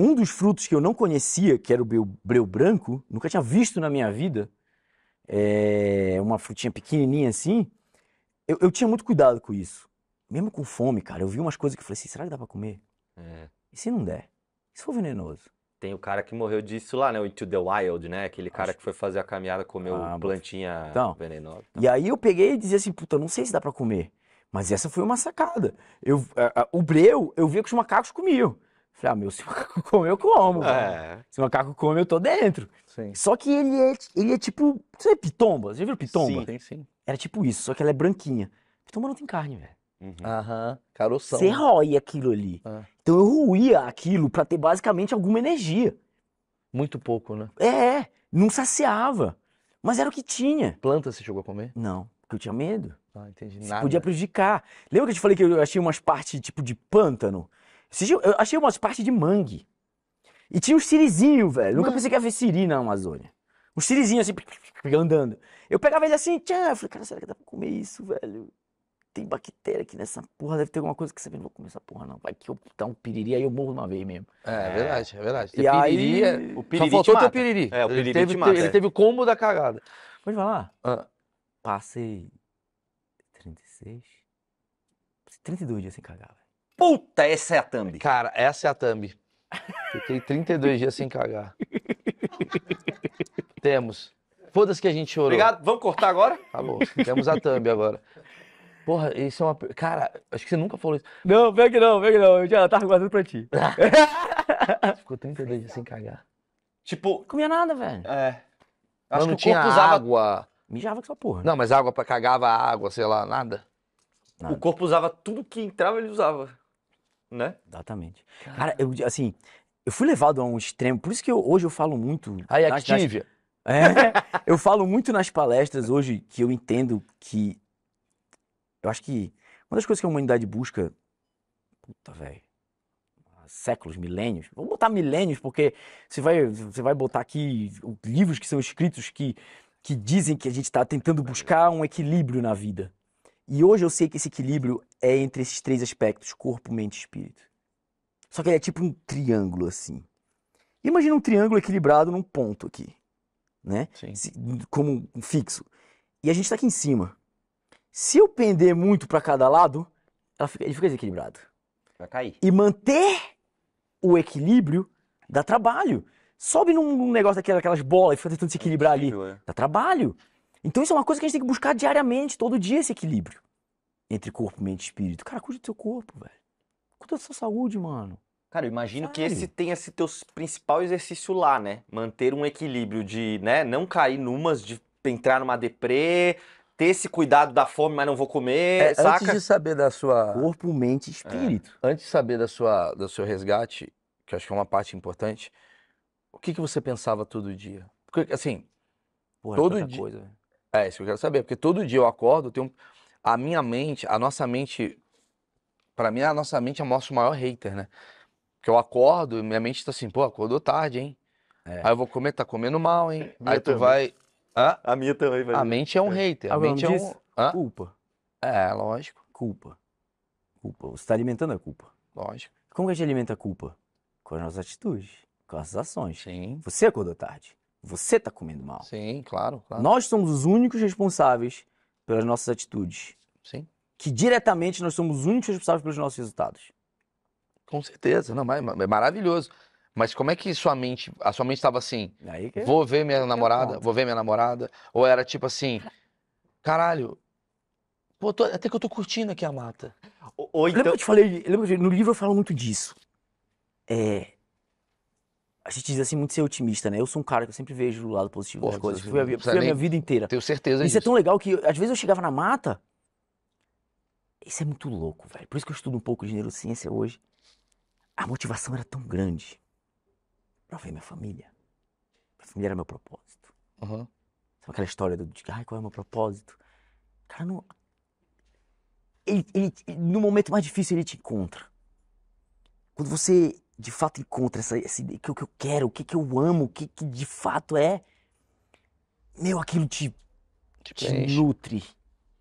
um dos frutos que eu não conhecia, que era o breu, branco, nunca tinha visto na minha vida, é, uma frutinha pequenininha assim, eu, eu, tinha muito cuidado com isso. Mesmo com fome, cara, eu vi umas coisas que eu falei assim, será que dá pra comer? É. E se não der? Isso foi venenoso. Tem o cara que morreu disso lá, né? O Into the Wild, né? Aquele Acho... cara que foi fazer a caminhada, comeu ah, plantinha então, venenosa. Então. E aí eu peguei e dizia assim, puta, não sei se dá pra comer. Mas essa foi uma sacada. Eu, a, a, o breu, eu via que os macacos comiam. Falei, ah, meu, se o macaco come, eu como. É. Se o macaco come, eu tô dentro. Sim. Só que ele é, ele é tipo. Você é pitomba? Você já viu pitomba? Sim, sim. Era tipo isso, só que ela é branquinha. Pitomba não tem carne, velho. Uhum. Aham, uhum. caroção. Você rói aquilo ali. Ah. Então eu ruía aquilo para ter basicamente alguma energia. Muito pouco, né? É, é, não saciava. Mas era o que tinha. Planta você chegou a comer? Não, porque eu tinha medo. Ah, entendi. Nada. Podia prejudicar. Lembra que eu te falei que eu achei umas partes tipo de pântano? Eu achei umas partes de mangue. E tinha um sirizinho, velho. Nunca pensei que ia ver siri na Amazônia. Um sirizinho assim, andando. Eu pegava ele assim, tchan. Eu falei, cara, será que dá pra comer isso, velho? Tem bactéria aqui nessa porra, deve ter alguma coisa que você vê. Não vou comer essa porra, não. Vai que eu dar um piriri, aí eu morro uma vez mesmo. É, é verdade, é verdade. Tem e piriri, aí... É- o piriri Só faltou te mata. ter piriri. É, o piriri ele teve, te mata, Ele é. teve o combo da cagada. Pode falar? Ah. Passei 36, 32 dias sem cagar, Puta, essa é a thumb. Cara, essa é a thumb. Fiquei 32 dias sem cagar. Temos. Foda-se que a gente chorou. Obrigado. Vamos cortar agora? Tá bom. Temos a thumb agora. Porra, isso é uma. Cara, acho que você nunca falou isso. Não, vem que não, vem que não. Eu já tava guardando pra ti. Ficou 32 dias sem cagar. Tipo. Não comia nada, velho. É. Acho não, que tinha usava... água. Mijava com essa porra. Não, mas água pra cagava água, sei lá, nada. nada. O corpo usava tudo que entrava, ele usava né? Exatamente. Cara, eu, assim, eu fui levado a um extremo, por isso que eu, hoje eu falo muito. Aí, a Tívia Nas, é, eu falo muito nas palestras hoje que eu entendo que. Eu acho que uma das coisas que a humanidade busca. Puta, velho. Séculos, milênios. Vamos botar milênios, porque você vai, você vai botar aqui livros que são escritos que, que dizem que a gente está tentando buscar um equilíbrio na vida. E hoje eu sei que esse equilíbrio é entre esses três aspectos, corpo, mente e espírito. Só que ele é tipo um triângulo assim. Imagina um triângulo equilibrado num ponto aqui, né? como um fixo. E a gente está aqui em cima. Se eu pender muito para cada lado, fica, ele fica desequilibrado. Vai cair. E manter o equilíbrio dá trabalho. Sobe num, num negócio daquelas, bolas e fica tentando se equilibrar é ali. É. Dá trabalho. Então isso é uma coisa que a gente tem que buscar diariamente, todo dia, esse equilíbrio entre corpo, mente e espírito. Cara, cuida do seu corpo, velho. Cuida da sua saúde, mano. Cara, eu imagino Sério? que esse tenha sido teu principal exercício lá, né? Manter um equilíbrio de, né, não cair numas, de entrar numa deprê, ter esse cuidado da fome, mas não vou comer, é, saca? Antes de saber da sua... Corpo, mente e espírito. É. Antes de saber da sua, do seu resgate, que acho que é uma parte importante, o que, que você pensava todo dia? Porque, assim, Porra, todo dia... Coisa, é isso que eu quero saber, porque todo dia eu acordo, tem a minha mente, a nossa mente, para mim a nossa mente é o nosso maior hater, né? Porque eu acordo, minha mente tá assim, pô, acordou tarde, hein? É. Aí eu vou comer, tá comendo mal, hein? Minha Aí tu também. vai. Hã? A minha também vai. A mente é um é. hater. A, mente é um. Hã? Culpa. É, lógico. Culpa. Culpa. Você tá alimentando a culpa. Lógico. Como que a gente alimenta a culpa? Com as nossas atitudes, com as nossas ações. Sim. Você acordou tarde. Você está comendo mal. Sim, claro, claro. Nós somos os únicos responsáveis pelas nossas atitudes. Sim. Que diretamente nós somos os únicos responsáveis pelos nossos resultados. Com certeza, não, mas é maravilhoso. Mas como é que sua mente, a sua mente estava assim, que... vou ver minha namorada, vou ver minha namorada, ou era tipo assim, caralho, pô, tô, até que eu tô curtindo aqui a mata. Ou, ou então... Lembra que eu te falei, lembra que no livro eu falo muito disso. É, a gente diz assim muito ser otimista, né? Eu sou um cara que eu sempre vejo o lado positivo Porra, das coisas. Fui a, fui a minha vida inteira. Tenho certeza Isso é disso. é tão legal que às vezes eu chegava na mata. Isso é muito louco, velho. Por isso que eu estudo um pouco de neurociência hoje. A motivação era tão grande pra ver minha família. Minha família era meu propósito. Uhum. Sabe aquela história do, de, ai, qual é o meu propósito? Cara, não... Ele, ele, no momento mais difícil ele te encontra. Quando você de fato encontra essa, essa ideia que, que eu quero, o que, que eu amo, o que, que de fato é. Meu, aquilo te, te, te nutre,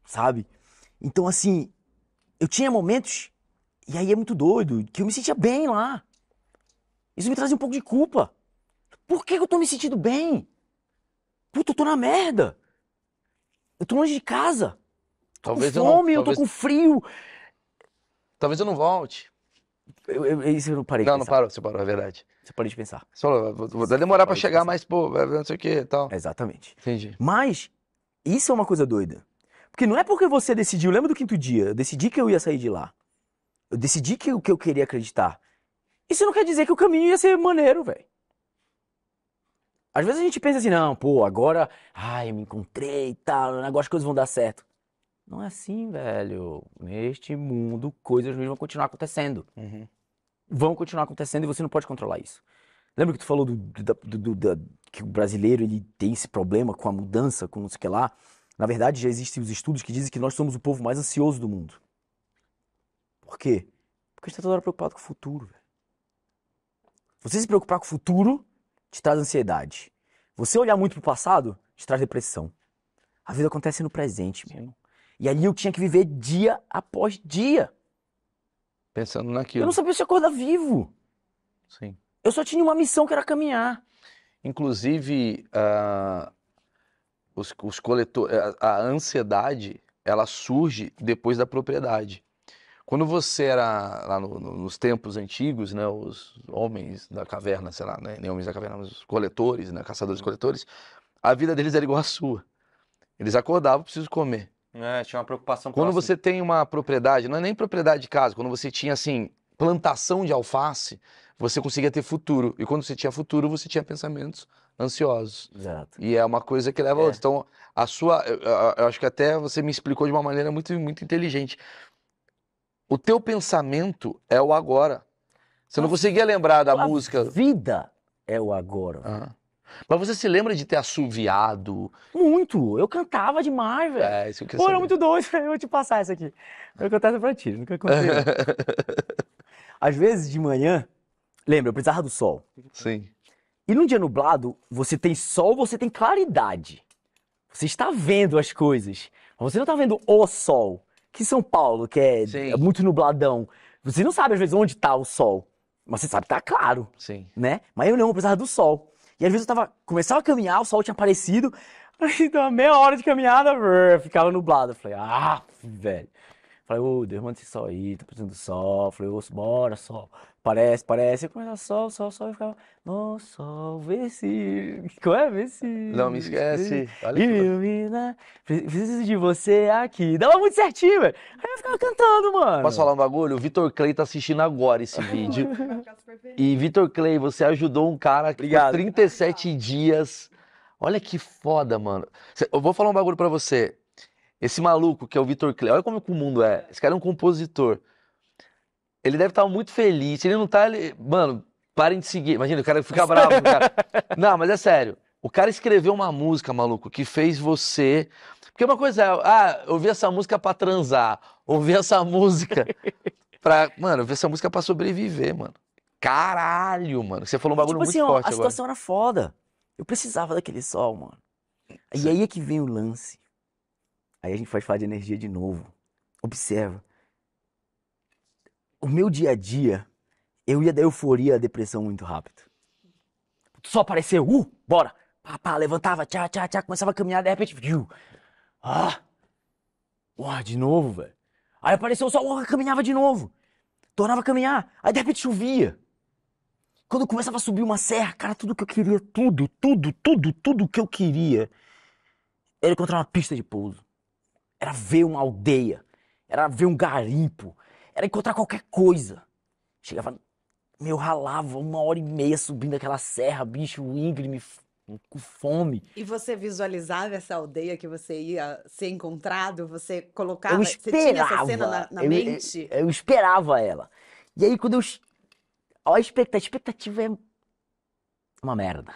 sabe? Então, assim, eu tinha momentos, e aí é muito doido, que eu me sentia bem lá. Isso me traz um pouco de culpa. Por que, que eu tô me sentindo bem? Puta, eu tô na merda. Eu tô longe de casa. Tô talvez com fome, eu, não, talvez... eu tô com frio. Talvez eu não volte. Eu, eu, isso eu não parei de Não, não parou, você parou, é verdade. Você parou de pensar. Só, vou, vou demorar pra chegar, mas, pô, não sei o que e tal. Exatamente. Entendi. Mas, isso é uma coisa doida. Porque não é porque você decidiu, lembra do quinto dia? Eu decidi que eu ia sair de lá. Eu decidi que o que eu queria acreditar. Isso não quer dizer que o caminho ia ser maneiro, velho. Às vezes a gente pensa assim, não, pô, agora, ai, eu me encontrei e tal, agora as coisas vão dar certo. Não é assim, velho. Neste mundo, coisas ruins vão continuar acontecendo. Uhum. Vão continuar acontecendo e você não pode controlar isso. Lembra que tu falou do, do, do, do que o brasileiro ele tem esse problema com a mudança, com não sei o que lá? Na verdade, já existem os estudos que dizem que nós somos o povo mais ansioso do mundo. Por quê? Porque a gente tá toda hora preocupado com o futuro. Velho. Você se preocupar com o futuro te traz ansiedade. Você olhar muito pro passado te traz depressão. A vida acontece no presente, mesmo. E ali eu tinha que viver dia após dia. Pensando naquilo. Eu não sabia se acordar vivo. Sim. Eu só tinha uma missão que era caminhar. Inclusive, uh, os, os a, a ansiedade, ela surge depois da propriedade. Quando você era lá no, no, nos tempos antigos, né, os homens da caverna, sei lá, né, nem homens da caverna, mas os coletores, né, caçadores-coletores, a vida deles era igual à sua. Eles acordavam, preciso comer. É, tinha uma preocupação. Quando próxima. você tem uma propriedade, não é nem propriedade de casa, quando você tinha assim plantação de alface, você conseguia ter futuro. E quando você tinha futuro, você tinha pensamentos ansiosos. Exato. E é uma coisa que leva é. a outra. Então, a sua, eu acho que até você me explicou de uma maneira muito muito inteligente. O teu pensamento é o agora. Você não conseguia lembrar da a música. Vida é o agora. Ah. Mas você se lembra de ter assoviado? Muito! Eu cantava demais, velho. É, isso que eu Pô, era muito doido, eu vou te passar isso aqui. Eu cantava essa pra ti, nunca contei. Às vezes, de manhã, lembra, eu precisava do sol. Sim. E num dia nublado, você tem sol, você tem claridade. Você está vendo as coisas. Mas você não está vendo o sol. Que São Paulo, que é, é, muito nubladão. Você não sabe, às vezes, onde está o sol. Mas você sabe que está claro. Sim. Né? Mas eu não, eu precisava do sol. E às vezes eu tava, começava a caminhar, o sol tinha aparecido, aí dava meia hora de caminhada, brrr, ficava nublado. Eu falei, ah, velho. Falei, ô oh, Deus, manda esse sol aí, tá precisando do sol. Falei, ô, bora, sol. Parece, parece. E começa sol, sol, sol. E ficava, no sol, vê se. Qual é? Vê se. Não me esquece. Olha Ilumina, preciso de você aqui. Dava muito certinho, velho. Aí eu ficava cantando, mano. Posso falar um bagulho? O Vitor Clay tá assistindo agora esse vídeo. e Vitor Clay, você ajudou um cara que por 37 Obrigado. dias. Olha que foda, mano. Eu vou falar um bagulho pra você. Esse maluco que é o Vitor Clay, olha como o mundo é. Esse cara é um compositor. Ele deve estar tá muito feliz. ele não tá, ele... mano, parem de seguir. Imagina, o cara fica bravo. Cara. Não, mas é sério. O cara escreveu uma música, maluco, que fez você. Porque uma coisa é, ah, ouvi essa música para transar. Ouvi essa música pra. Mano, ouvi essa música para sobreviver, mano. Caralho, mano. Você falou um tipo bagulho tipo muito assim, forte. Ó, a agora. situação era foda. Eu precisava daquele sol, mano. E aí é que vem o lance. Aí a gente faz falar de energia de novo. Observa. O meu dia a dia, eu ia da euforia à depressão muito rápido. Só apareceu, uh, bora. papá levantava, tchá, tchá, tchá, começava a caminhar, de repente, viu. Ah, de novo, velho. Aí apareceu só, uau, caminhava de novo. Tornava a caminhar, aí de repente chovia. Quando começava a subir uma serra, cara, tudo que eu queria, tudo, tudo, tudo, tudo que eu queria era encontrar uma pista de pouso. Era ver uma aldeia, era ver um garimpo, era encontrar qualquer coisa. Chegava, meu, ralava uma hora e meia subindo aquela serra, bicho íngreme, com fome. E você visualizava essa aldeia que você ia ser encontrado? Você colocava, eu esperava, você tinha essa cena na, na eu, mente? Eu, eu, esperava ela. E aí quando eu... a expectativa, a expectativa é uma merda.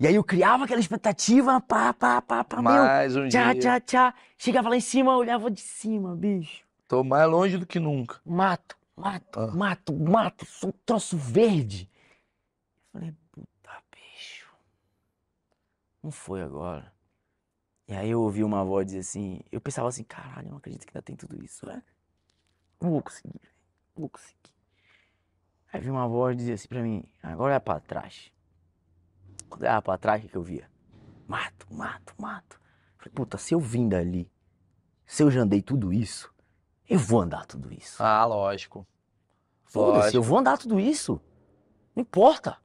E aí eu criava aquela expectativa, pá, pá, pá, pá, Mais meu. Um tchá, dia. tchá, tchá. Chegava lá em cima, olhava de cima, bicho. Tô mais longe do que nunca. Mato, mato, ah. mato, mato. Sou um troço verde. Eu falei, puta, bicho. Não foi agora. E aí eu ouvi uma voz dizer assim, eu pensava assim, caralho, eu não acredito que ainda tem tudo isso, né? Não vou conseguir, não vou conseguir. Aí vi uma voz dizer assim pra mim, agora é pra trás. Quando ah, eu olhava pra trás, o que eu via? Mato, mato, mato. Falei, puta, se eu vim dali, se eu já andei tudo isso, eu vou andar tudo isso. Ah, lógico. Foda-se, eu vou andar tudo isso. Não importa.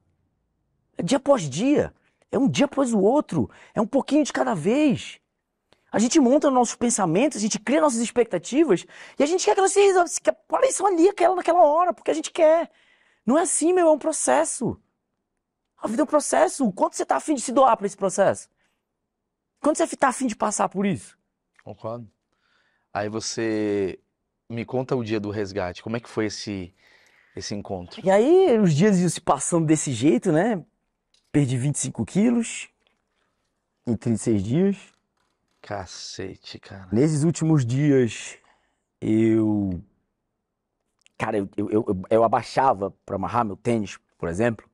É dia após dia. É um dia após o outro. É um pouquinho de cada vez. A gente monta nossos pensamentos, a gente cria nossas expectativas e a gente quer que elas se resolvam. Apareçam é ali aquela, naquela hora, porque a gente quer. Não é assim, meu, é um processo. A vida é um processo. Quanto você está afim de se doar para esse processo? Quanto você está afim de passar por isso? Concordo. Aí você me conta o dia do resgate. Como é que foi esse, esse encontro? E aí, os dias iam se passando desse jeito, né? Perdi 25 quilos em 36 dias. Cacete, cara. Nesses últimos dias, eu. Cara, eu, eu, eu, eu abaixava para amarrar meu tênis, por exemplo.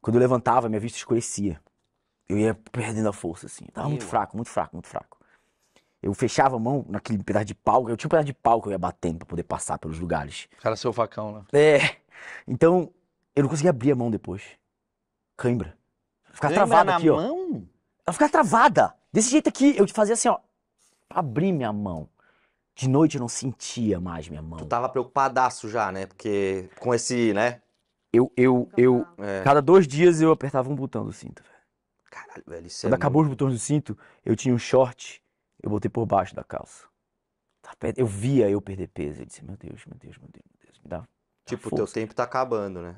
Quando eu levantava, minha vista escurecia. Eu ia perdendo a força, assim. Eu tava muito fraco, muito fraco, muito fraco. Eu fechava a mão naquele pedaço de pau. Eu tinha um pedaço de pau que eu ia batendo pra poder passar pelos lugares. O cara é seu facão, né? É. Então, eu não conseguia abrir a mão depois. Cãibra. Ficava travada na aqui, mão? ó. Ela ficava travada. Desse jeito aqui, eu te fazia assim, ó. Abri minha mão. De noite eu não sentia mais minha mão. Tu tava preocupadaço já, né? Porque com esse, né? Eu, eu, eu. É. Cada dois dias eu apertava um botão do cinto, velho. Caralho, velho. Isso é Quando é acabou muito... os botões do cinto, eu tinha um short, eu botei por baixo da calça. Tá eu via eu perder peso. Eu disse, meu Deus, meu Deus, meu Deus, meu Deus. Me dá. Tipo, força. teu tempo tá acabando, né?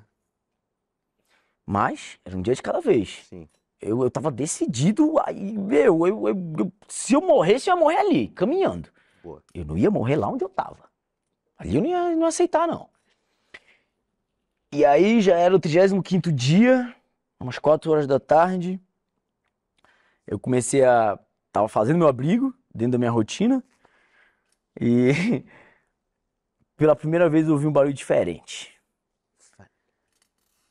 Mas era um dia de cada vez. Sim. Eu, eu tava decidido, aí, meu, eu, eu, eu se eu morresse, eu ia morrer ali, caminhando. Boa. Eu não ia morrer lá onde eu tava. Ali eu não ia, não ia aceitar, não. E aí já era o 35 dia, umas 4 horas da tarde. Eu comecei a. Tava fazendo meu abrigo dentro da minha rotina. E pela primeira vez eu ouvi um barulho diferente.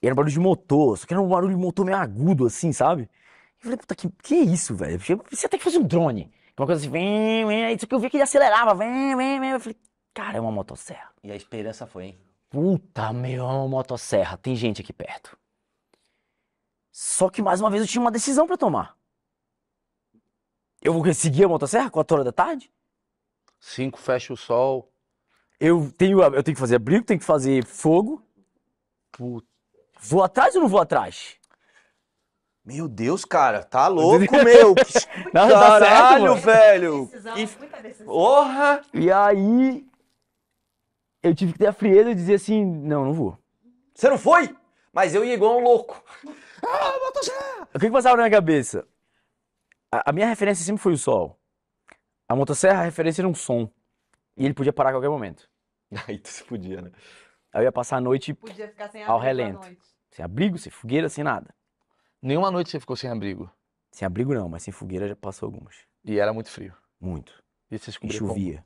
E era um barulho de motor, só que era um barulho de motor meio agudo, assim, sabe? Eu falei, puta, que, que é isso, velho? Você até que fazer um drone. Uma coisa assim, vem, vem. Só que eu vi que ele acelerava, vem, vem, vem. Eu falei, cara, é uma motosserra. E a esperança foi, hein? Puta, meu, é uma motosserra, tem gente aqui perto. Só que mais uma vez eu tinha uma decisão para tomar. Eu vou seguir a motosserra 4 horas da tarde? 5 fecha o sol. Eu tenho, eu tenho que fazer abrigo, tenho que fazer fogo. Puta. Vou atrás ou não vou atrás? Meu Deus, cara, tá louco, tá meu. não, Caralho, tá certo, velho. Porra! E aí, eu tive que ter a frieza e dizer assim, não, não vou. Você não foi? Mas eu ia igual um louco. Ah, motosserra! O que, que passava na minha cabeça? A, a minha referência sempre foi o sol. A motosserra, a referência era um som. E ele podia parar a qualquer momento. Aí tu se podia, né? Aí eu ia passar a noite Podia ficar sem ao relento. noite. Sem abrigo, sem fogueira, sem nada. Nenhuma noite você ficou sem abrigo. Sem abrigo não, mas sem fogueira já passou algumas. E era muito frio. Muito. E você se E como? chovia.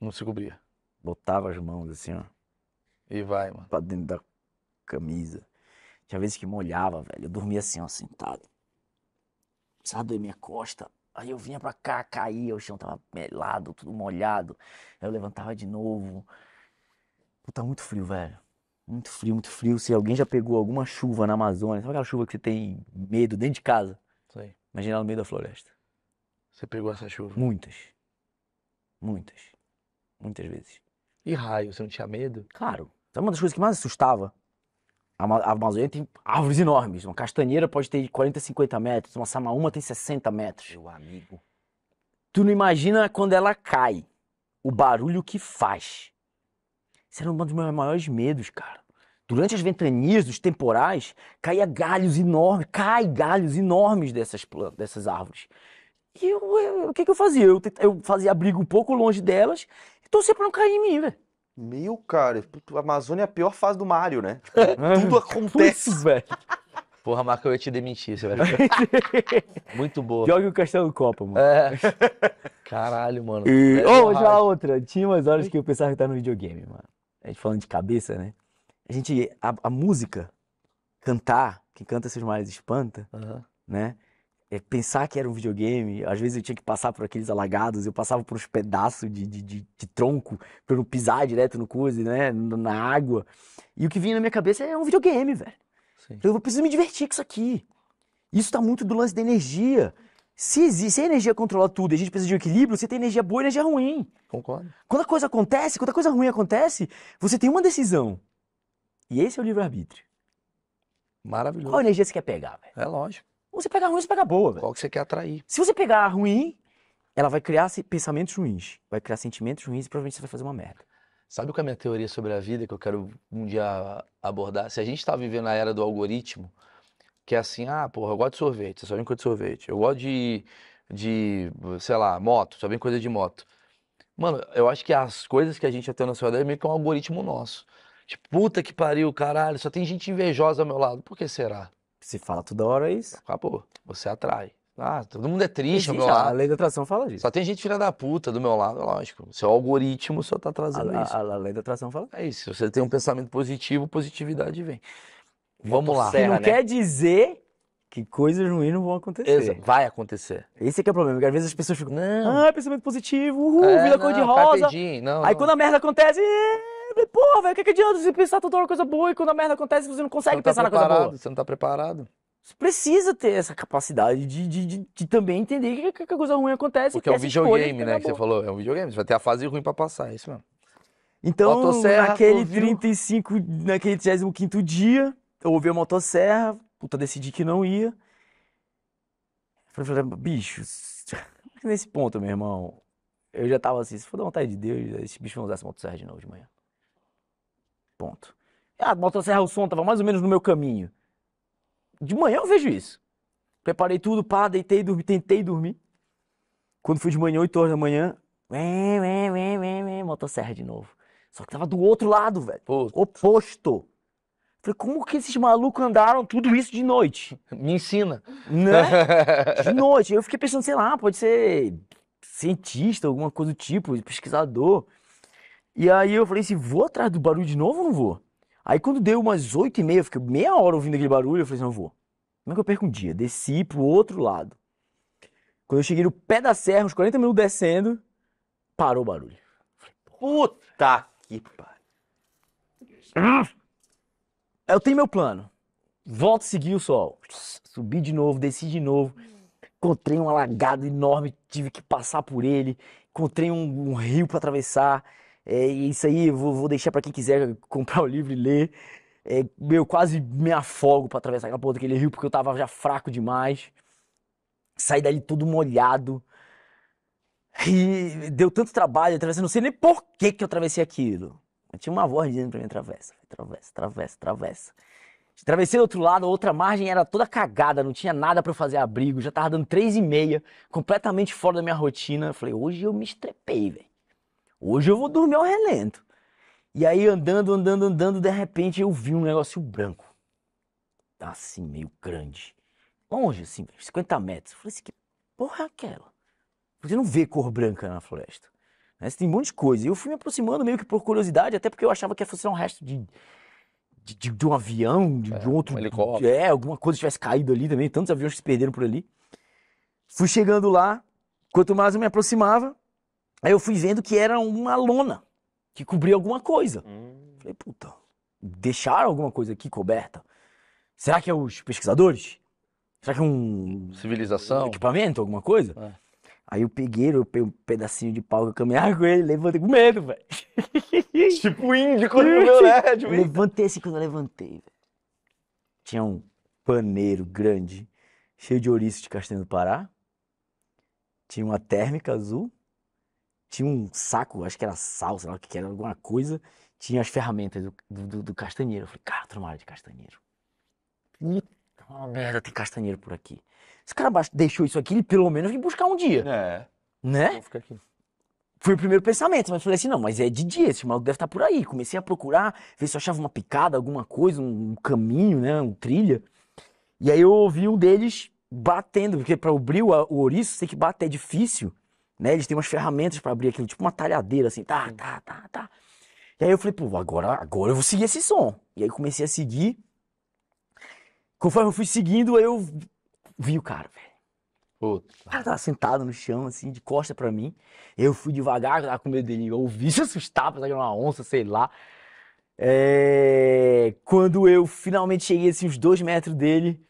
Não se cobria. Botava as mãos assim, ó. E vai, mano. Pra dentro da camisa. Tinha vezes que molhava, velho. Eu dormia assim, ó, sentado. Precisava doer minha costa. Aí eu vinha pra cá, caía, o chão tava melado, tudo molhado. Aí eu levantava de novo. Puta, muito frio, velho. Muito frio, muito frio. Se alguém já pegou alguma chuva na Amazônia, sabe aquela chuva que você tem medo dentro de casa? Sei. Imagina no meio da floresta. Você pegou essa chuva? Muitas. Muitas. Muitas vezes. E raio, você não tinha medo? Claro. Sabe é uma das coisas que mais assustava? A Amazônia tem árvores enormes. Uma castanheira pode ter 40, 50 metros. Uma samaúma tem 60 metros. Meu amigo. Tu não imagina quando ela cai. O barulho que faz. Isso era um dos meus maiores medos, cara. Durante as ventanias, os temporais, caía galhos enormes. Cai galhos enormes dessas, dessas árvores. E eu, eu, o que, que eu fazia? Eu, eu fazia abrigo um pouco longe delas torcer pra não cair em mim, velho. Meu, cara, a Amazônia é a pior fase do Mario, né? Tipo, tudo acontece. velho. Porra, Marco, eu ia te demitir, você ficar... Muito boa. Jogue o Castelo do Copa, mano. É. Caralho, mano. E... É oh, já outra. Tinha umas horas que eu pensava que tá no videogame, mano. A gente falando de cabeça, né? A gente. A, a música, cantar, quem canta seus males espanta, uhum. né? é, pensar que era um videogame. Às vezes eu tinha que passar por aqueles alagados, eu passava por uns pedaços de, de, de, de tronco para não pisar direto no coisa, né? Na água. E o que vinha na minha cabeça é um videogame, velho. Sim. Eu preciso me divertir com isso aqui. Isso tá muito do lance da energia. Se, existe, se a energia controla tudo e a gente precisa de um equilíbrio, você tem energia boa e energia ruim. Concordo. Quando a coisa acontece, quando a coisa ruim acontece, você tem uma decisão. E esse é o livre-arbítrio. Maravilhoso. Qual energia você quer pegar, velho? É lógico você pegar ruim, você pega boa. Véio. Qual que você quer atrair? Se você pegar ruim, ela vai criar pensamentos ruins, vai criar sentimentos ruins e provavelmente você vai fazer uma merda. Sabe o que é a minha teoria sobre a vida que eu quero um dia abordar? Se a gente está vivendo a era do algoritmo, que é assim, ah, porra, eu gosto de sorvete, você só vem coisa de sorvete. Eu gosto de, de, sei lá, moto, só vem coisa de moto. Mano, eu acho que as coisas que a gente até na sociedade é meio que um algoritmo nosso. Tipo, puta que pariu, caralho, só tem gente invejosa ao meu lado. Por que será? se fala toda hora é isso. Acabou. Você atrai. Ah, todo mundo é triste Existe, ao meu lado. A lei da atração fala disso. Só tem gente filha da puta do meu lado, lógico. Seu algoritmo só tá trazendo a, isso. A, a, lei da atração fala. É isso. Se você tem um pensamento positivo, positividade vem. Vamos lá. Serra, não né? quer dizer que coisas ruins não vão acontecer. Exa, vai acontecer. Esse é que é o problema, porque às vezes as pessoas ficam, não. ah, pensamento positivo, uhul, é, vida cor-de-rosa. Tá Aí não. quando a merda acontece, Pô, velho, o que, que adianta você pensar toda hora coisa boa e quando a merda acontece você não consegue você não tá pensar na coisa boa? Você não tá preparado. Você precisa ter essa capacidade de, de, de, de também entender que, que, a coisa ruim acontece. Porque é um videogame, né? Que você falou, é um videogame. Você vai ter a fase ruim pra passar, é isso mesmo. Então, motosserra, naquele ouviu... 35, naquele 35 dia, eu ouvi a motosserra, puta, decidi que não ia. Falei, bicho, nesse ponto, meu irmão, eu já tava assim, se for da vontade de Deus, esse bicho não usar essa motosserra de novo de manhã ponto. A ah, motosserra o som tava mais ou menos no meu caminho. De manhã eu vejo isso. Preparei tudo, pá, deitei, dormi, tentei dormir. Quando fui de manhã, 8 horas da manhã, ué, ué, ué, motosserra de novo. Só que tava do outro lado, velho. Oposto. Falei, como que esses malucos andaram tudo isso de noite? Me ensina. Né? De noite. Eu fiquei pensando, sei lá, pode ser cientista, alguma coisa do tipo, pesquisador. E aí eu falei assim, vou atrás do barulho de novo ou não vou? Aí quando deu umas oito e meia, eu fiquei meia hora ouvindo aquele barulho, eu falei assim, não vou. Como é que eu perco um dia? Desci pro outro lado. Quando eu cheguei no pé da serra, uns 40 minutos descendo, parou o barulho. Puta que pariu. Eu tenho meu plano. Volto a seguir o sol. Subi de novo, desci de novo. Encontrei um alagado enorme, tive que passar por ele. Encontrei um, um rio para atravessar. É, isso aí vou, vou deixar para quem quiser comprar o livro e ler. É, meu, quase me afogo para atravessar aquela porra daquele rio porque eu tava já fraco demais. Saí dali todo molhado. E deu tanto trabalho atravessando, não sei nem por que, que eu atravessei aquilo. Eu tinha uma voz dizendo pra mim: atravessa, atravessa, atravessa, atravessa. do outro lado, a outra margem era toda cagada, não tinha nada para fazer abrigo, já tava dando três e meia, completamente fora da minha rotina. Eu falei, hoje eu me estrepei, velho. Hoje eu vou dormir ao relento. E aí andando, andando, andando, de repente eu vi um negócio branco. Tá assim, meio grande. Longe, assim, 50 metros. Eu falei assim, que porra é aquela? Você não vê cor branca na floresta. Né? Você tem um monte de coisa. E eu fui me aproximando meio que por curiosidade, até porque eu achava que fosse um resto de, de, de, de um avião, de, é, de outro. Um helicóptero. É, alguma coisa tivesse caído ali também. Tantos aviões que se perderam por ali. Fui chegando lá. Quanto mais eu me aproximava, Aí eu fui vendo que era uma lona que cobria alguma coisa. Hum. Falei, puta, deixaram alguma coisa aqui coberta? Será que é os pesquisadores? Será que é um. Civilização? Um equipamento, alguma coisa? É. Aí eu peguei, eu peguei um pedacinho de pau que eu caminhava com ele, levantei com medo, velho. tipo índio quando eu LED, velho. Levantei assim quando eu levantei, velho. Tinha um paneiro grande, cheio de ouriço de castanho do Pará. Tinha uma térmica azul tinha um saco, acho que era sal, sei lá o que era, alguma coisa. Tinha as ferramentas do, do, do castanheiro. Eu falei, cara, tô numa área de castanheiro. Puta uma merda, tem castanheiro por aqui. esse cara deixou isso aqui, ele pelo menos vem buscar um dia. É. Né? Vou ficar aqui. Foi o primeiro pensamento, mas falei assim, não, mas é de dia, esse maluco deve estar tá por aí. Comecei a procurar, ver se eu achava uma picada, alguma coisa, um caminho, né, um trilha. E aí eu ouvi um deles batendo, porque para abrir o, o ouriço, você tem que bater, é difícil. Né? Eles têm umas ferramentas para abrir aquilo, tipo uma talhadeira, assim, tá, tá, tá, tá. E aí eu falei, pô, agora, agora eu vou seguir esse som. E aí comecei a seguir. Conforme eu fui seguindo, aí eu vi o cara, velho. O cara tava sentado no chão, assim, de costa para mim. Eu fui devagar, tava com medo dele. ouvi se assustar, pensava que era uma onça, sei lá. É... Quando eu finalmente cheguei, assim, uns dois metros dele,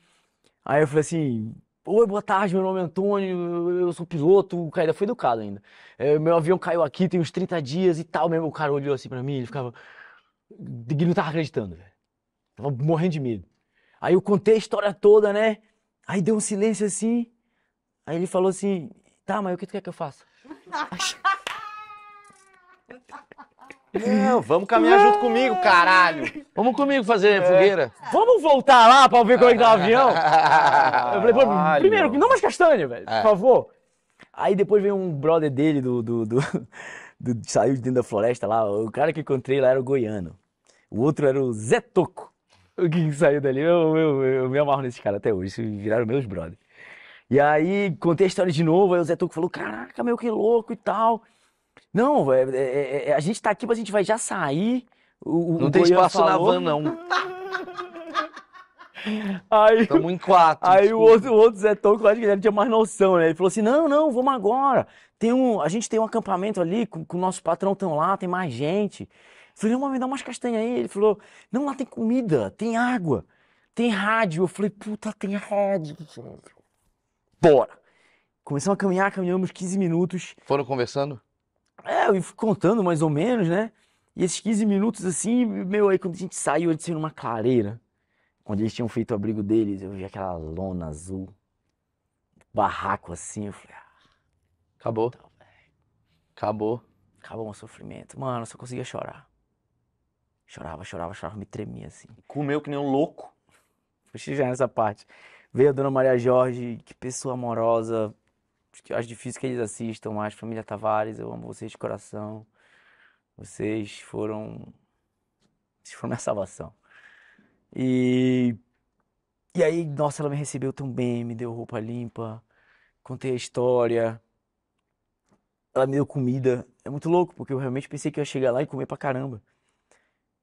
aí eu falei assim, Oi, boa tarde, meu nome é Antônio, eu sou piloto. O cara ainda foi educado ainda. É, meu avião caiu aqui, tem uns 30 dias e tal mesmo. O cara olhou assim pra mim, ele ficava. Ele não tava acreditando, velho. Tava morrendo de medo. Aí eu contei a história toda, né? Aí deu um silêncio assim. Aí ele falou assim: tá, mas o que tu quer que eu faça? Não, vamos caminhar junto comigo, caralho. Vamos comigo fazer é. fogueira. Vamos voltar lá pra ver como é que tá o avião? Eu falei, pô, primeiro, não mais castanha, velho, é. por favor. Aí depois veio um brother dele do, do, do, do- Saiu de dentro da floresta lá. O cara que eu encontrei lá era o goiano. O outro era o Zé Toco. O que saiu dali? Eu, eu, eu me amarro nesse cara até hoje. Isso viraram meus brothers. E aí contei a história de novo. Aí o Zé Toco falou: Caraca, meu, que louco e tal. Não, é, é, é, a gente tá aqui, mas a gente vai já sair. O, não o tem espaço falou. na van, não. Aí, Tamo em quatro. Aí o outro, o outro Zé Tom, que eu acho que ele tinha mais noção, né? Ele falou assim: não, não, vamos agora. Tem um, a gente tem um acampamento ali, com, com o nosso patrão tão lá, tem mais gente. Eu falei, não, me dá umas castanhas aí. Ele falou, não, lá tem comida, tem água, tem rádio. Eu falei, puta, tem rádio. Bora! Começamos a caminhar, caminhamos 15 minutos. Foram conversando? É, eu fui contando mais ou menos, né? E esses 15 minutos assim, meu, aí quando a gente saiu, a gente saiu numa clareira, onde eles tinham feito o abrigo deles, eu vi aquela lona azul, barraco assim, eu falei, ah, acabou. Tá, acabou. Acabou meu sofrimento. Mano, eu só conseguia chorar. Chorava, chorava, chorava, me tremia assim. Comeu que nem um louco. Fui já nessa parte. Veio a dona Maria Jorge, que pessoa amorosa, acho difícil que eles assistam, mais família Tavares, eu amo vocês de coração. Vocês foram. Vocês foram minha salvação. E. E aí, nossa, ela me recebeu tão bem, me deu roupa limpa, contei a história. Ela me deu comida. É muito louco, porque eu realmente pensei que eu ia chegar lá e comer pra caramba.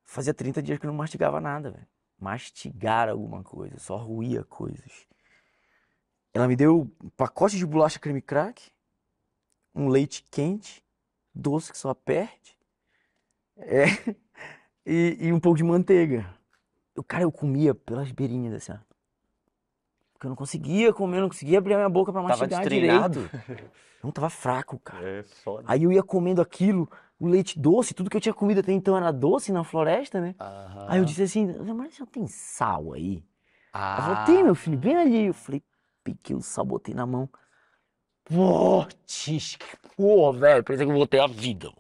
Fazia 30 dias que eu não mastigava nada, velho. Mastigar alguma coisa, só ruía coisas. Ela me deu um pacote de bolacha creme crack, um leite quente, doce que só perde, é, e, e, um pouco de manteiga. O cara eu comia pelas beirinhas assim, ó. Porque eu não conseguia comer, eu não conseguia abrir a minha boca para mastigar tava eu Não tava fraco, cara. É, foda. Aí eu ia comendo aquilo, o leite doce, tudo que eu tinha comido até então era doce na floresta, né? Aham. Aí eu disse assim, mas não tem sal aí? Ah. Ela falou, ah. tem, meu filho, bem ali. Eu falei, Piquei o sal, botei na mão. Putz, porra, velho. pensei que eu voltei a vida.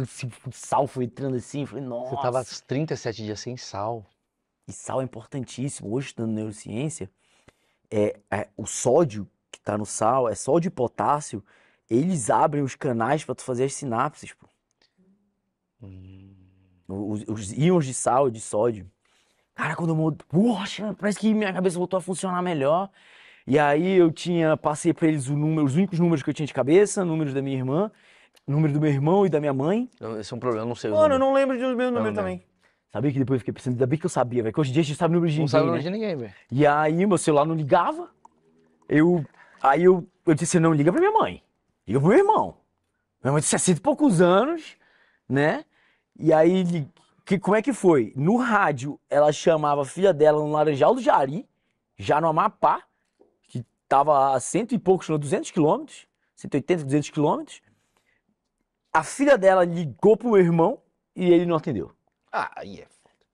Esse sal foi entrando assim, falei, nossa. Você tava 37 dias sem sal. E sal é importantíssimo. Hoje, estudando neurociência, é, é, o sódio que tá no sal, é sódio e potássio, eles abrem os canais para tu fazer as sinapses, pô. Hum. Os, os íons de sal e de sódio. Cara, quando eu mudo, poxa, parece que minha cabeça voltou a funcionar melhor. E aí eu tinha, passei para eles número, os únicos números que eu tinha de cabeça, números da minha irmã, número do meu irmão e da minha mãe. Esse é um problema, não sei. Mano, eu não lembro dos meus números também. Sabia que depois eu fiquei pensando, ainda bem que eu sabia, velho. Que hoje em dia a gente sabe o número de ninguém. Não sabe o número de né? ninguém, velho. E aí meu celular não ligava. Eu. Aí eu, eu disse: não, liga pra minha mãe. Liga pro meu irmão. Minha mãe tinha 60 e poucos anos, né? E aí que como é que foi? No rádio, ela chamava a filha dela no Laranjal do Jari, já no Amapá, que tava a cento e poucos, 200 quilômetros, 180, 200 quilômetros. A filha dela ligou pro meu irmão e ele não atendeu. Ah, aí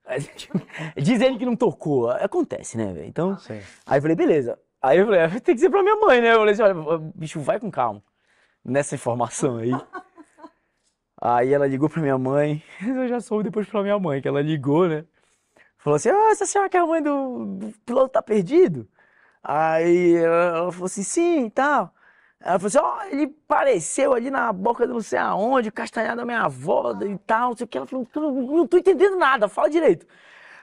é Diz ele que não tocou. Acontece, né, velho? Então, ah, Sim. aí eu falei, beleza. Aí eu falei, tem que dizer pra minha mãe, né? Eu falei assim, olha, bicho, vai com calma nessa informação aí. Aí ela ligou pra minha mãe. Eu já soube depois pra minha mãe, que ela ligou, né? Falou assim: Ah, essa senhora que é a mãe do, do piloto tá perdido? Aí ela, ela falou assim: Sim e tal. Ela falou assim: Ó, oh, ele apareceu ali na boca de não sei aonde, castanhada da minha avó e tal, não sei o que. Ela falou: Não, não tô entendendo nada, fala direito.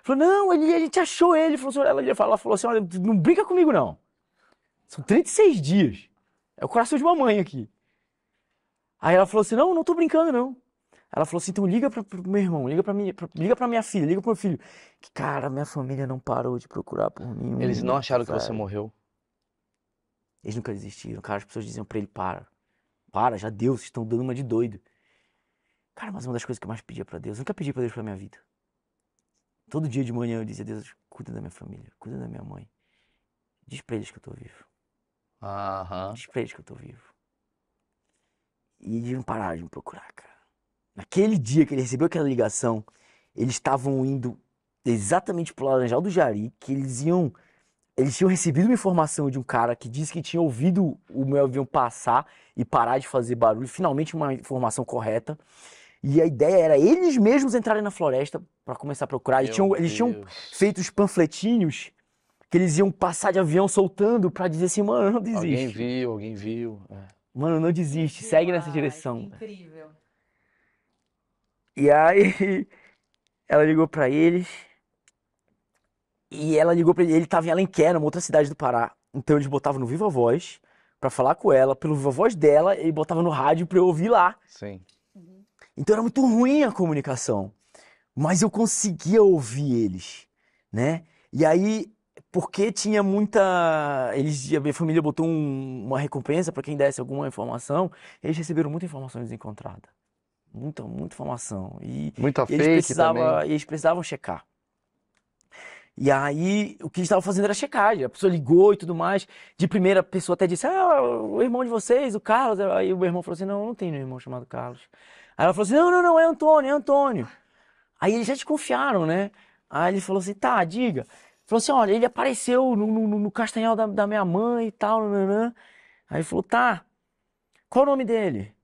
Falou: Não, ele, a gente achou ele. Falou assim, ela, ela falou assim: Olha, não brinca comigo não. São 36 dias. É o coração de mamãe aqui. Aí ela falou assim: Não, não tô brincando, não. Ela falou assim: Então liga para meu irmão, liga para minha, pra, liga pra minha filha, liga pro meu filho. Que, cara, minha família não parou de procurar por mim. Eles não acharam cara. que você morreu? Eles nunca desistiram. Cara, as pessoas diziam para ele: Para, para, já deu, vocês estão dando uma de doido. Cara, mas uma das coisas que eu mais pedia para Deus, eu nunca pedi para Deus pra minha vida. Todo dia de manhã eu dizia: Deus, cuida da minha família, cuida da minha mãe. Diz pra eles que eu tô vivo. Aham. Diz pra eles que eu tô vivo. E eles não pararam de me procurar, cara. Naquele dia que ele recebeu aquela ligação, eles estavam indo exatamente pro Laranjal do Jari, que eles iam. Eles tinham recebido uma informação de um cara que disse que tinha ouvido o meu avião passar e parar de fazer barulho. Finalmente, uma informação correta. E a ideia era eles mesmos entrarem na floresta para começar a procurar. Eles tinham, eles tinham, feito os panfletinhos que eles iam passar de avião soltando para dizer assim, mano, não desiste. Alguém viu, alguém viu. É. Mano, não desiste, segue nessa direção. Incrível. E aí ela ligou para eles. E ela ligou para ele, ele tava em Alenquer, numa outra cidade do Pará. Então eles botavam no Viva Voz para falar com ela, pelo Viva Voz dela, e botava no rádio para eu ouvir lá. Sim. Uhum. Então era muito ruim a comunicação. Mas eu conseguia ouvir eles, né? E aí porque tinha muita. Eles, a minha família botou um, uma recompensa para quem desse alguma informação. Eles receberam muita informação desencontrada. Muita, muita informação. E muita eles fake precisava, também. Eles precisavam checar. E aí, o que eles estavam fazendo era checagem. A pessoa ligou e tudo mais. De primeira, a pessoa até disse: Ah, o irmão de vocês, o Carlos. Aí o meu irmão falou assim: Não, não tem nenhum irmão chamado Carlos. Aí ela falou assim: Não, não, não, é Antônio, é Antônio. Aí eles já te confiaram, né? Aí ele falou assim: Tá, diga. Falou assim: olha, ele apareceu no, no, no castanhal da, da, minha mãe e tal. Nananã. Aí falou: tá, qual o nome dele?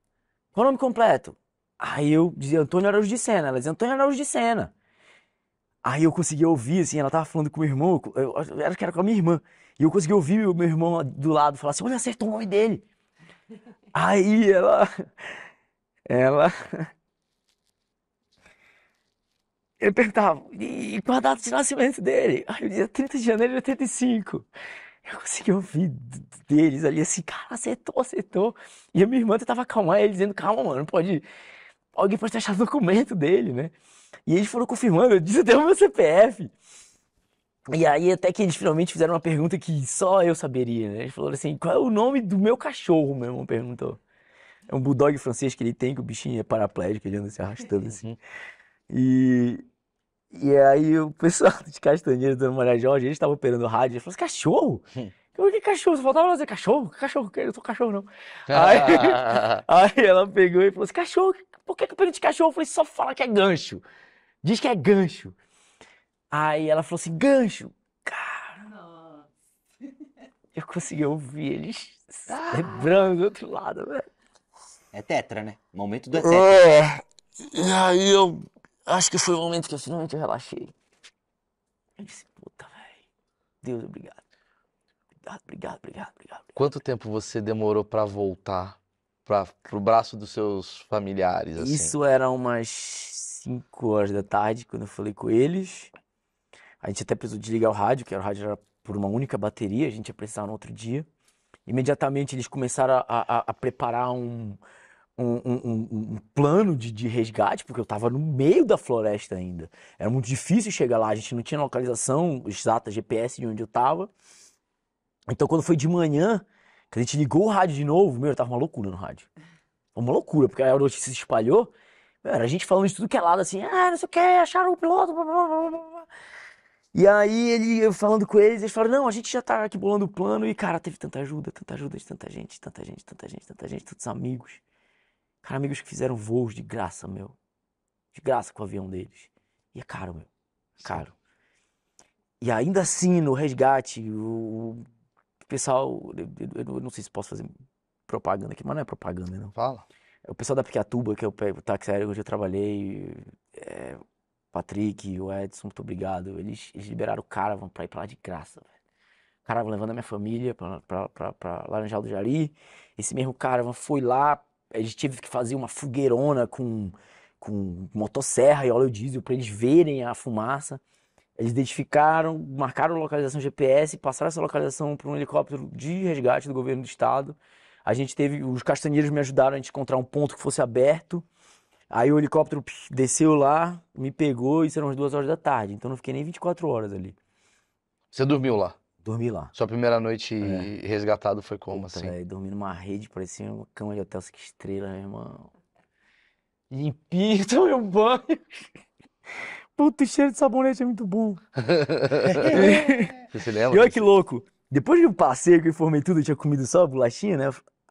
Qual o nome completo? Aí eu dizia Antônio Araújo de Sena. Ela dizia Antônio Araújo de Sena. Aí eu consegui ouvir, assim, ela tava falando com o meu irmão, eu, era que era com a minha irmã. E eu consegui ouvir o meu irmão do lado falar assim: olha, acertou o nome dele. Aí ela. Ela. Ele perguntava, e, qual a data de nascimento dele? Aí eu dizia, 30 de janeiro de 85. Eu consegui ouvir deles ali assim, cara, acertou, acertou. E a minha irmã tentava acalmar ele, dizendo, calma, mano, pode. Alguém pode achar o documento dele, né? E eles foram confirmando, eu disse até o meu CPF. E aí até que eles finalmente fizeram uma pergunta que só eu saberia, né? Eles falaram assim, qual é o nome do meu cachorro, meu irmão perguntou. É um bulldog francês que ele tem, que o bichinho é paraplégico, ele anda se arrastando assim. E, e aí o pessoal de Castanheira, dando Marajó Jorge, eles estavam operando rádio. falou assim, cachorro? Eu, que cachorro? faltava dizer cachorro? Cachorro, eu sou cachorro não. Aí, aí, ela pegou e falou assim, cachorro, por que que eu de cachorro? Eu falei, só fala que é gancho. Diz que é gancho. Aí ela falou assim, gancho. Cara, eu consegui ouvir eles quebrando ah. do outro lado, velho. É tetra, né? momento do é, é. tetra. É, e aí eu Acho que foi o momento que eu finalmente eu relaxei. Eu disse, puta, velho. Deus, obrigado. Obrigado, obrigado, obrigado, obrigado. Quanto tempo você demorou para voltar para pro braço dos seus familiares? Assim? Isso era umas 5 horas da tarde, quando eu falei com eles. A gente até precisou desligar o rádio, que o rádio era por uma única bateria, a gente ia precisar no outro dia. Imediatamente eles começaram a, a, a preparar um, um, um, um, plano de, de, resgate, porque eu estava no meio da floresta ainda. Era muito difícil chegar lá, a gente não tinha localização exata, GPS de onde eu estava. Então, quando foi de manhã, que a gente ligou o rádio de novo, meu, estava uma loucura no rádio. Uma loucura, porque a notícia se espalhou. Meu, era a gente falando de tudo que é lado, assim, ah, não sei o que, acharam o piloto, blá, blá, blá, E aí, ele, eu falando com eles, eles falaram, não, a gente já está aqui bolando o plano. E, cara, teve tanta ajuda, tanta ajuda de tanta gente, tanta gente, tanta gente, tanta gente, tantos amigos Cara, amigos que fizeram voos de graça, meu. De graça com o avião deles. E é caro, meu. É caro. E ainda assim, no resgate, o, pessoal. Eu, eu, não sei se posso fazer propaganda aqui, mas não é propaganda, não. Fala. É o pessoal da Piquatuba, que é o, táxi aéreo onde eu trabalhei, é, Patrick, o Edson, muito obrigado. Eles, eles liberaram o Caravan pra ir pra lá de graça, velho. Caravan levando a minha família pra, pra, pra, pra Laranjal do Jari. Esse mesmo Caravan foi lá, a gente teve que fazer uma fogueirona com, com motosserra e óleo diesel para eles verem a fumaça. Eles identificaram, marcaram a localização GPS, passaram essa localização para um helicóptero de resgate do governo do estado. A gente teve, os castanheiros me ajudaram a gente encontrar um ponto que fosse aberto. Aí o helicóptero desceu lá, me pegou e eram as duas horas da tarde. Então não fiquei nem 24 horas ali. Você dormiu lá? Dormi lá. Sua primeira noite é. resgatado foi como, Puta, assim? Véio, dormi numa rede, parecia uma cama de hotel, que estrela, meu irmão. Limpinho, tomei um banho. Puta, o cheiro de sabonete é muito bom. Você se lembra? E olha que louco. Depois que eu passei, que eu informei tudo, eu tinha comido só a bolachinha, né?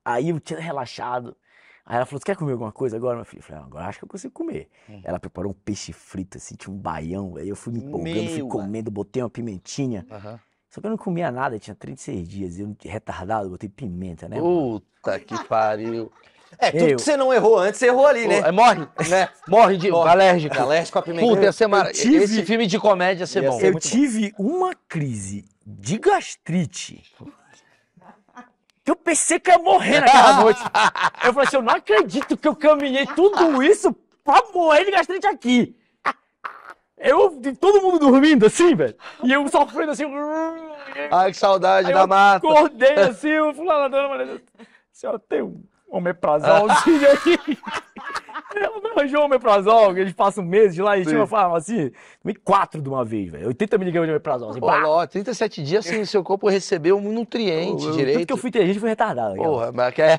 Aí eu tinha relaxado. Aí ela falou: Você quer comer alguma coisa agora, meu filho? Eu falei: ah, Agora acho que eu consigo comer. Uhum. Ela preparou um peixe frito, assim, tinha um baião. Aí eu fui me empolgando, meu, fui comendo, botei uma pimentinha. Uhum. Só que eu não comia nada, tinha 36 dias. Eu, retardado, botei pimenta, né? Mano? Puta que pariu. É, tudo eu... que você não errou antes, você errou ali, né? É, morre, né? Morre de morre. alérgico. Alérgico à pimenta. Puta, ia ser tive... esse filme de comédia ia ser bom. Eu tive bom. uma crise de gastrite. Que eu pensei que ia morrer naquela noite. Eu falei assim, eu não acredito que eu caminhei tudo isso pra morrer de gastrite aqui. Eu, todo mundo dormindo assim, velho. E eu sofrendo assim. Ai, que saudade aí da eu mata. Acordei assim, eu fui lá na dona Maria. Senhora, assim, tem um homeprazolzinho aqui. Ela me arranjou um passa eles passam meses lá e chama farmácia. Assim, tomei quatro de uma vez, velho. 80 miligramas de omeprazol. Assim, Pô, 37 dias sem assim, o seu corpo receber um nutriente eu, eu, direito. Tudo que eu fui inteligente foi retardado. Porra, mas que é.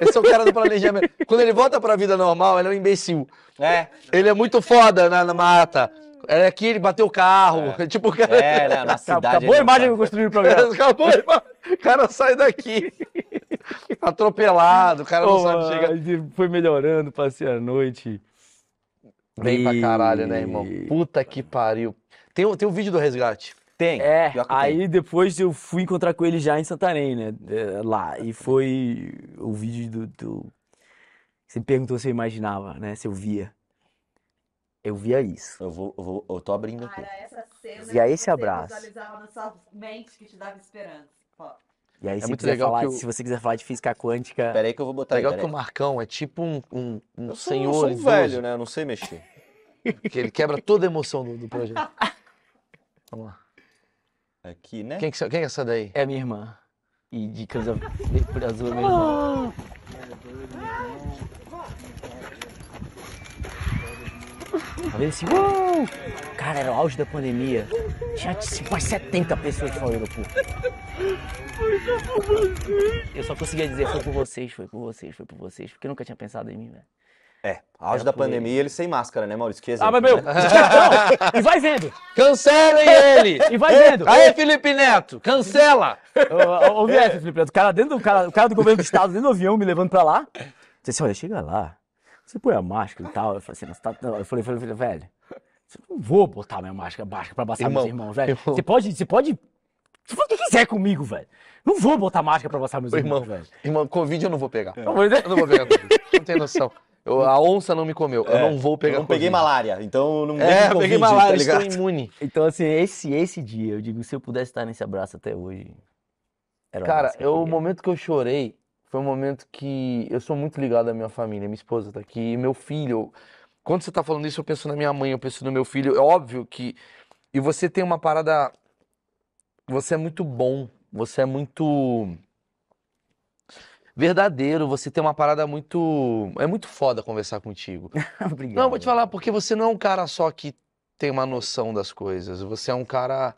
Esse é o cara do planejamento. Quando ele volta pra vida normal, ele é um imbecil. É. Ele é muito foda na, na mata. Era aqui, ele bateu o carro. É. Tipo, cara... É, na cidade. Acabou a imagem que eu construí no programa. Acabou a imagem. O cara sai daqui. Atropelado, o cara não sabe chegar. Foi melhorando, passei a noite. Bem e... pra caralho, né, irmão? Puta que pariu. Tem, tem um vídeo do resgate. Tem. É, aí tem. depois eu fui encontrar com ele já em Santarém, né? É, lá. E foi o vídeo do. do... Você me perguntou se eu imaginava, né? Se eu via. Eu via isso. Eu, vou, eu, vou, eu tô abrindo aqui. Cara, ah, é essa cena né? e aí esse abraço. na sua mente que te dava esperança. Ó. E aí, é se, muito legal falar, que o... se você quiser falar de física quântica. Peraí que eu vou botar é legal aí, que o Marcão é tipo um, um, um eu sou, senhor. Eu sou um idoso. velho, né? Eu não sei mexer. Porque ele quebra toda a emoção do, do projeto. Vamos lá. Aqui, né? Quem, que, quem é essa daí? É a minha irmã. E de Casa Azul é minha irmã. Ah! Falei assim, uou! Cara, era o auge da pandemia. Tinha quase 70 pessoas no vocês. Eu só conseguia dizer, foi por vocês, foi por vocês, foi por vocês, porque eu nunca tinha pensado em mim, velho. É, auge da pandemia, ele. ele sem máscara, né, Maurício? Que exemplo, ah, mas meu, e vai vendo. Cancelem ele. E vai vendo. Aê, Felipe Neto, cancela. Ô, essa, Felipe Neto, o cara, dentro do, cara, o cara do governo do estado, dentro do avião, me levando pra lá. Disse assim, olha, chega lá, você põe a máscara e tal? Eu falei assim, tá... Eu falei, falei, falei, velho, eu não vou botar minha máscara baixa pra abraçar irmão, meus irmãos, velho. Irmão. Você pode, você pode você faz o que quiser comigo, velho. Não vou botar máscara pra abraçar meus irmãos, irmão, velho. Irmão, Covid eu não vou pegar. É. Eu não vou pegar Covid. não tem noção. Eu, a onça não me comeu. É. Eu não vou pegar Eu não peguei malária, então não é, eu peguei tá malária, tá ligado? estou imune. Então, assim, esse, esse dia, eu digo, se eu pudesse estar nesse abraço até hoje... Cara, eu, o momento que eu chorei foi um momento que eu sou muito ligado à minha família, minha esposa tá aqui, meu filho. Quando você tá falando isso, eu penso na minha mãe, eu penso no meu filho. É óbvio que. E você tem uma parada. Você é muito bom, você é muito. Verdadeiro, você tem uma parada muito. É muito foda conversar contigo. Obrigado. Não, vou te falar, porque você não é um cara só que tem uma noção das coisas. Você é um cara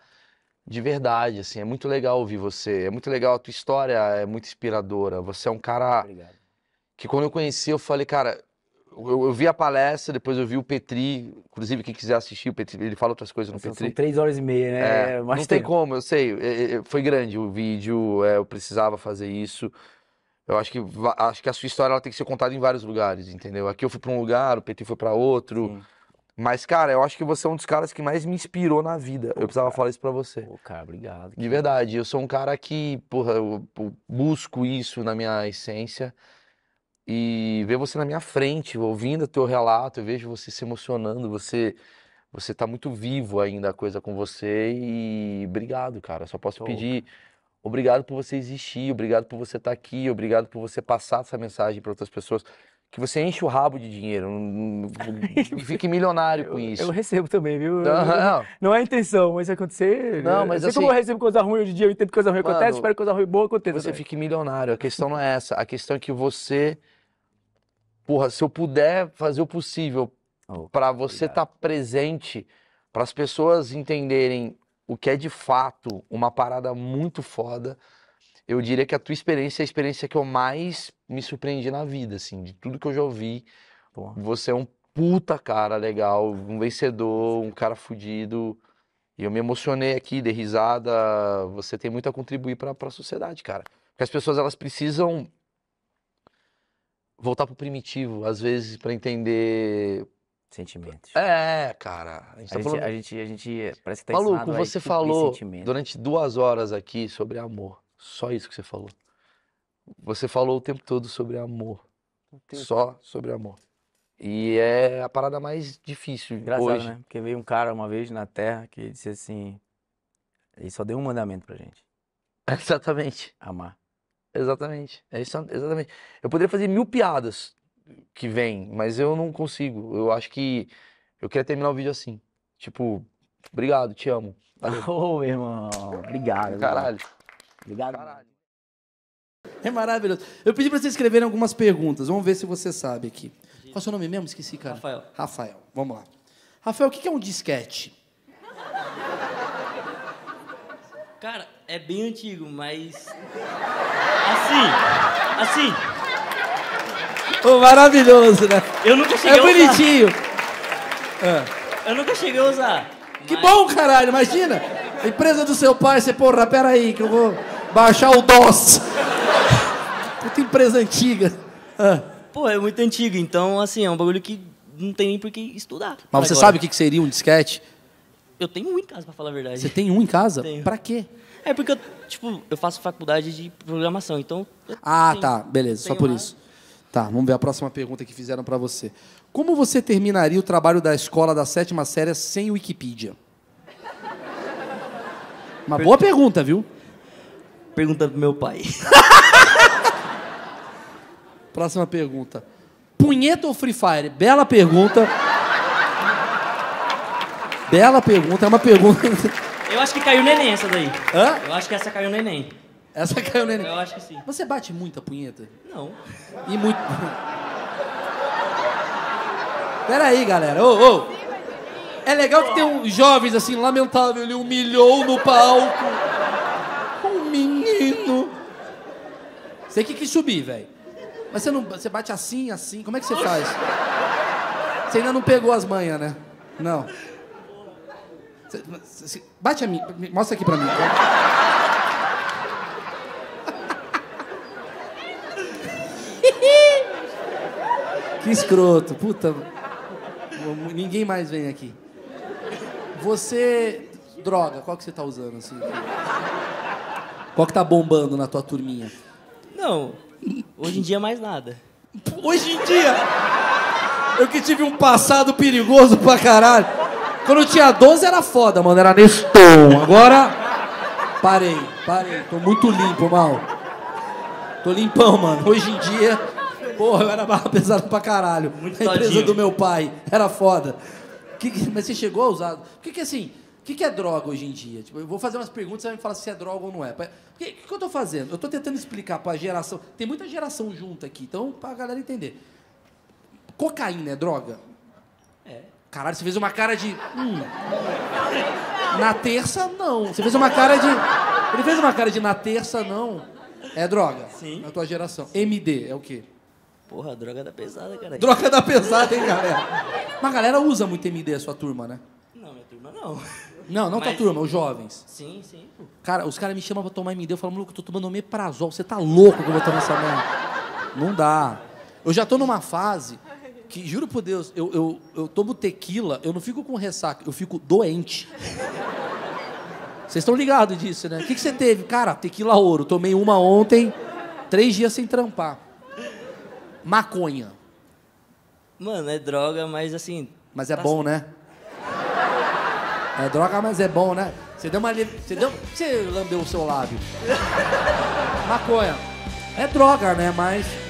de verdade, assim, é muito legal ouvir você, é muito legal, a tua história é muito inspiradora, você é um cara Obrigado. que quando eu conheci eu falei, cara, eu, eu, vi a palestra, depois eu vi o Petri, inclusive quem quiser assistir, o Petri, ele fala outras coisas no São, Petri. São três horas e meia, né? É, não tempo. tem como, eu sei, é, é, foi grande o vídeo, é, eu precisava fazer isso, eu acho que, acho que a sua história ela tem que ser contada em vários lugares, entendeu? Aqui eu fui para um lugar, o Petri foi para outro... Sim mas, cara, eu acho que você é um dos caras que mais me inspirou na vida. Pô, eu precisava cara. falar isso pra você. Pô, cara, obrigado. Cara. De verdade, eu sou um cara que, porra, eu, eu busco isso na minha essência. E ver você na minha frente, ouvindo o teu relato, eu vejo você se emocionando, você você tá muito vivo ainda a coisa com você e obrigado, cara. Só posso pedir cara. obrigado por você existir, obrigado por você estar tá aqui, obrigado por você passar essa mensagem para outras pessoas que você enche o rabo de dinheiro e fique milionário com isso. Eu, eu recebo também, viu? Não, não. não é intenção, mas se acontecer. Não, é, mas é assim, como eu recebo coisa ruim hoje em dia, eu entendo que coisa ruim mano, acontece, espero que coisa ruim boa aconteça. Você também. Né? fique milionário, a questão não é essa. A questão é que você. Porra, se eu puder fazer o possível oh, para você estar tá presente, para as pessoas entenderem o que é de fato uma parada muito foda eu diria que a tua experiência é a experiência que eu mais me surpreendi na vida, assim, de tudo que eu já ouvi. Você é um puta cara legal, um vencedor, um cara fudido. E eu me emocionei aqui, dei risada. Você tem muito a contribuir para a sociedade, cara. Porque as pessoas elas precisam voltar pro primitivo, às vezes, para entender sentimentos. É, cara. A gente, tá a tá gente, falando... a gente, a gente parece que tá Maluco, você falou durante duas horas aqui sobre amor. Só isso que você falou. Você falou o tempo todo sobre amor. Só sobre amor. E é a parada mais difícil Engraçado, hoje. né? Porque veio um cara uma vez na Terra que disse assim... Ele só deu um mandamento pra gente. Exatamente. Amar. Exatamente. É isso, exatamente. Eu poderia fazer mil piadas que vem, mas eu não consigo. Eu acho que... Eu queria terminar o vídeo assim. Tipo, obrigado, te amo. Ô, oh, meu irmão. Obrigado. Caralho. Obrigado. Caralho. É maravilhoso. Eu pedi para vocês escreverem algumas perguntas. Vamos ver se você sabe aqui. Qual é o seu nome mesmo? Esqueci, cara. Rafael. Rafael, vamos lá. Rafael, o que é um disquete? Cara, é bem antigo, mas. Assim! Assim! Oh, maravilhoso, né? Eu nunca cheguei é a usar. É bonitinho! Eu nunca cheguei a usar. Que mas... bom, caralho, imagina! A empresa do seu pai, você, porra, peraí, que eu vou. Baixar o DOS. Puta empresa antiga. Ah. Pô, é muito antigo, então, assim, é um bagulho que não tem nem por que estudar. Mas você agora. sabe o que seria um disquete? Eu tenho um em casa, pra falar a verdade. Você tem um em casa? Tenho. Pra quê? É porque eu, tipo, eu faço faculdade de programação, então. Ah, tenho, tá, beleza, só por isso. Tá, vamos ver a próxima pergunta que fizeram para você. Como você terminaria o trabalho da escola da sétima série sem Wikipedia? Uma boa pergunta, viu? Pergunta pro meu pai. Próxima pergunta. Punheta ou Free Fire? Bela pergunta. Bela pergunta, é uma pergunta. Eu acho que caiu neném essa daí. Hã? Eu acho que essa caiu neném. Essa caiu neném? Eu acho que sim. Você bate muita punheta? Não. E muito. Peraí, galera. Ô, ô. É legal que tem um jovens assim, lamentável, ele humilhou no palco. Você que quis subir, velho. Mas você não. Você bate assim, assim. Como é que você faz? Você ainda não pegou as manhas, né? Não. bate a mim. Mostra aqui pra mim. Tá? que escroto. Puta. Ninguém mais vem aqui. Você. Droga, qual que você tá usando assim? Qual que tá bombando na tua turminha? Não, hoje em dia mais nada. Hoje em dia? Eu que tive um passado perigoso pra caralho. Quando eu tinha 12 era foda, mano, era Neston. Agora. Parei, parei. Tô muito limpo, mal. Tô limpão, mano. Hoje em dia. Porra, eu era barra pesada pra caralho. Muito a empresa tadinho. do meu pai. Era foda. Que mas você chegou a usar. Porque que assim, o que, que, é droga hoje em dia? Tipo, eu vou fazer umas perguntas e você vai me falar se é droga ou não é. O que, que, eu estou fazendo? Eu estou tentando explicar para a geração. Tem muita geração junta aqui, então para a galera entender. Cocaína é droga? É. Caralho, você fez uma cara de. Hum. Na terça, não. Você fez uma cara de. Ele fez uma cara de na terça, não. É droga. Sim. Na tua geração. MD é o quê? Porra, droga da pesada, cara. Droga da pesada, hein, galera? Mas a galera usa muito MD, a sua turma, né? Não, minha turma não. Não, não Mas... tua turma, os jovens. Sim, sim. Cara, os caras me chamam pra tomar MD, eu falo, maluco, eu tô tomando omeprazol, você tá louco que eu vou tomar essa merda. Não dá. Eu já tô numa fase que, juro por Deus, eu, eu, eu tomo tequila, eu não fico com ressaca, eu fico doente. Vocês estão ligados disso, né? O que, você teve? Cara, tequila ouro. Tomei uma ontem, três dias sem trampar. Maconha. Mano, é droga, mas assim. Mas é tá bom, assim. né? É droga, mas é bom, né? Você deu uma. Você, deu... Você lambeu o seu lábio. Maconha. É droga, né? Mas